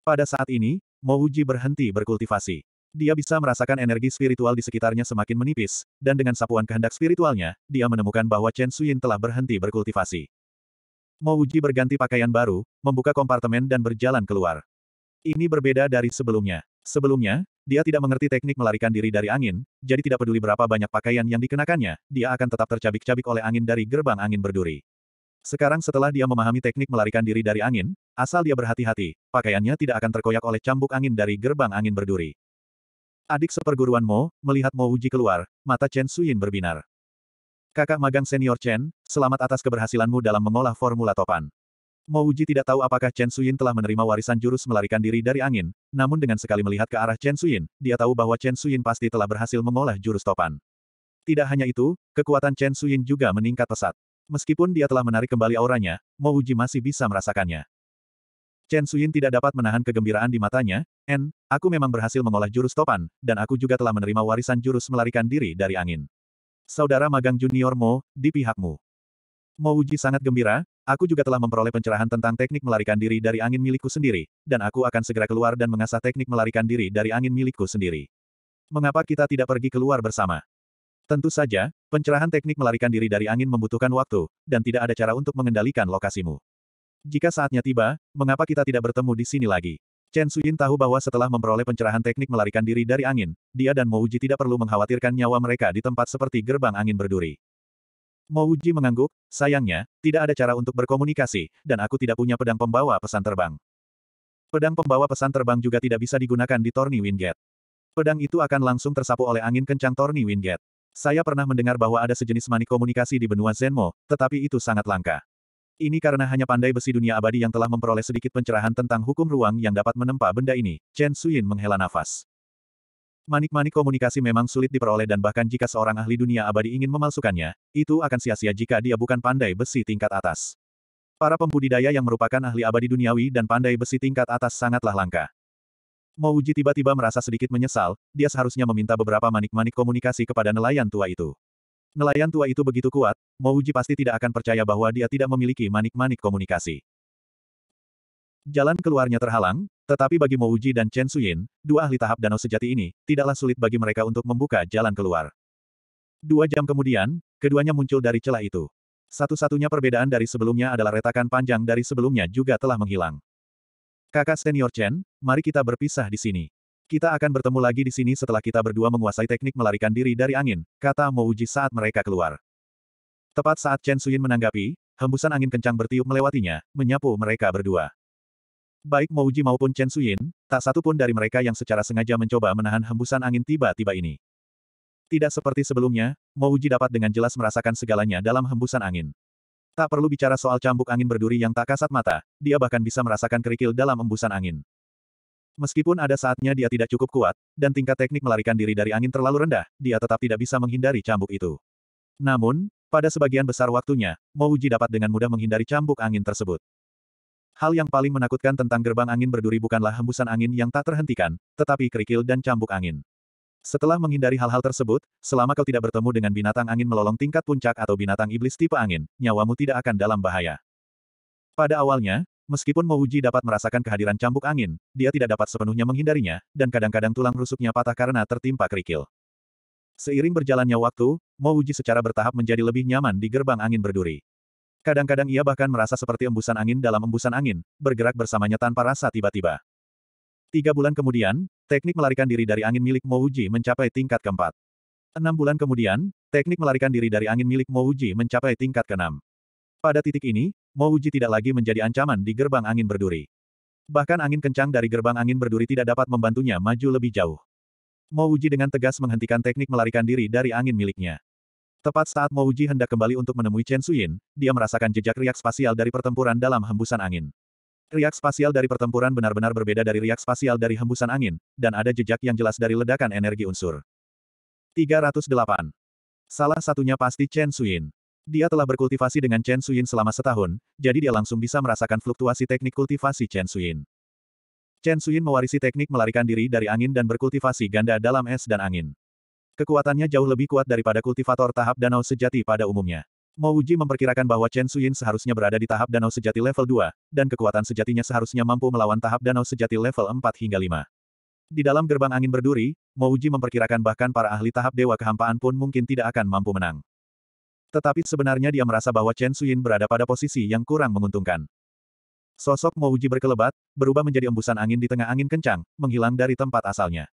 Pada saat ini, Mo Wuji berhenti berkultivasi. Dia bisa merasakan energi spiritual di sekitarnya semakin menipis, dan dengan sapuan kehendak spiritualnya, dia menemukan bahwa Chen Suyin telah berhenti berkultivasi. Mo berganti pakaian baru, membuka kompartemen dan berjalan keluar. Ini berbeda dari sebelumnya. Sebelumnya, dia tidak mengerti teknik melarikan diri dari angin, jadi tidak peduli berapa banyak pakaian yang dikenakannya, dia akan tetap tercabik-cabik oleh angin dari gerbang angin berduri. Sekarang setelah dia memahami teknik melarikan diri dari angin, asal dia berhati-hati, pakaiannya tidak akan terkoyak oleh cambuk angin dari gerbang angin berduri. Adik seperguruan Mo, melihat Mo Uji keluar, mata Chen Suyin berbinar. Kakak magang senior Chen, selamat atas keberhasilanmu dalam mengolah formula topan. Mo Uji tidak tahu apakah Chen Suyin telah menerima warisan jurus melarikan diri dari angin, namun dengan sekali melihat ke arah Chen Suyin, dia tahu bahwa Chen Suyin pasti telah berhasil mengolah jurus topan. Tidak hanya itu, kekuatan Chen Suyin juga meningkat pesat. Meskipun dia telah menarik kembali auranya, Mo Uji masih bisa merasakannya. Chen Suyin tidak dapat menahan kegembiraan di matanya, En, aku memang berhasil mengolah jurus topan, dan aku juga telah menerima warisan jurus melarikan diri dari angin. Saudara magang junior Mo, di pihakmu. Mo Uji sangat gembira, aku juga telah memperoleh pencerahan tentang teknik melarikan diri dari angin milikku sendiri, dan aku akan segera keluar dan mengasah teknik melarikan diri dari angin milikku sendiri. Mengapa kita tidak pergi keluar bersama? Tentu saja, pencerahan teknik melarikan diri dari angin membutuhkan waktu, dan tidak ada cara untuk mengendalikan lokasimu. Jika saatnya tiba, mengapa kita tidak bertemu di sini lagi? Chen Suyin tahu bahwa setelah memperoleh pencerahan teknik melarikan diri dari angin, dia dan Mo Uji tidak perlu mengkhawatirkan nyawa mereka di tempat seperti gerbang angin berduri. Mo Uji mengangguk, sayangnya, tidak ada cara untuk berkomunikasi, dan aku tidak punya pedang pembawa pesan terbang. Pedang pembawa pesan terbang juga tidak bisa digunakan di Torni Wingate. Pedang itu akan langsung tersapu oleh angin kencang Torni Wingate. Saya pernah mendengar bahwa ada sejenis manik komunikasi di benua Zenmo, tetapi itu sangat langka. Ini karena hanya pandai besi dunia abadi yang telah memperoleh sedikit pencerahan tentang hukum ruang yang dapat menempa benda ini, Chen Suyin menghela nafas. Manik-manik komunikasi memang sulit diperoleh dan bahkan jika seorang ahli dunia abadi ingin memalsukannya, itu akan sia-sia jika dia bukan pandai besi tingkat atas. Para pembudidaya yang merupakan ahli abadi duniawi dan pandai besi tingkat atas sangatlah langka. Mouji tiba-tiba merasa sedikit menyesal, dia seharusnya meminta beberapa manik-manik komunikasi kepada nelayan tua itu. Nelayan tua itu begitu kuat, Mouji pasti tidak akan percaya bahwa dia tidak memiliki manik-manik komunikasi. Jalan keluarnya terhalang, tetapi bagi Mouji dan Chen Suyin, dua ahli tahap danau sejati ini, tidaklah sulit bagi mereka untuk membuka jalan keluar. Dua jam kemudian, keduanya muncul dari celah itu. Satu-satunya perbedaan dari sebelumnya adalah retakan panjang dari sebelumnya juga telah menghilang. Kakak senior Chen, mari kita berpisah di sini. Kita akan bertemu lagi di sini setelah kita berdua menguasai teknik melarikan diri dari angin, kata Mouji saat mereka keluar. Tepat saat Chen Suyin menanggapi, hembusan angin kencang bertiup melewatinya, menyapu mereka berdua. Baik Mouji maupun Chen Suyin, tak satu pun dari mereka yang secara sengaja mencoba menahan hembusan angin tiba-tiba ini. Tidak seperti sebelumnya, Mouji dapat dengan jelas merasakan segalanya dalam hembusan angin. Tak perlu bicara soal cambuk angin berduri yang tak kasat mata, dia bahkan bisa merasakan kerikil dalam embusan angin. Meskipun ada saatnya dia tidak cukup kuat, dan tingkat teknik melarikan diri dari angin terlalu rendah, dia tetap tidak bisa menghindari cambuk itu. Namun, pada sebagian besar waktunya, Mouji dapat dengan mudah menghindari cambuk angin tersebut. Hal yang paling menakutkan tentang gerbang angin berduri bukanlah hembusan angin yang tak terhentikan, tetapi kerikil dan cambuk angin. Setelah menghindari hal-hal tersebut, selama kau tidak bertemu dengan binatang angin melolong tingkat puncak atau binatang iblis tipe angin, nyawamu tidak akan dalam bahaya. Pada awalnya, Meskipun Mouji dapat merasakan kehadiran cambuk angin, dia tidak dapat sepenuhnya menghindarinya, dan kadang-kadang tulang rusuknya patah karena tertimpa kerikil. Seiring berjalannya waktu, Mouji secara bertahap menjadi lebih nyaman di gerbang angin berduri. Kadang-kadang ia bahkan merasa seperti embusan angin dalam embusan angin, bergerak bersamanya tanpa rasa tiba-tiba. Tiga bulan kemudian, teknik melarikan diri dari angin milik Mouji mencapai tingkat keempat. Enam bulan kemudian, teknik melarikan diri dari angin milik Mouji mencapai tingkat keenam. Pada titik ini, Mo Mouji tidak lagi menjadi ancaman di gerbang angin berduri. Bahkan angin kencang dari gerbang angin berduri tidak dapat membantunya maju lebih jauh. Mo Mouji dengan tegas menghentikan teknik melarikan diri dari angin miliknya. Tepat saat Mo Mouji hendak kembali untuk menemui Chen Suyin, dia merasakan jejak riak spasial dari pertempuran dalam hembusan angin. Riak spasial dari pertempuran benar-benar berbeda dari riak spasial dari hembusan angin, dan ada jejak yang jelas dari ledakan energi unsur. 308. Salah satunya pasti Chen Suyin. Dia telah berkultivasi dengan Chen Suyin selama setahun, jadi dia langsung bisa merasakan fluktuasi teknik kultivasi Chen Suyin. Chen Suyin mewarisi teknik melarikan diri dari angin dan berkultivasi ganda dalam es dan angin. Kekuatannya jauh lebih kuat daripada kultivator tahap danau sejati pada umumnya. Mo Wuji memperkirakan bahwa Chen Suyin seharusnya berada di tahap danau sejati level 2, dan kekuatan sejatinya seharusnya mampu melawan tahap danau sejati level 4 hingga 5. Di dalam gerbang angin berduri, Mo Wuji memperkirakan bahkan para ahli tahap dewa kehampaan pun mungkin tidak akan mampu menang. Tetapi sebenarnya dia merasa bahwa Chen Suyin berada pada posisi yang kurang menguntungkan. Sosok Mo Uji berkelebat, berubah menjadi embusan angin di tengah angin kencang, menghilang dari tempat asalnya.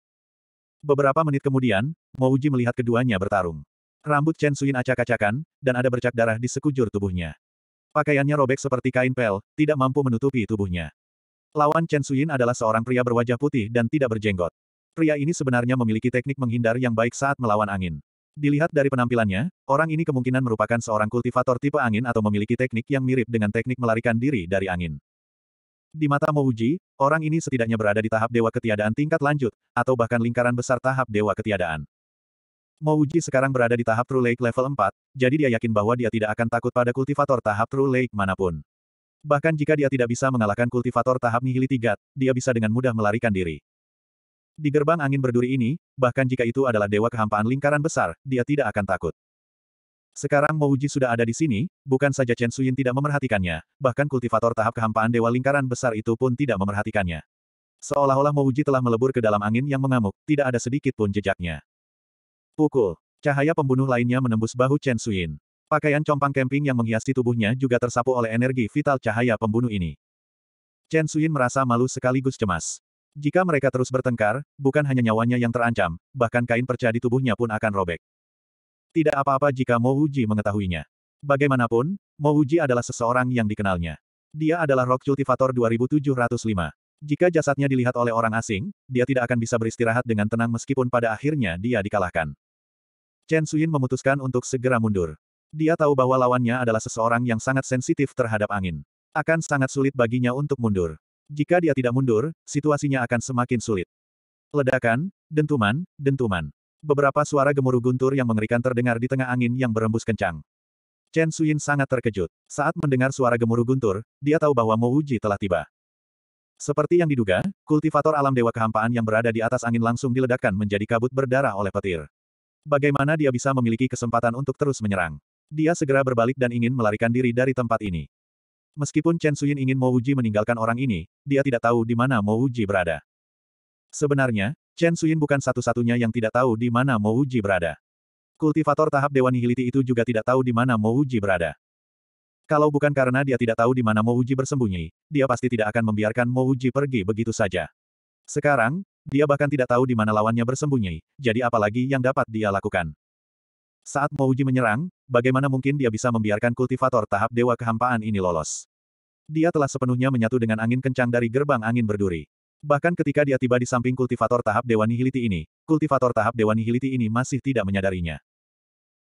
Beberapa menit kemudian, Mo Uji melihat keduanya bertarung. Rambut Chen Suyin acak-acakan, dan ada bercak darah di sekujur tubuhnya. Pakaiannya robek seperti kain pel, tidak mampu menutupi tubuhnya. Lawan Chen Suyin adalah seorang pria berwajah putih dan tidak berjenggot. Pria ini sebenarnya memiliki teknik menghindar yang baik saat melawan angin. Dilihat dari penampilannya, orang ini kemungkinan merupakan seorang kultivator tipe angin atau memiliki teknik yang mirip dengan teknik melarikan diri dari angin. Di mata Mouji, orang ini setidaknya berada di tahap dewa ketiadaan tingkat lanjut, atau bahkan lingkaran besar tahap dewa ketiadaan. Mouji sekarang berada di tahap True Lake level 4, jadi dia yakin bahwa dia tidak akan takut pada kultivator tahap True Lake manapun. Bahkan jika dia tidak bisa mengalahkan kultivator tahap nihili dia bisa dengan mudah melarikan diri. Di gerbang angin berduri ini, bahkan jika itu adalah dewa kehampaan lingkaran besar, dia tidak akan takut. Sekarang Mouji sudah ada di sini, bukan saja Chen Suyin tidak memerhatikannya, bahkan kultivator tahap kehampaan dewa lingkaran besar itu pun tidak memerhatikannya. Seolah-olah Mouji telah melebur ke dalam angin yang mengamuk, tidak ada sedikit pun jejaknya. Pukul. Cahaya pembunuh lainnya menembus bahu Chen Suyin. Pakaian compang kemping yang menghiasi tubuhnya juga tersapu oleh energi vital cahaya pembunuh ini. Chen Suyin merasa malu sekaligus cemas. Jika mereka terus bertengkar, bukan hanya nyawanya yang terancam, bahkan kain perca di tubuhnya pun akan robek. Tidak apa-apa jika Mo Uji mengetahuinya. Bagaimanapun, Mo Uji adalah seseorang yang dikenalnya. Dia adalah Rock Cultivator 2705. Jika jasadnya dilihat oleh orang asing, dia tidak akan bisa beristirahat dengan tenang meskipun pada akhirnya dia dikalahkan. Chen Suyin memutuskan untuk segera mundur. Dia tahu bahwa lawannya adalah seseorang yang sangat sensitif terhadap angin. Akan sangat sulit baginya untuk mundur. Jika dia tidak mundur, situasinya akan semakin sulit. Ledakan, dentuman, dentuman. Beberapa suara gemuruh guntur yang mengerikan terdengar di tengah angin yang berembus kencang. Chen Suyin sangat terkejut. Saat mendengar suara gemuruh guntur, dia tahu bahwa Mo Uji telah tiba. Seperti yang diduga, kultivator alam dewa kehampaan yang berada di atas angin langsung diledakkan menjadi kabut berdarah oleh petir. Bagaimana dia bisa memiliki kesempatan untuk terus menyerang? Dia segera berbalik dan ingin melarikan diri dari tempat ini. Meskipun Chen Suyin ingin Mo Uji meninggalkan orang ini, dia tidak tahu di mana Mo Uji berada. Sebenarnya, Chen Suyin bukan satu-satunya yang tidak tahu di mana Mo Uji berada. Kultivator tahap Dewan Nihiliti itu juga tidak tahu di mana Mo Uji berada. Kalau bukan karena dia tidak tahu di mana Mo Uji bersembunyi, dia pasti tidak akan membiarkan Mo Uji pergi begitu saja. Sekarang, dia bahkan tidak tahu di mana lawannya bersembunyi, jadi apalagi yang dapat dia lakukan. Saat Mouji menyerang, bagaimana mungkin dia bisa membiarkan kultivator tahap dewa kehampaan ini lolos? Dia telah sepenuhnya menyatu dengan angin kencang dari gerbang angin berduri. Bahkan ketika dia tiba di samping kultivator tahap dewa nihiliti ini, kultivator tahap dewa nihiliti ini masih tidak menyadarinya.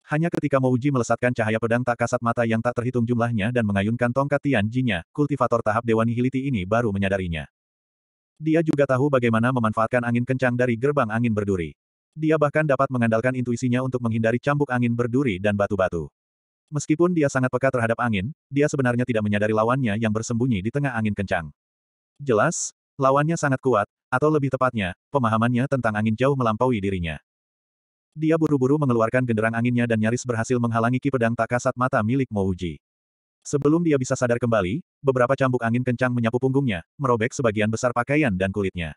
Hanya ketika Mouji melesatkan cahaya pedang tak kasat mata yang tak terhitung jumlahnya dan mengayunkan tongkat Tianjinya, kultivator tahap dewa nihiliti ini baru menyadarinya. Dia juga tahu bagaimana memanfaatkan angin kencang dari gerbang angin berduri. Dia bahkan dapat mengandalkan intuisinya untuk menghindari cambuk angin berduri dan batu-batu. Meskipun dia sangat peka terhadap angin, dia sebenarnya tidak menyadari lawannya yang bersembunyi di tengah angin kencang. Jelas, lawannya sangat kuat, atau lebih tepatnya, pemahamannya tentang angin jauh melampaui dirinya. Dia buru-buru mengeluarkan genderang anginnya dan nyaris berhasil menghalangi ki pedang tak kasat mata milik Mouji. Sebelum dia bisa sadar kembali, beberapa cambuk angin kencang menyapu punggungnya, merobek sebagian besar pakaian dan kulitnya.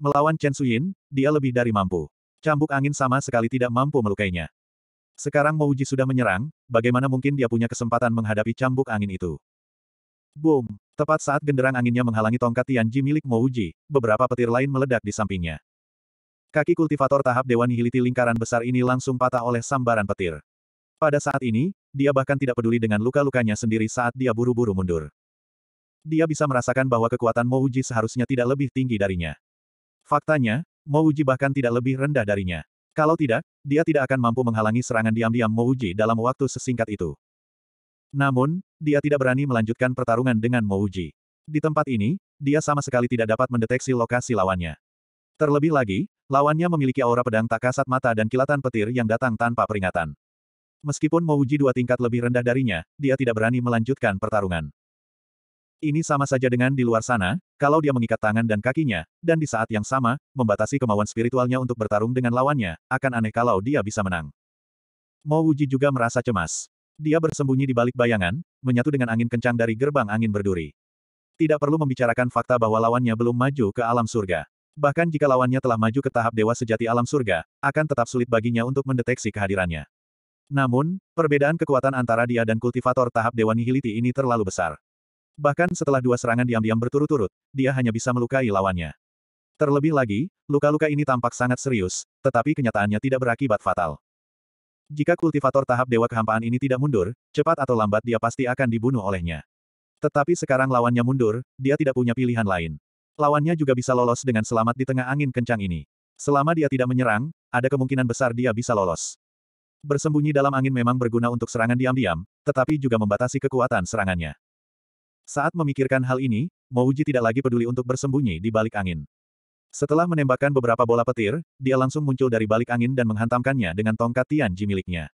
Melawan Chen Suyin, dia lebih dari mampu. Cambuk angin sama sekali tidak mampu melukainya. Sekarang Mouji sudah menyerang, bagaimana mungkin dia punya kesempatan menghadapi cambuk angin itu? Boom! Tepat saat genderang anginnya menghalangi tongkat Tianji milik Mouji, beberapa petir lain meledak di sampingnya. Kaki kultivator tahap Dewan Hiliti lingkaran besar ini langsung patah oleh sambaran petir. Pada saat ini, dia bahkan tidak peduli dengan luka-lukanya sendiri saat dia buru-buru mundur. Dia bisa merasakan bahwa kekuatan Mouji seharusnya tidak lebih tinggi darinya. Faktanya, Mouji bahkan tidak lebih rendah darinya. Kalau tidak, dia tidak akan mampu menghalangi serangan diam-diam Mouji dalam waktu sesingkat itu. Namun, dia tidak berani melanjutkan pertarungan dengan Mouji. Di tempat ini, dia sama sekali tidak dapat mendeteksi lokasi lawannya. Terlebih lagi, lawannya memiliki aura pedang tak kasat mata dan kilatan petir yang datang tanpa peringatan. Meskipun Mouji dua tingkat lebih rendah darinya, dia tidak berani melanjutkan pertarungan. Ini sama saja dengan di luar sana, kalau dia mengikat tangan dan kakinya, dan di saat yang sama, membatasi kemauan spiritualnya untuk bertarung dengan lawannya, akan aneh kalau dia bisa menang. Mo Wuji juga merasa cemas. Dia bersembunyi di balik bayangan, menyatu dengan angin kencang dari gerbang angin berduri. Tidak perlu membicarakan fakta bahwa lawannya belum maju ke alam surga. Bahkan jika lawannya telah maju ke tahap dewa sejati alam surga, akan tetap sulit baginya untuk mendeteksi kehadirannya. Namun, perbedaan kekuatan antara dia dan kultivator tahap dewa nihiliti ini terlalu besar. Bahkan setelah dua serangan diam-diam berturut-turut, dia hanya bisa melukai lawannya. Terlebih lagi, luka-luka ini tampak sangat serius, tetapi kenyataannya tidak berakibat fatal. Jika kultivator tahap Dewa Kehampaan ini tidak mundur, cepat atau lambat dia pasti akan dibunuh olehnya. Tetapi sekarang lawannya mundur, dia tidak punya pilihan lain. Lawannya juga bisa lolos dengan selamat di tengah angin kencang ini. Selama dia tidak menyerang, ada kemungkinan besar dia bisa lolos. Bersembunyi dalam angin memang berguna untuk serangan diam-diam, tetapi juga membatasi kekuatan serangannya. Saat memikirkan hal ini, Mouji tidak lagi peduli untuk bersembunyi di balik angin. Setelah menembakkan beberapa bola petir, dia langsung muncul dari balik angin dan menghantamkannya dengan tongkat Tianji miliknya.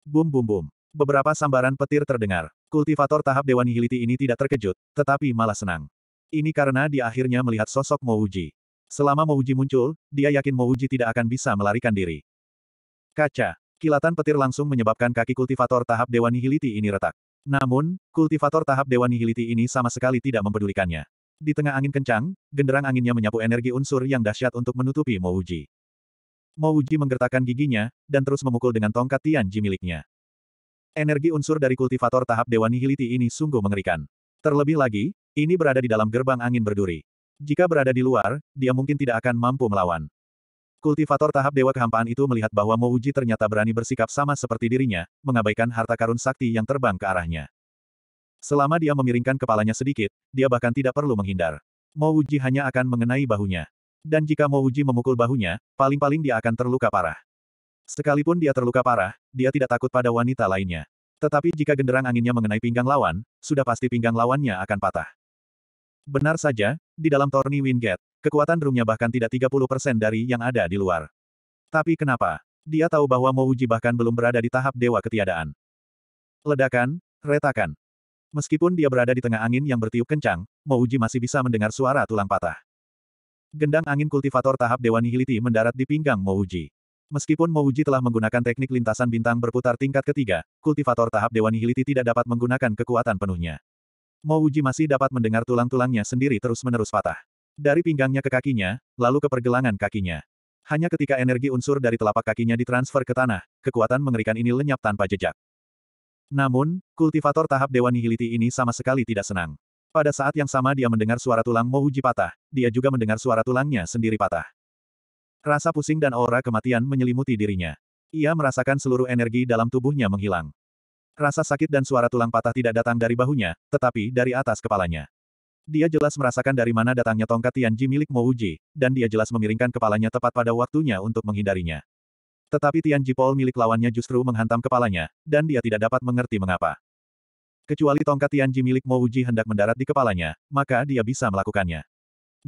Bum bum bum. Beberapa sambaran petir terdengar. Kultivator tahap Dewa Nihiliti ini tidak terkejut, tetapi malah senang. Ini karena dia akhirnya melihat sosok Mouji. Selama Mouji muncul, dia yakin Mouji tidak akan bisa melarikan diri. Kaca. Kilatan petir langsung menyebabkan kaki kultivator tahap Dewa Nihiliti ini retak. Namun, kultivator tahap Dewa Nihiliti ini sama sekali tidak mempedulikannya. Di tengah angin kencang, genderang anginnya menyapu energi unsur yang dahsyat untuk menutupi Mouji. Mouji menggertakkan giginya, dan terus memukul dengan tongkat Tianji miliknya. Energi unsur dari kultivator tahap Dewa Nihiliti ini sungguh mengerikan. Terlebih lagi, ini berada di dalam gerbang angin berduri. Jika berada di luar, dia mungkin tidak akan mampu melawan. Kultivator tahap Dewa Kehampaan itu melihat bahwa Mouji ternyata berani bersikap sama seperti dirinya, mengabaikan harta karun sakti yang terbang ke arahnya. Selama dia memiringkan kepalanya sedikit, dia bahkan tidak perlu menghindar. Mouji hanya akan mengenai bahunya. Dan jika Mouji memukul bahunya, paling-paling dia akan terluka parah. Sekalipun dia terluka parah, dia tidak takut pada wanita lainnya. Tetapi jika genderang anginnya mengenai pinggang lawan, sudah pasti pinggang lawannya akan patah. Benar saja, di dalam Torni Wingate, Kekuatan drumnya bahkan tidak 30% dari yang ada di luar. Tapi kenapa? Dia tahu bahwa Mouji bahkan belum berada di tahap dewa ketiadaan. Ledakan, retakan. Meskipun dia berada di tengah angin yang bertiup kencang, Mouji masih bisa mendengar suara tulang patah. Gendang angin kultivator tahap dewa nihiliti mendarat di pinggang Mouji. Meskipun Mouji telah menggunakan teknik lintasan bintang berputar tingkat ketiga, kultivator tahap Dewa Nihiliti tidak dapat menggunakan kekuatan penuhnya. Mouji masih dapat mendengar tulang-tulangnya sendiri terus-menerus patah. Dari pinggangnya ke kakinya, lalu ke pergelangan kakinya. Hanya ketika energi unsur dari telapak kakinya ditransfer ke tanah, kekuatan mengerikan ini lenyap tanpa jejak. Namun, kultivator tahap Dewa Nihiliti ini sama sekali tidak senang. Pada saat yang sama dia mendengar suara tulang Mouji patah, dia juga mendengar suara tulangnya sendiri patah. Rasa pusing dan aura kematian menyelimuti dirinya. Ia merasakan seluruh energi dalam tubuhnya menghilang. Rasa sakit dan suara tulang patah tidak datang dari bahunya, tetapi dari atas kepalanya. Dia jelas merasakan dari mana datangnya tongkat Tianji milik Mo Uji, dan dia jelas memiringkan kepalanya tepat pada waktunya untuk menghindarinya. Tetapi Tianji Paul milik lawannya justru menghantam kepalanya, dan dia tidak dapat mengerti mengapa. Kecuali tongkat Tianji milik Mo Uji hendak mendarat di kepalanya, maka dia bisa melakukannya.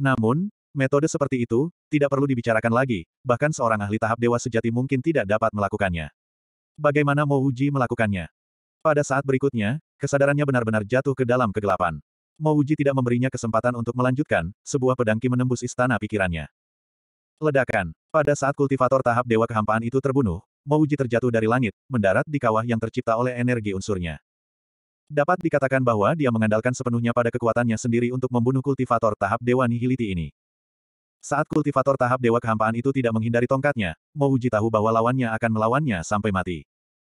Namun, metode seperti itu, tidak perlu dibicarakan lagi, bahkan seorang ahli tahap dewa sejati mungkin tidak dapat melakukannya. Bagaimana Mo Uji melakukannya? Pada saat berikutnya, kesadarannya benar-benar jatuh ke dalam kegelapan. Mouji tidak memberinya kesempatan untuk melanjutkan, sebuah pedang Ki menembus istana pikirannya. Ledakan. Pada saat kultivator tahap Dewa Kehampaan itu terbunuh, Mouji terjatuh dari langit, mendarat di kawah yang tercipta oleh energi unsurnya. Dapat dikatakan bahwa dia mengandalkan sepenuhnya pada kekuatannya sendiri untuk membunuh kultivator tahap Dewa Nihiliti ini. Saat kultivator tahap Dewa Kehampaan itu tidak menghindari tongkatnya, Mouji tahu bahwa lawannya akan melawannya sampai mati.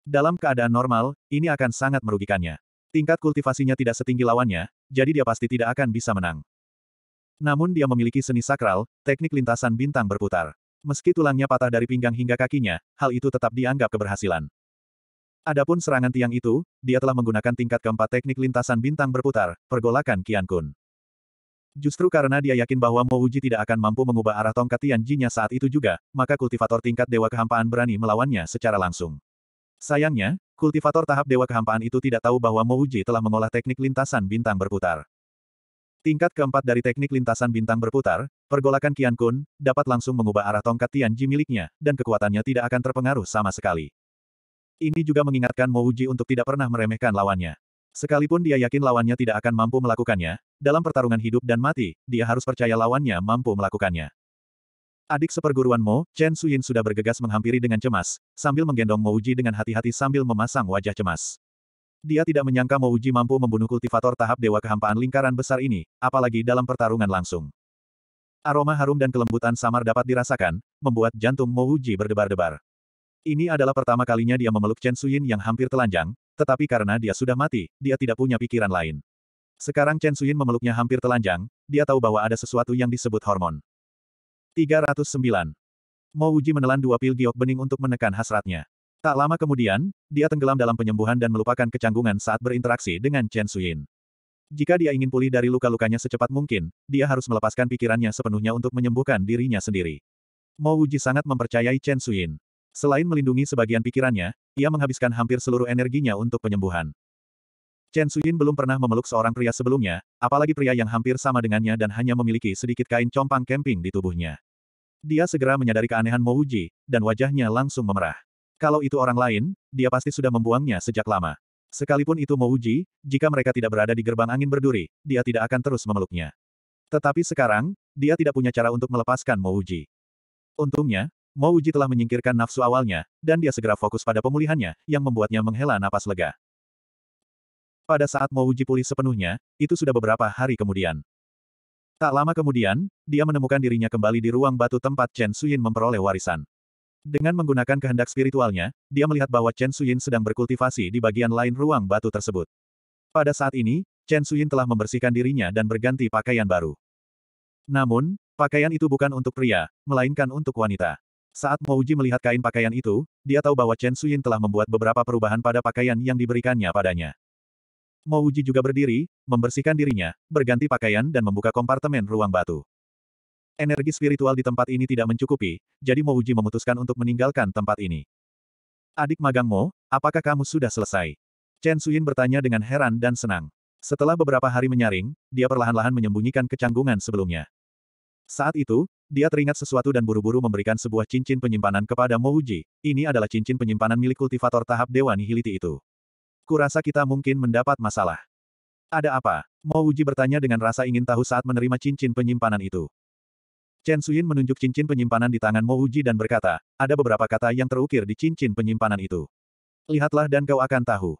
Dalam keadaan normal, ini akan sangat merugikannya. Tingkat kultivasinya tidak setinggi lawannya, jadi dia pasti tidak akan bisa menang. Namun dia memiliki seni sakral, teknik lintasan bintang berputar. Meski tulangnya patah dari pinggang hingga kakinya, hal itu tetap dianggap keberhasilan. Adapun serangan tiang itu, dia telah menggunakan tingkat keempat teknik lintasan bintang berputar, pergolakan Qian Kun. Justru karena dia yakin bahwa Mo Uji tidak akan mampu mengubah arah tongkat Tian Jinya saat itu juga, maka kultivator tingkat Dewa Kehampaan berani melawannya secara langsung. Sayangnya, Kultivator tahap Dewa Kehampaan itu tidak tahu bahwa Mouji telah mengolah teknik lintasan bintang berputar. Tingkat keempat dari teknik lintasan bintang berputar, pergolakan Kian Kun, dapat langsung mengubah arah tongkat Tian Ji miliknya, dan kekuatannya tidak akan terpengaruh sama sekali. Ini juga mengingatkan Mouji untuk tidak pernah meremehkan lawannya. Sekalipun dia yakin lawannya tidak akan mampu melakukannya, dalam pertarungan hidup dan mati, dia harus percaya lawannya mampu melakukannya. Adik seperguruan Mo, Chen Suyin sudah bergegas menghampiri dengan cemas, sambil menggendong Mo Uji dengan hati-hati sambil memasang wajah cemas. Dia tidak menyangka Mo Uji mampu membunuh kultivator tahap dewa kehampaan lingkaran besar ini, apalagi dalam pertarungan langsung. Aroma harum dan kelembutan samar dapat dirasakan, membuat jantung Mo Uji berdebar-debar. Ini adalah pertama kalinya dia memeluk Chen Suyin yang hampir telanjang, tetapi karena dia sudah mati, dia tidak punya pikiran lain. Sekarang Chen Suyin memeluknya hampir telanjang, dia tahu bahwa ada sesuatu yang disebut hormon. 309. Mo Wuji menelan dua pil giok bening untuk menekan hasratnya. Tak lama kemudian, dia tenggelam dalam penyembuhan dan melupakan kecanggungan saat berinteraksi dengan Chen Suyin. Jika dia ingin pulih dari luka-lukanya secepat mungkin, dia harus melepaskan pikirannya sepenuhnya untuk menyembuhkan dirinya sendiri. Mo Wuji sangat mempercayai Chen Suyin. Selain melindungi sebagian pikirannya, ia menghabiskan hampir seluruh energinya untuk penyembuhan. Chen Suyin belum pernah memeluk seorang pria sebelumnya, apalagi pria yang hampir sama dengannya dan hanya memiliki sedikit kain compang camping di tubuhnya. Dia segera menyadari keanehan Mo Uji, dan wajahnya langsung memerah. Kalau itu orang lain, dia pasti sudah membuangnya sejak lama. Sekalipun itu Mo Uji, jika mereka tidak berada di gerbang angin berduri, dia tidak akan terus memeluknya. Tetapi sekarang, dia tidak punya cara untuk melepaskan Mo Uji. Untungnya, Mo Uji telah menyingkirkan nafsu awalnya, dan dia segera fokus pada pemulihannya, yang membuatnya menghela napas lega. Pada saat mau uji pulih sepenuhnya, itu sudah beberapa hari kemudian. Tak lama kemudian, dia menemukan dirinya kembali di ruang batu tempat Chen Suyin memperoleh warisan. Dengan menggunakan kehendak spiritualnya, dia melihat bahwa Chen Suyin sedang berkultivasi di bagian lain ruang batu tersebut. Pada saat ini, Chen Suyin telah membersihkan dirinya dan berganti pakaian baru. Namun, pakaian itu bukan untuk pria, melainkan untuk wanita. Saat Mouji melihat kain pakaian itu, dia tahu bahwa Chen Suyin telah membuat beberapa perubahan pada pakaian yang diberikannya padanya. Mo Uji juga berdiri, membersihkan dirinya, berganti pakaian dan membuka kompartemen ruang batu. Energi spiritual di tempat ini tidak mencukupi, jadi Mo Uji memutuskan untuk meninggalkan tempat ini. Adik magang Mo, apakah kamu sudah selesai? Chen Suyin bertanya dengan heran dan senang. Setelah beberapa hari menyaring, dia perlahan-lahan menyembunyikan kecanggungan sebelumnya. Saat itu, dia teringat sesuatu dan buru-buru memberikan sebuah cincin penyimpanan kepada Mouji. Ini adalah cincin penyimpanan milik kultivator tahap Dewa Nihiliti itu. Kurasa kita mungkin mendapat masalah. Ada apa? Mo Wuji bertanya dengan rasa ingin tahu saat menerima cincin penyimpanan itu. Chen Suyin menunjuk cincin penyimpanan di tangan Mo Wuji dan berkata, ada beberapa kata yang terukir di cincin penyimpanan itu. Lihatlah dan kau akan tahu.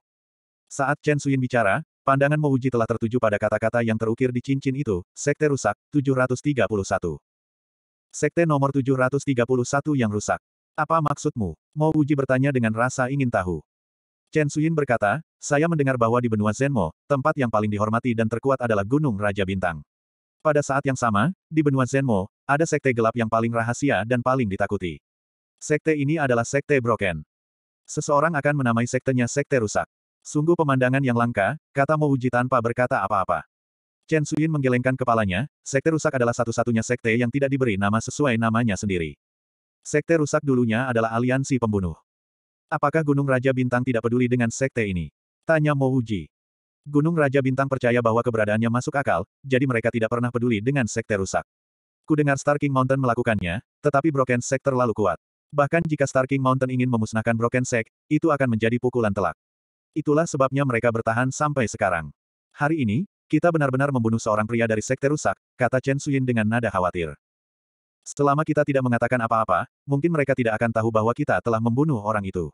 Saat Chen Suyin bicara, pandangan Mo Wuji telah tertuju pada kata-kata yang terukir di cincin itu, Sekte Rusak, 731. Sekte nomor 731 yang rusak. Apa maksudmu? Mo Wuji bertanya dengan rasa ingin tahu. Chen Suyin berkata, saya mendengar bahwa di benua Zenmo, tempat yang paling dihormati dan terkuat adalah Gunung Raja Bintang. Pada saat yang sama, di benua Zenmo, ada sekte gelap yang paling rahasia dan paling ditakuti. Sekte ini adalah sekte Broken. Seseorang akan menamai sektenya sekte rusak. Sungguh pemandangan yang langka, kata Mo Uji tanpa berkata apa-apa. Chen Suyin menggelengkan kepalanya, sekte rusak adalah satu-satunya sekte yang tidak diberi nama sesuai namanya sendiri. Sekte rusak dulunya adalah aliansi pembunuh. Apakah Gunung Raja Bintang tidak peduli dengan sekte ini? Tanya Mo Uji. Gunung Raja Bintang percaya bahwa keberadaannya masuk akal, jadi mereka tidak pernah peduli dengan sekte rusak. Ku dengar Star Mountain melakukannya, tetapi Broken Sect terlalu kuat. Bahkan jika Starking Mountain ingin memusnahkan Broken Sect, itu akan menjadi pukulan telak. Itulah sebabnya mereka bertahan sampai sekarang. Hari ini, kita benar-benar membunuh seorang pria dari sekte rusak, kata Chen Suyin dengan nada khawatir. Selama kita tidak mengatakan apa-apa, mungkin mereka tidak akan tahu bahwa kita telah membunuh orang itu.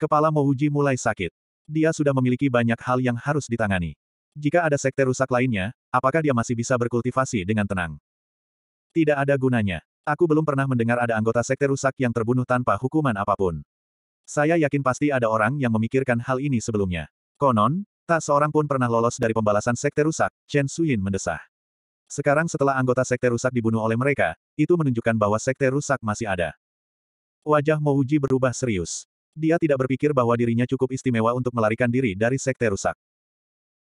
Kepala Mouji mulai sakit. Dia sudah memiliki banyak hal yang harus ditangani. Jika ada sekte rusak lainnya, apakah dia masih bisa berkultivasi dengan tenang? Tidak ada gunanya. Aku belum pernah mendengar ada anggota sekte rusak yang terbunuh tanpa hukuman apapun. Saya yakin pasti ada orang yang memikirkan hal ini sebelumnya. Konon, tak seorang pun pernah lolos dari pembalasan sekte rusak, Chen Suyin mendesah. Sekarang setelah anggota sekte rusak dibunuh oleh mereka, itu menunjukkan bahwa sekte rusak masih ada. Wajah Mouji berubah serius. Dia tidak berpikir bahwa dirinya cukup istimewa untuk melarikan diri dari sekte rusak.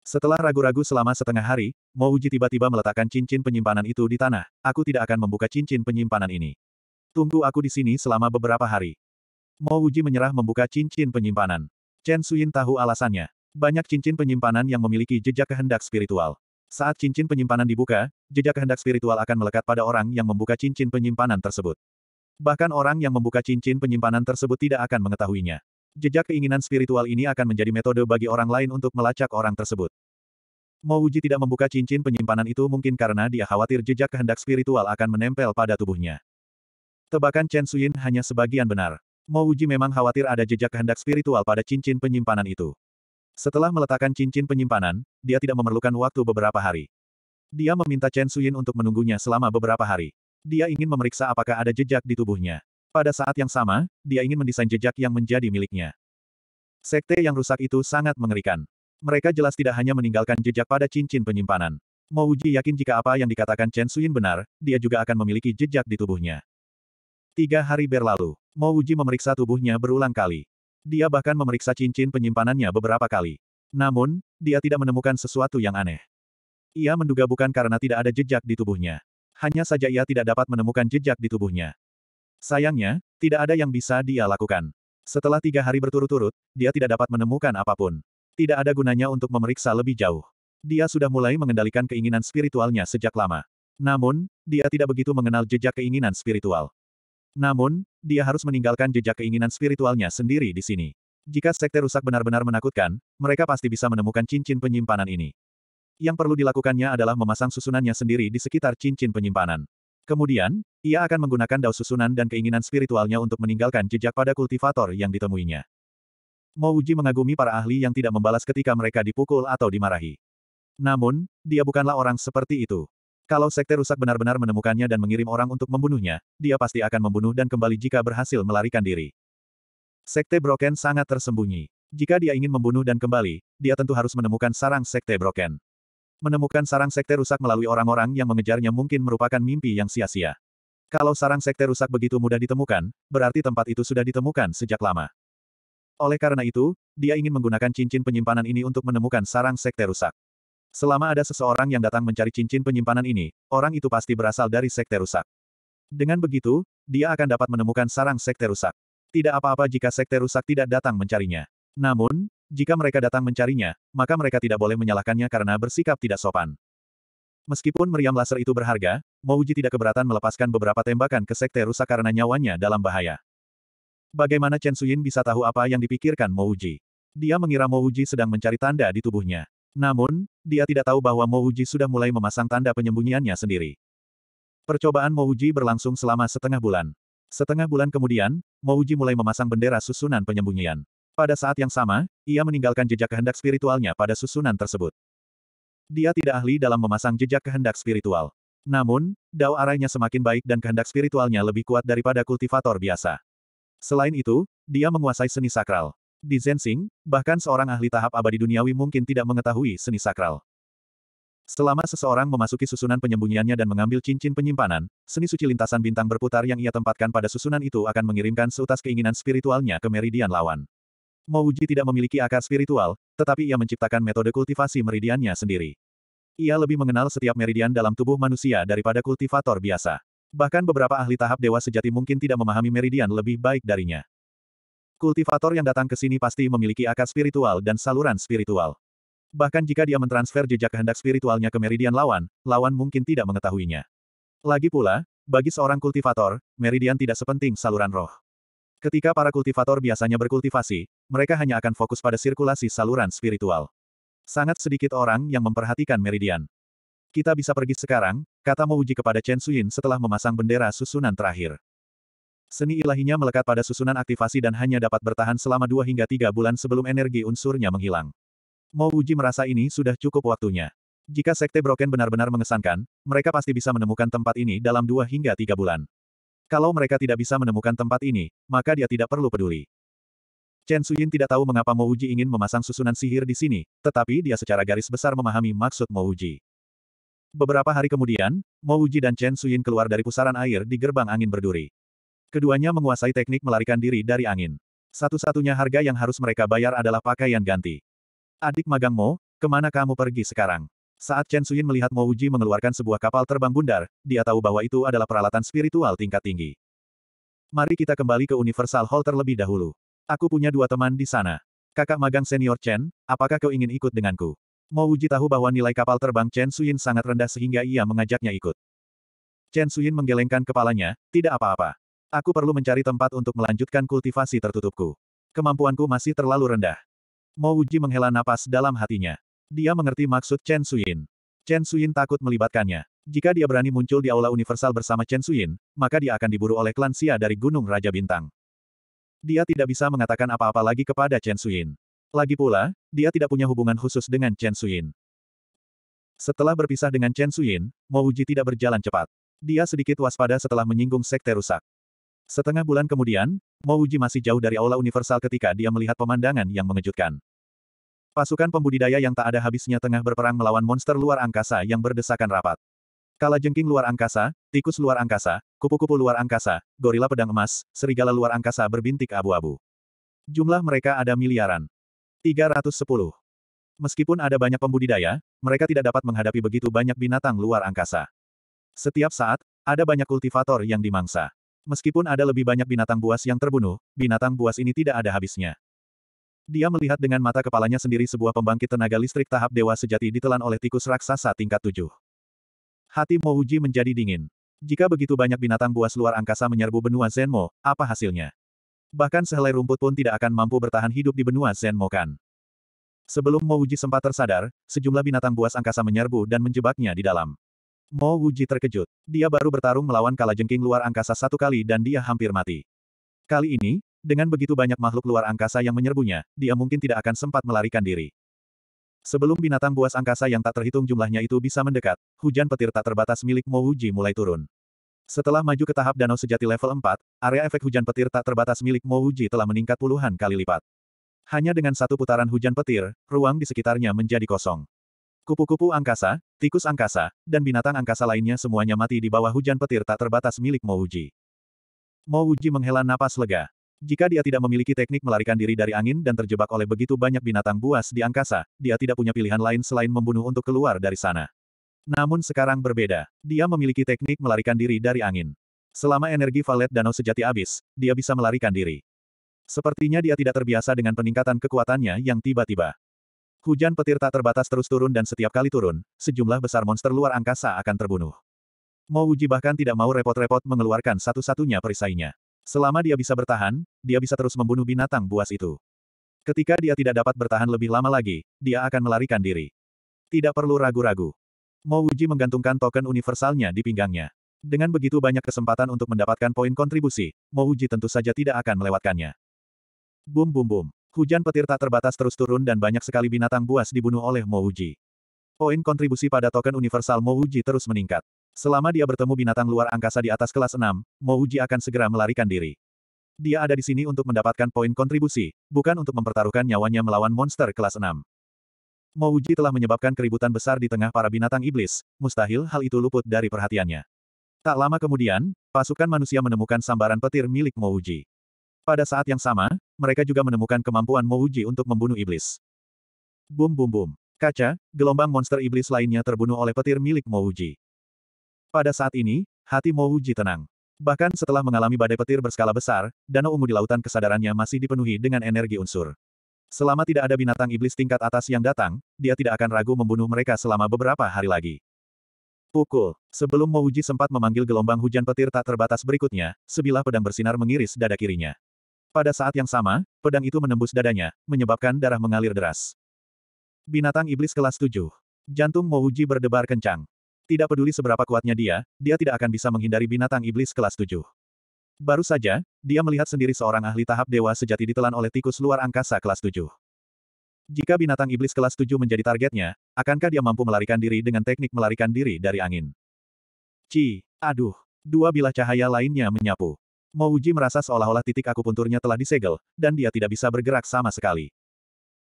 Setelah ragu-ragu selama setengah hari, Mouji tiba-tiba meletakkan cincin penyimpanan itu di tanah. Aku tidak akan membuka cincin penyimpanan ini. Tunggu aku di sini selama beberapa hari. Mouji menyerah membuka cincin penyimpanan. Chen Suyin tahu alasannya. Banyak cincin penyimpanan yang memiliki jejak kehendak spiritual. Saat cincin penyimpanan dibuka, jejak kehendak spiritual akan melekat pada orang yang membuka cincin penyimpanan tersebut. Bahkan orang yang membuka cincin penyimpanan tersebut tidak akan mengetahuinya. Jejak keinginan spiritual ini akan menjadi metode bagi orang lain untuk melacak orang tersebut. Wuji tidak membuka cincin penyimpanan itu mungkin karena dia khawatir jejak kehendak spiritual akan menempel pada tubuhnya. Tebakan Chen Suyin hanya sebagian benar. Wuji memang khawatir ada jejak kehendak spiritual pada cincin penyimpanan itu. Setelah meletakkan cincin penyimpanan, dia tidak memerlukan waktu beberapa hari. Dia meminta Chen Suyin untuk menunggunya selama beberapa hari. Dia ingin memeriksa apakah ada jejak di tubuhnya. Pada saat yang sama, dia ingin mendesain jejak yang menjadi miliknya. Sekte yang rusak itu sangat mengerikan. Mereka jelas tidak hanya meninggalkan jejak pada cincin penyimpanan. uji yakin jika apa yang dikatakan Chen Suyin benar, dia juga akan memiliki jejak di tubuhnya. Tiga hari berlalu, uji memeriksa tubuhnya berulang kali. Dia bahkan memeriksa cincin penyimpanannya beberapa kali. Namun, dia tidak menemukan sesuatu yang aneh. Ia menduga bukan karena tidak ada jejak di tubuhnya hanya saja ia tidak dapat menemukan jejak di tubuhnya. Sayangnya, tidak ada yang bisa dia lakukan. Setelah tiga hari berturut-turut, dia tidak dapat menemukan apapun. Tidak ada gunanya untuk memeriksa lebih jauh. Dia sudah mulai mengendalikan keinginan spiritualnya sejak lama. Namun, dia tidak begitu mengenal jejak keinginan spiritual. Namun, dia harus meninggalkan jejak keinginan spiritualnya sendiri di sini. Jika sekte rusak benar-benar menakutkan, mereka pasti bisa menemukan cincin penyimpanan ini yang perlu dilakukannya adalah memasang susunannya sendiri di sekitar cincin penyimpanan. Kemudian, ia akan menggunakan dao susunan dan keinginan spiritualnya untuk meninggalkan jejak pada kultivator yang ditemuinya. Mouji mengagumi para ahli yang tidak membalas ketika mereka dipukul atau dimarahi. Namun, dia bukanlah orang seperti itu. Kalau sekte rusak benar-benar menemukannya dan mengirim orang untuk membunuhnya, dia pasti akan membunuh dan kembali jika berhasil melarikan diri. Sekte Broken sangat tersembunyi. Jika dia ingin membunuh dan kembali, dia tentu harus menemukan sarang sekte Broken. Menemukan sarang sekte rusak melalui orang-orang yang mengejarnya mungkin merupakan mimpi yang sia-sia. Kalau sarang sekte rusak begitu mudah ditemukan, berarti tempat itu sudah ditemukan sejak lama. Oleh karena itu, dia ingin menggunakan cincin penyimpanan ini untuk menemukan sarang sekte rusak. Selama ada seseorang yang datang mencari cincin penyimpanan ini, orang itu pasti berasal dari sekte rusak. Dengan begitu, dia akan dapat menemukan sarang sekte rusak. Tidak apa-apa jika sekte rusak tidak datang mencarinya. Namun, jika mereka datang mencarinya, maka mereka tidak boleh menyalahkannya karena bersikap tidak sopan. Meskipun meriam laser itu berharga, Mouji tidak keberatan melepaskan beberapa tembakan ke sekte rusak karena nyawanya dalam bahaya. Bagaimana Chen Suyin bisa tahu apa yang dipikirkan Mouji? Dia mengira Mouji sedang mencari tanda di tubuhnya. Namun, dia tidak tahu bahwa Mouji sudah mulai memasang tanda penyembunyiannya sendiri. Percobaan Mouji berlangsung selama setengah bulan. Setengah bulan kemudian, Mouji mulai memasang bendera susunan penyembunyian. Pada saat yang sama, ia meninggalkan jejak kehendak spiritualnya pada susunan tersebut. Dia tidak ahli dalam memasang jejak kehendak spiritual. Namun, dao arahnya semakin baik dan kehendak spiritualnya lebih kuat daripada kultivator biasa. Selain itu, dia menguasai seni sakral. Di Zensing, bahkan seorang ahli tahap abadi duniawi mungkin tidak mengetahui seni sakral. Selama seseorang memasuki susunan penyembunyiannya dan mengambil cincin penyimpanan, seni suci lintasan bintang berputar yang ia tempatkan pada susunan itu akan mengirimkan seutas keinginan spiritualnya ke meridian lawan. Mouji tidak memiliki akar spiritual, tetapi ia menciptakan metode kultivasi meridiannya sendiri. Ia lebih mengenal setiap meridian dalam tubuh manusia daripada kultivator biasa. Bahkan beberapa ahli tahap dewa sejati mungkin tidak memahami meridian lebih baik darinya. Kultivator yang datang ke sini pasti memiliki akar spiritual dan saluran spiritual. Bahkan jika dia mentransfer jejak kehendak spiritualnya ke meridian lawan, lawan mungkin tidak mengetahuinya. Lagi pula, bagi seorang kultivator, meridian tidak sepenting saluran roh. Ketika para kultivator biasanya berkultivasi, mereka hanya akan fokus pada sirkulasi saluran spiritual. Sangat sedikit orang yang memperhatikan meridian. Kita bisa pergi sekarang, kata Mouji kepada Chen Suyin setelah memasang bendera susunan terakhir. Seni ilahinya melekat pada susunan aktivasi dan hanya dapat bertahan selama dua hingga tiga bulan sebelum energi unsurnya menghilang. Mouji merasa ini sudah cukup waktunya. Jika Sekte Broken benar-benar mengesankan, mereka pasti bisa menemukan tempat ini dalam dua hingga tiga bulan. Kalau mereka tidak bisa menemukan tempat ini, maka dia tidak perlu peduli. Chen Suyin tidak tahu mengapa Mo Uji ingin memasang susunan sihir di sini, tetapi dia secara garis besar memahami maksud Mo Uji. Beberapa hari kemudian, Mo Uji dan Chen Suyin keluar dari pusaran air di gerbang angin berduri. Keduanya menguasai teknik melarikan diri dari angin. Satu-satunya harga yang harus mereka bayar adalah pakaian ganti. Adik magang Mo, kemana kamu pergi sekarang? Saat Chen Suyin melihat Mouji mengeluarkan sebuah kapal terbang bundar, dia tahu bahwa itu adalah peralatan spiritual tingkat tinggi. Mari kita kembali ke Universal Hall terlebih dahulu. Aku punya dua teman di sana. Kakak magang senior Chen, apakah kau ingin ikut denganku? Mouji tahu bahwa nilai kapal terbang Chen Suyin sangat rendah sehingga ia mengajaknya ikut. Chen Suyin menggelengkan kepalanya, tidak apa-apa. Aku perlu mencari tempat untuk melanjutkan kultivasi tertutupku. Kemampuanku masih terlalu rendah. Mouji menghela napas dalam hatinya. Dia mengerti maksud Chen Suyin. Chen Suyin takut melibatkannya. Jika dia berani muncul di Aula Universal bersama Chen Suyin, maka dia akan diburu oleh klan Xia dari Gunung Raja Bintang. Dia tidak bisa mengatakan apa-apa lagi kepada Chen Suyin. Lagi pula, dia tidak punya hubungan khusus dengan Chen Suyin. Setelah berpisah dengan Chen Suyin, Mo Uji tidak berjalan cepat. Dia sedikit waspada setelah menyinggung sekte rusak. Setengah bulan kemudian, Mo Uji masih jauh dari Aula Universal ketika dia melihat pemandangan yang mengejutkan. Pasukan pembudidaya yang tak ada habisnya tengah berperang melawan monster luar angkasa yang berdesakan rapat. Kala jengking luar angkasa, tikus luar angkasa, kupu-kupu luar angkasa, gorila pedang emas, serigala luar angkasa berbintik abu-abu. Jumlah mereka ada miliaran. 310. Meskipun ada banyak pembudidaya, mereka tidak dapat menghadapi begitu banyak binatang luar angkasa. Setiap saat, ada banyak kultivator yang dimangsa. Meskipun ada lebih banyak binatang buas yang terbunuh, binatang buas ini tidak ada habisnya. Dia melihat dengan mata kepalanya sendiri sebuah pembangkit tenaga listrik tahap dewa sejati ditelan oleh tikus raksasa tingkat tujuh. Hati Mouji menjadi dingin. Jika begitu banyak binatang buas luar angkasa menyerbu benua Zenmo, apa hasilnya? Bahkan sehelai rumput pun tidak akan mampu bertahan hidup di benua Zenmo kan. Sebelum Mouji sempat tersadar, sejumlah binatang buas angkasa menyerbu dan menjebaknya di dalam. Mouji terkejut. Dia baru bertarung melawan kalajengking luar angkasa satu kali dan dia hampir mati. Kali ini, dengan begitu banyak makhluk luar angkasa yang menyerbunya, dia mungkin tidak akan sempat melarikan diri. Sebelum binatang buas angkasa yang tak terhitung jumlahnya itu bisa mendekat, hujan petir tak terbatas milik Mo Wuji mulai turun. Setelah maju ke tahap danau sejati level 4, area efek hujan petir tak terbatas milik Mo Wuji telah meningkat puluhan kali lipat. Hanya dengan satu putaran hujan petir, ruang di sekitarnya menjadi kosong. Kupu-kupu angkasa, tikus angkasa, dan binatang angkasa lainnya semuanya mati di bawah hujan petir tak terbatas milik Mo Wuji. Mo Wuji menghela napas lega. Jika dia tidak memiliki teknik melarikan diri dari angin dan terjebak oleh begitu banyak binatang buas di angkasa, dia tidak punya pilihan lain selain membunuh untuk keluar dari sana. Namun sekarang berbeda. Dia memiliki teknik melarikan diri dari angin. Selama energi valet danau sejati habis, dia bisa melarikan diri. Sepertinya dia tidak terbiasa dengan peningkatan kekuatannya yang tiba-tiba. Hujan petir tak terbatas terus turun dan setiap kali turun, sejumlah besar monster luar angkasa akan terbunuh. Mouji bahkan tidak mau repot-repot mengeluarkan satu-satunya perisainya. Selama dia bisa bertahan, dia bisa terus membunuh binatang buas itu. Ketika dia tidak dapat bertahan lebih lama lagi, dia akan melarikan diri. Tidak perlu ragu-ragu. Mo Uji menggantungkan token universalnya di pinggangnya. Dengan begitu banyak kesempatan untuk mendapatkan poin kontribusi, Mo Uji tentu saja tidak akan melewatkannya. Bum bum bum. Hujan petir tak terbatas terus turun dan banyak sekali binatang buas dibunuh oleh Mo Uji. Poin kontribusi pada token universal Mo Uji terus meningkat. Selama dia bertemu binatang luar angkasa di atas kelas 6, Mouji akan segera melarikan diri. Dia ada di sini untuk mendapatkan poin kontribusi, bukan untuk mempertaruhkan nyawanya melawan monster kelas 6. Mouji telah menyebabkan keributan besar di tengah para binatang iblis, mustahil hal itu luput dari perhatiannya. Tak lama kemudian, pasukan manusia menemukan sambaran petir milik Mouji. Pada saat yang sama, mereka juga menemukan kemampuan Mouji untuk membunuh iblis. Bum bum bum. Kaca, gelombang monster iblis lainnya terbunuh oleh petir milik Mouji. Pada saat ini, hati Mo Wuji tenang. Bahkan setelah mengalami badai petir berskala besar, danau ungu di lautan kesadarannya masih dipenuhi dengan energi unsur. Selama tidak ada binatang iblis tingkat atas yang datang, dia tidak akan ragu membunuh mereka selama beberapa hari lagi. Pukul. Sebelum Mo Wuji sempat memanggil gelombang hujan petir tak terbatas berikutnya, sebilah pedang bersinar mengiris dada kirinya. Pada saat yang sama, pedang itu menembus dadanya, menyebabkan darah mengalir deras. Binatang iblis kelas 7. Jantung Mo Wuji berdebar kencang. Tidak peduli seberapa kuatnya dia, dia tidak akan bisa menghindari binatang iblis kelas tujuh. Baru saja, dia melihat sendiri seorang ahli tahap dewa sejati ditelan oleh tikus luar angkasa kelas tujuh. Jika binatang iblis kelas tujuh menjadi targetnya, akankah dia mampu melarikan diri dengan teknik melarikan diri dari angin? Ci, aduh, dua bilah cahaya lainnya menyapu. Mouji merasa seolah-olah titik akupunturnya telah disegel, dan dia tidak bisa bergerak sama sekali.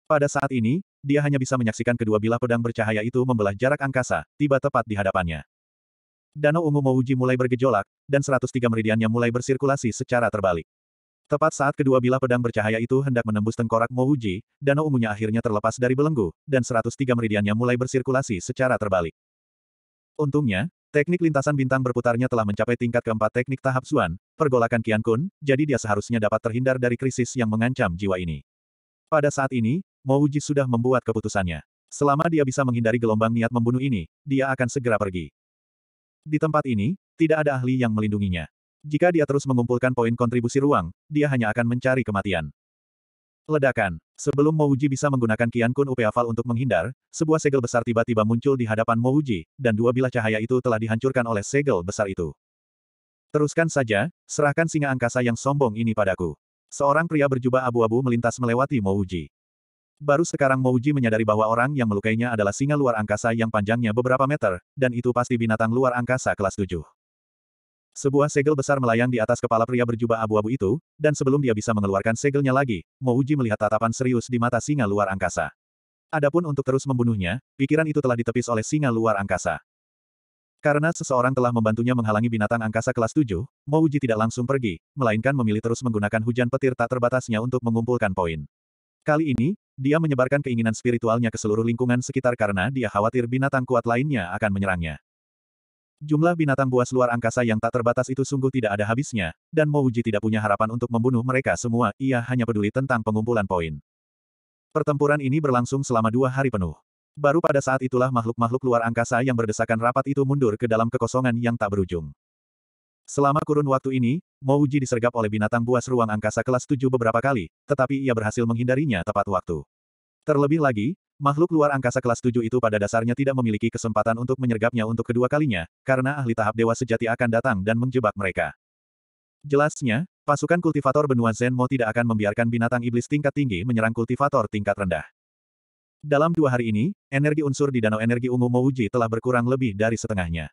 Pada saat ini, dia hanya bisa menyaksikan kedua bilah pedang bercahaya itu membelah jarak angkasa, tiba tepat di hadapannya. Danau Ungu Mouji mulai bergejolak, dan 103 meridiannya mulai bersirkulasi secara terbalik. Tepat saat kedua bilah pedang bercahaya itu hendak menembus tengkorak Mouji, danau ungunya akhirnya terlepas dari belenggu, dan 103 meridiannya mulai bersirkulasi secara terbalik. Untungnya, teknik lintasan bintang berputarnya telah mencapai tingkat keempat teknik tahap Suan, pergolakan Qiankun, Kun, jadi dia seharusnya dapat terhindar dari krisis yang mengancam jiwa ini. Pada saat ini, Mouji sudah membuat keputusannya. Selama dia bisa menghindari gelombang niat membunuh ini, dia akan segera pergi. Di tempat ini, tidak ada ahli yang melindunginya. Jika dia terus mengumpulkan poin kontribusi ruang, dia hanya akan mencari kematian. Ledakan. Sebelum Mouji bisa menggunakan Kian Kun Upe Hafal untuk menghindar, sebuah segel besar tiba-tiba muncul di hadapan Mouji, dan dua bilah cahaya itu telah dihancurkan oleh segel besar itu. Teruskan saja, serahkan singa angkasa yang sombong ini padaku. Seorang pria berjubah abu-abu melintas melewati Mouji. Baru sekarang Mouji menyadari bahwa orang yang melukainya adalah singa luar angkasa yang panjangnya beberapa meter, dan itu pasti binatang luar angkasa kelas 7. Sebuah segel besar melayang di atas kepala pria berjubah abu-abu itu, dan sebelum dia bisa mengeluarkan segelnya lagi, Mouji melihat tatapan serius di mata singa luar angkasa. Adapun untuk terus membunuhnya, pikiran itu telah ditepis oleh singa luar angkasa. Karena seseorang telah membantunya menghalangi binatang angkasa kelas 7, Mouji tidak langsung pergi, melainkan memilih terus menggunakan hujan petir tak terbatasnya untuk mengumpulkan poin. Kali ini, dia menyebarkan keinginan spiritualnya ke seluruh lingkungan sekitar karena dia khawatir binatang kuat lainnya akan menyerangnya. Jumlah binatang buas luar angkasa yang tak terbatas itu sungguh tidak ada habisnya, dan Mouji tidak punya harapan untuk membunuh mereka semua, ia hanya peduli tentang pengumpulan poin. Pertempuran ini berlangsung selama dua hari penuh. Baru pada saat itulah makhluk-makhluk luar angkasa yang berdesakan rapat itu mundur ke dalam kekosongan yang tak berujung. Selama kurun waktu ini, Mouji disergap oleh binatang buas ruang angkasa kelas 7 beberapa kali, tetapi ia berhasil menghindarinya tepat waktu. Terlebih lagi, makhluk luar angkasa kelas 7 itu pada dasarnya tidak memiliki kesempatan untuk menyergapnya untuk kedua kalinya, karena ahli tahap dewa sejati akan datang dan menjebak mereka. Jelasnya, pasukan kultivator benua Zenmo tidak akan membiarkan binatang iblis tingkat tinggi menyerang kultivator tingkat rendah. Dalam dua hari ini, energi unsur di danau energi ungu Mouji telah berkurang lebih dari setengahnya.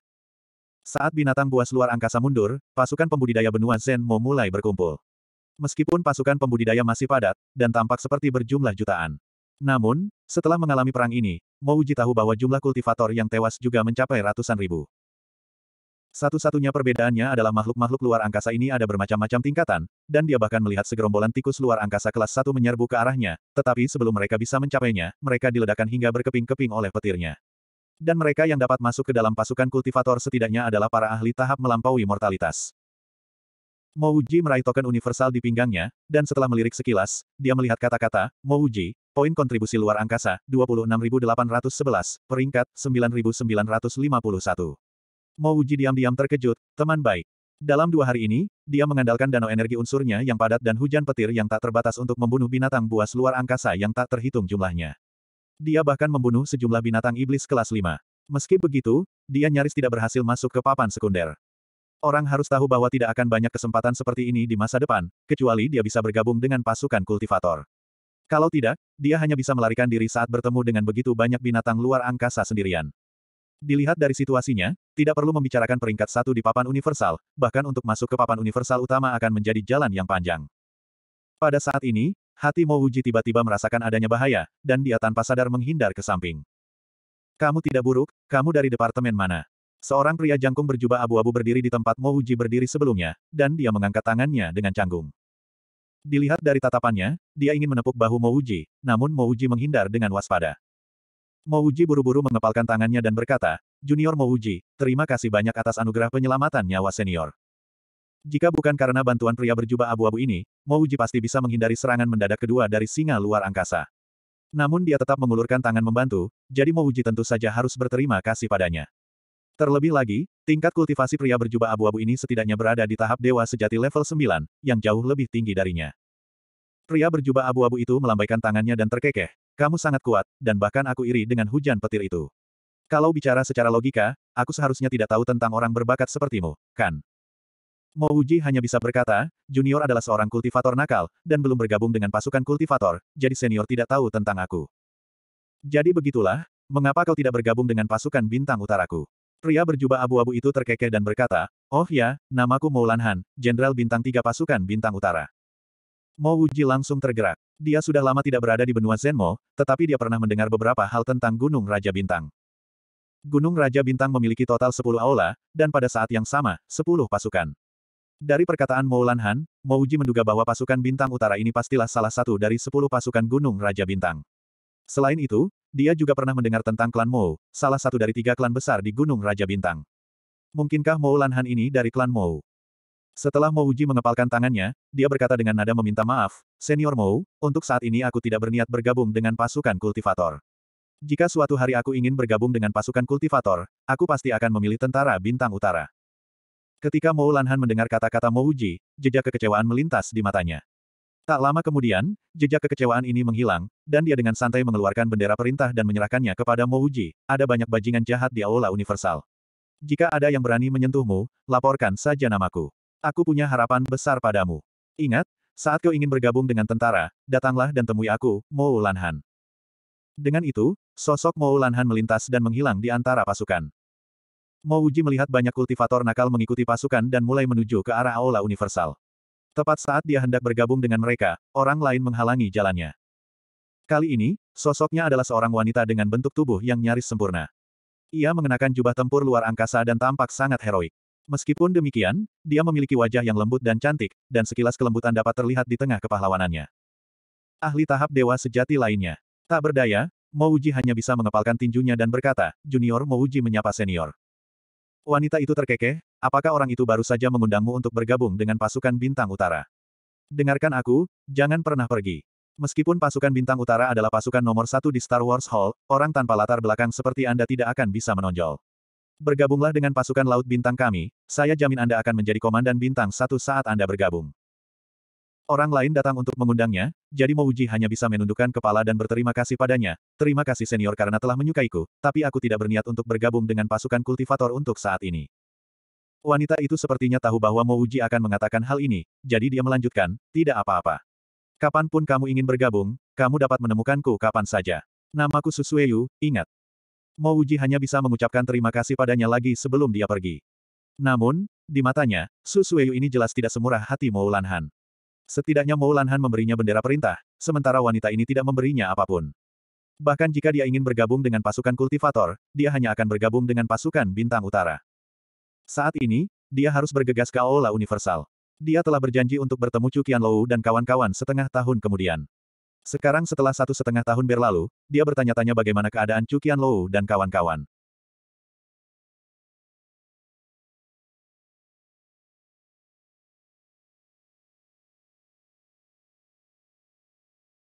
Saat binatang buas luar angkasa mundur, pasukan pembudidaya benua Zen Mo mulai berkumpul. Meskipun pasukan pembudidaya masih padat, dan tampak seperti berjumlah jutaan. Namun, setelah mengalami perang ini, Mo Uji tahu bahwa jumlah kultivator yang tewas juga mencapai ratusan ribu. Satu-satunya perbedaannya adalah makhluk-makhluk luar angkasa ini ada bermacam-macam tingkatan, dan dia bahkan melihat segerombolan tikus luar angkasa kelas 1 menyerbu ke arahnya, tetapi sebelum mereka bisa mencapainya, mereka diledakkan hingga berkeping-keping oleh petirnya. Dan mereka yang dapat masuk ke dalam pasukan kultivator setidaknya adalah para ahli tahap melampaui mortalitas. Mouji meraih token universal di pinggangnya, dan setelah melirik sekilas, dia melihat kata-kata, Mouji, poin kontribusi luar angkasa, 26.811, peringkat, 9.951. Mouji diam-diam terkejut, teman baik. Dalam dua hari ini, dia mengandalkan danau energi unsurnya yang padat dan hujan petir yang tak terbatas untuk membunuh binatang buas luar angkasa yang tak terhitung jumlahnya. Dia bahkan membunuh sejumlah binatang iblis kelas 5. Meski begitu, dia nyaris tidak berhasil masuk ke papan sekunder. Orang harus tahu bahwa tidak akan banyak kesempatan seperti ini di masa depan, kecuali dia bisa bergabung dengan pasukan kultivator. Kalau tidak, dia hanya bisa melarikan diri saat bertemu dengan begitu banyak binatang luar angkasa sendirian. Dilihat dari situasinya, tidak perlu membicarakan peringkat satu di papan universal, bahkan untuk masuk ke papan universal utama akan menjadi jalan yang panjang. Pada saat ini, Hati Mo Uji tiba-tiba merasakan adanya bahaya, dan dia tanpa sadar menghindar ke samping. Kamu tidak buruk, kamu dari departemen mana? Seorang pria jangkung berjubah abu-abu berdiri di tempat Mo Uji berdiri sebelumnya, dan dia mengangkat tangannya dengan canggung. Dilihat dari tatapannya, dia ingin menepuk bahu Mo Uji, namun Mo Uji menghindar dengan waspada. Mo Uji buru-buru mengepalkan tangannya dan berkata, Junior Mo Uji, terima kasih banyak atas anugerah penyelamatan nyawa senior. Jika bukan karena bantuan pria berjubah abu-abu ini, Mouji pasti bisa menghindari serangan mendadak kedua dari singa luar angkasa. Namun dia tetap mengulurkan tangan membantu, jadi Mouji tentu saja harus berterima kasih padanya. Terlebih lagi, tingkat kultivasi pria berjubah abu-abu ini setidaknya berada di tahap dewa sejati level 9, yang jauh lebih tinggi darinya. Pria berjubah abu-abu itu melambaikan tangannya dan terkekeh, kamu sangat kuat, dan bahkan aku iri dengan hujan petir itu. Kalau bicara secara logika, aku seharusnya tidak tahu tentang orang berbakat sepertimu, kan? Mo Uji hanya bisa berkata, Junior adalah seorang kultivator nakal, dan belum bergabung dengan pasukan kultivator, jadi senior tidak tahu tentang aku. Jadi begitulah, mengapa kau tidak bergabung dengan pasukan bintang utaraku? Pria berjubah abu-abu itu terkekeh dan berkata, Oh ya, namaku Moulan Han, Jenderal Bintang Tiga Pasukan Bintang Utara. Mo Wuji langsung tergerak. Dia sudah lama tidak berada di benua Zenmo, tetapi dia pernah mendengar beberapa hal tentang Gunung Raja Bintang. Gunung Raja Bintang memiliki total 10 aula, dan pada saat yang sama, 10 pasukan. Dari perkataan Moulan Han, Mouji menduga bahwa pasukan bintang utara ini pastilah salah satu dari sepuluh pasukan Gunung Raja Bintang. Selain itu, dia juga pernah mendengar tentang klan Mou, salah satu dari tiga klan besar di Gunung Raja Bintang. Mungkinkah Moulan Han ini dari klan Mou? Setelah Mouji mengepalkan tangannya, dia berkata dengan nada meminta maaf, Senior Mou, untuk saat ini aku tidak berniat bergabung dengan pasukan kultivator. Jika suatu hari aku ingin bergabung dengan pasukan kultivator, aku pasti akan memilih tentara bintang utara. Ketika Mou Lanhan mendengar kata-kata Mouji, jejak kekecewaan melintas di matanya. Tak lama kemudian, jejak kekecewaan ini menghilang, dan dia dengan santai mengeluarkan bendera perintah dan menyerahkannya kepada Mouji, ada banyak bajingan jahat di Aula Universal. Jika ada yang berani menyentuhmu, laporkan saja namaku. Aku punya harapan besar padamu. Ingat, saat kau ingin bergabung dengan tentara, datanglah dan temui aku, Mou Lanhan. Dengan itu, sosok Mou Lanhan melintas dan menghilang di antara pasukan. Mo Uji melihat banyak kultivator nakal mengikuti pasukan dan mulai menuju ke arah Aula Universal. Tepat saat dia hendak bergabung dengan mereka, orang lain menghalangi jalannya. Kali ini, sosoknya adalah seorang wanita dengan bentuk tubuh yang nyaris sempurna. Ia mengenakan jubah tempur luar angkasa dan tampak sangat heroik. Meskipun demikian, dia memiliki wajah yang lembut dan cantik, dan sekilas kelembutan dapat terlihat di tengah kepahlawanannya. Ahli tahap dewa sejati lainnya. Tak berdaya, Mouji hanya bisa mengepalkan tinjunya dan berkata, Junior Mouji menyapa senior. Wanita itu terkekeh, apakah orang itu baru saja mengundangmu untuk bergabung dengan pasukan bintang utara? Dengarkan aku, jangan pernah pergi. Meskipun pasukan bintang utara adalah pasukan nomor satu di Star Wars Hall, orang tanpa latar belakang seperti Anda tidak akan bisa menonjol. Bergabunglah dengan pasukan laut bintang kami, saya jamin Anda akan menjadi komandan bintang satu saat Anda bergabung. Orang lain datang untuk mengundangnya, jadi Mouji hanya bisa menundukkan kepala dan berterima kasih padanya. Terima kasih senior karena telah menyukaiku, tapi aku tidak berniat untuk bergabung dengan pasukan kultivator untuk saat ini. Wanita itu sepertinya tahu bahwa Mouji akan mengatakan hal ini, jadi dia melanjutkan, tidak apa-apa. Kapanpun kamu ingin bergabung, kamu dapat menemukanku kapan saja. Namaku Susueyu, ingat. Mouji hanya bisa mengucapkan terima kasih padanya lagi sebelum dia pergi. Namun, di matanya, Susueyu ini jelas tidak semurah hati Lanhan. Setidaknya Moulanhan memberinya bendera perintah, sementara wanita ini tidak memberinya apapun. Bahkan jika dia ingin bergabung dengan pasukan kultivator, dia hanya akan bergabung dengan pasukan bintang utara. Saat ini, dia harus bergegas ke Aula Universal. Dia telah berjanji untuk bertemu Chu Lou dan kawan-kawan setengah tahun kemudian. Sekarang setelah satu setengah tahun berlalu, dia bertanya-tanya bagaimana keadaan Chu Lou dan kawan-kawan.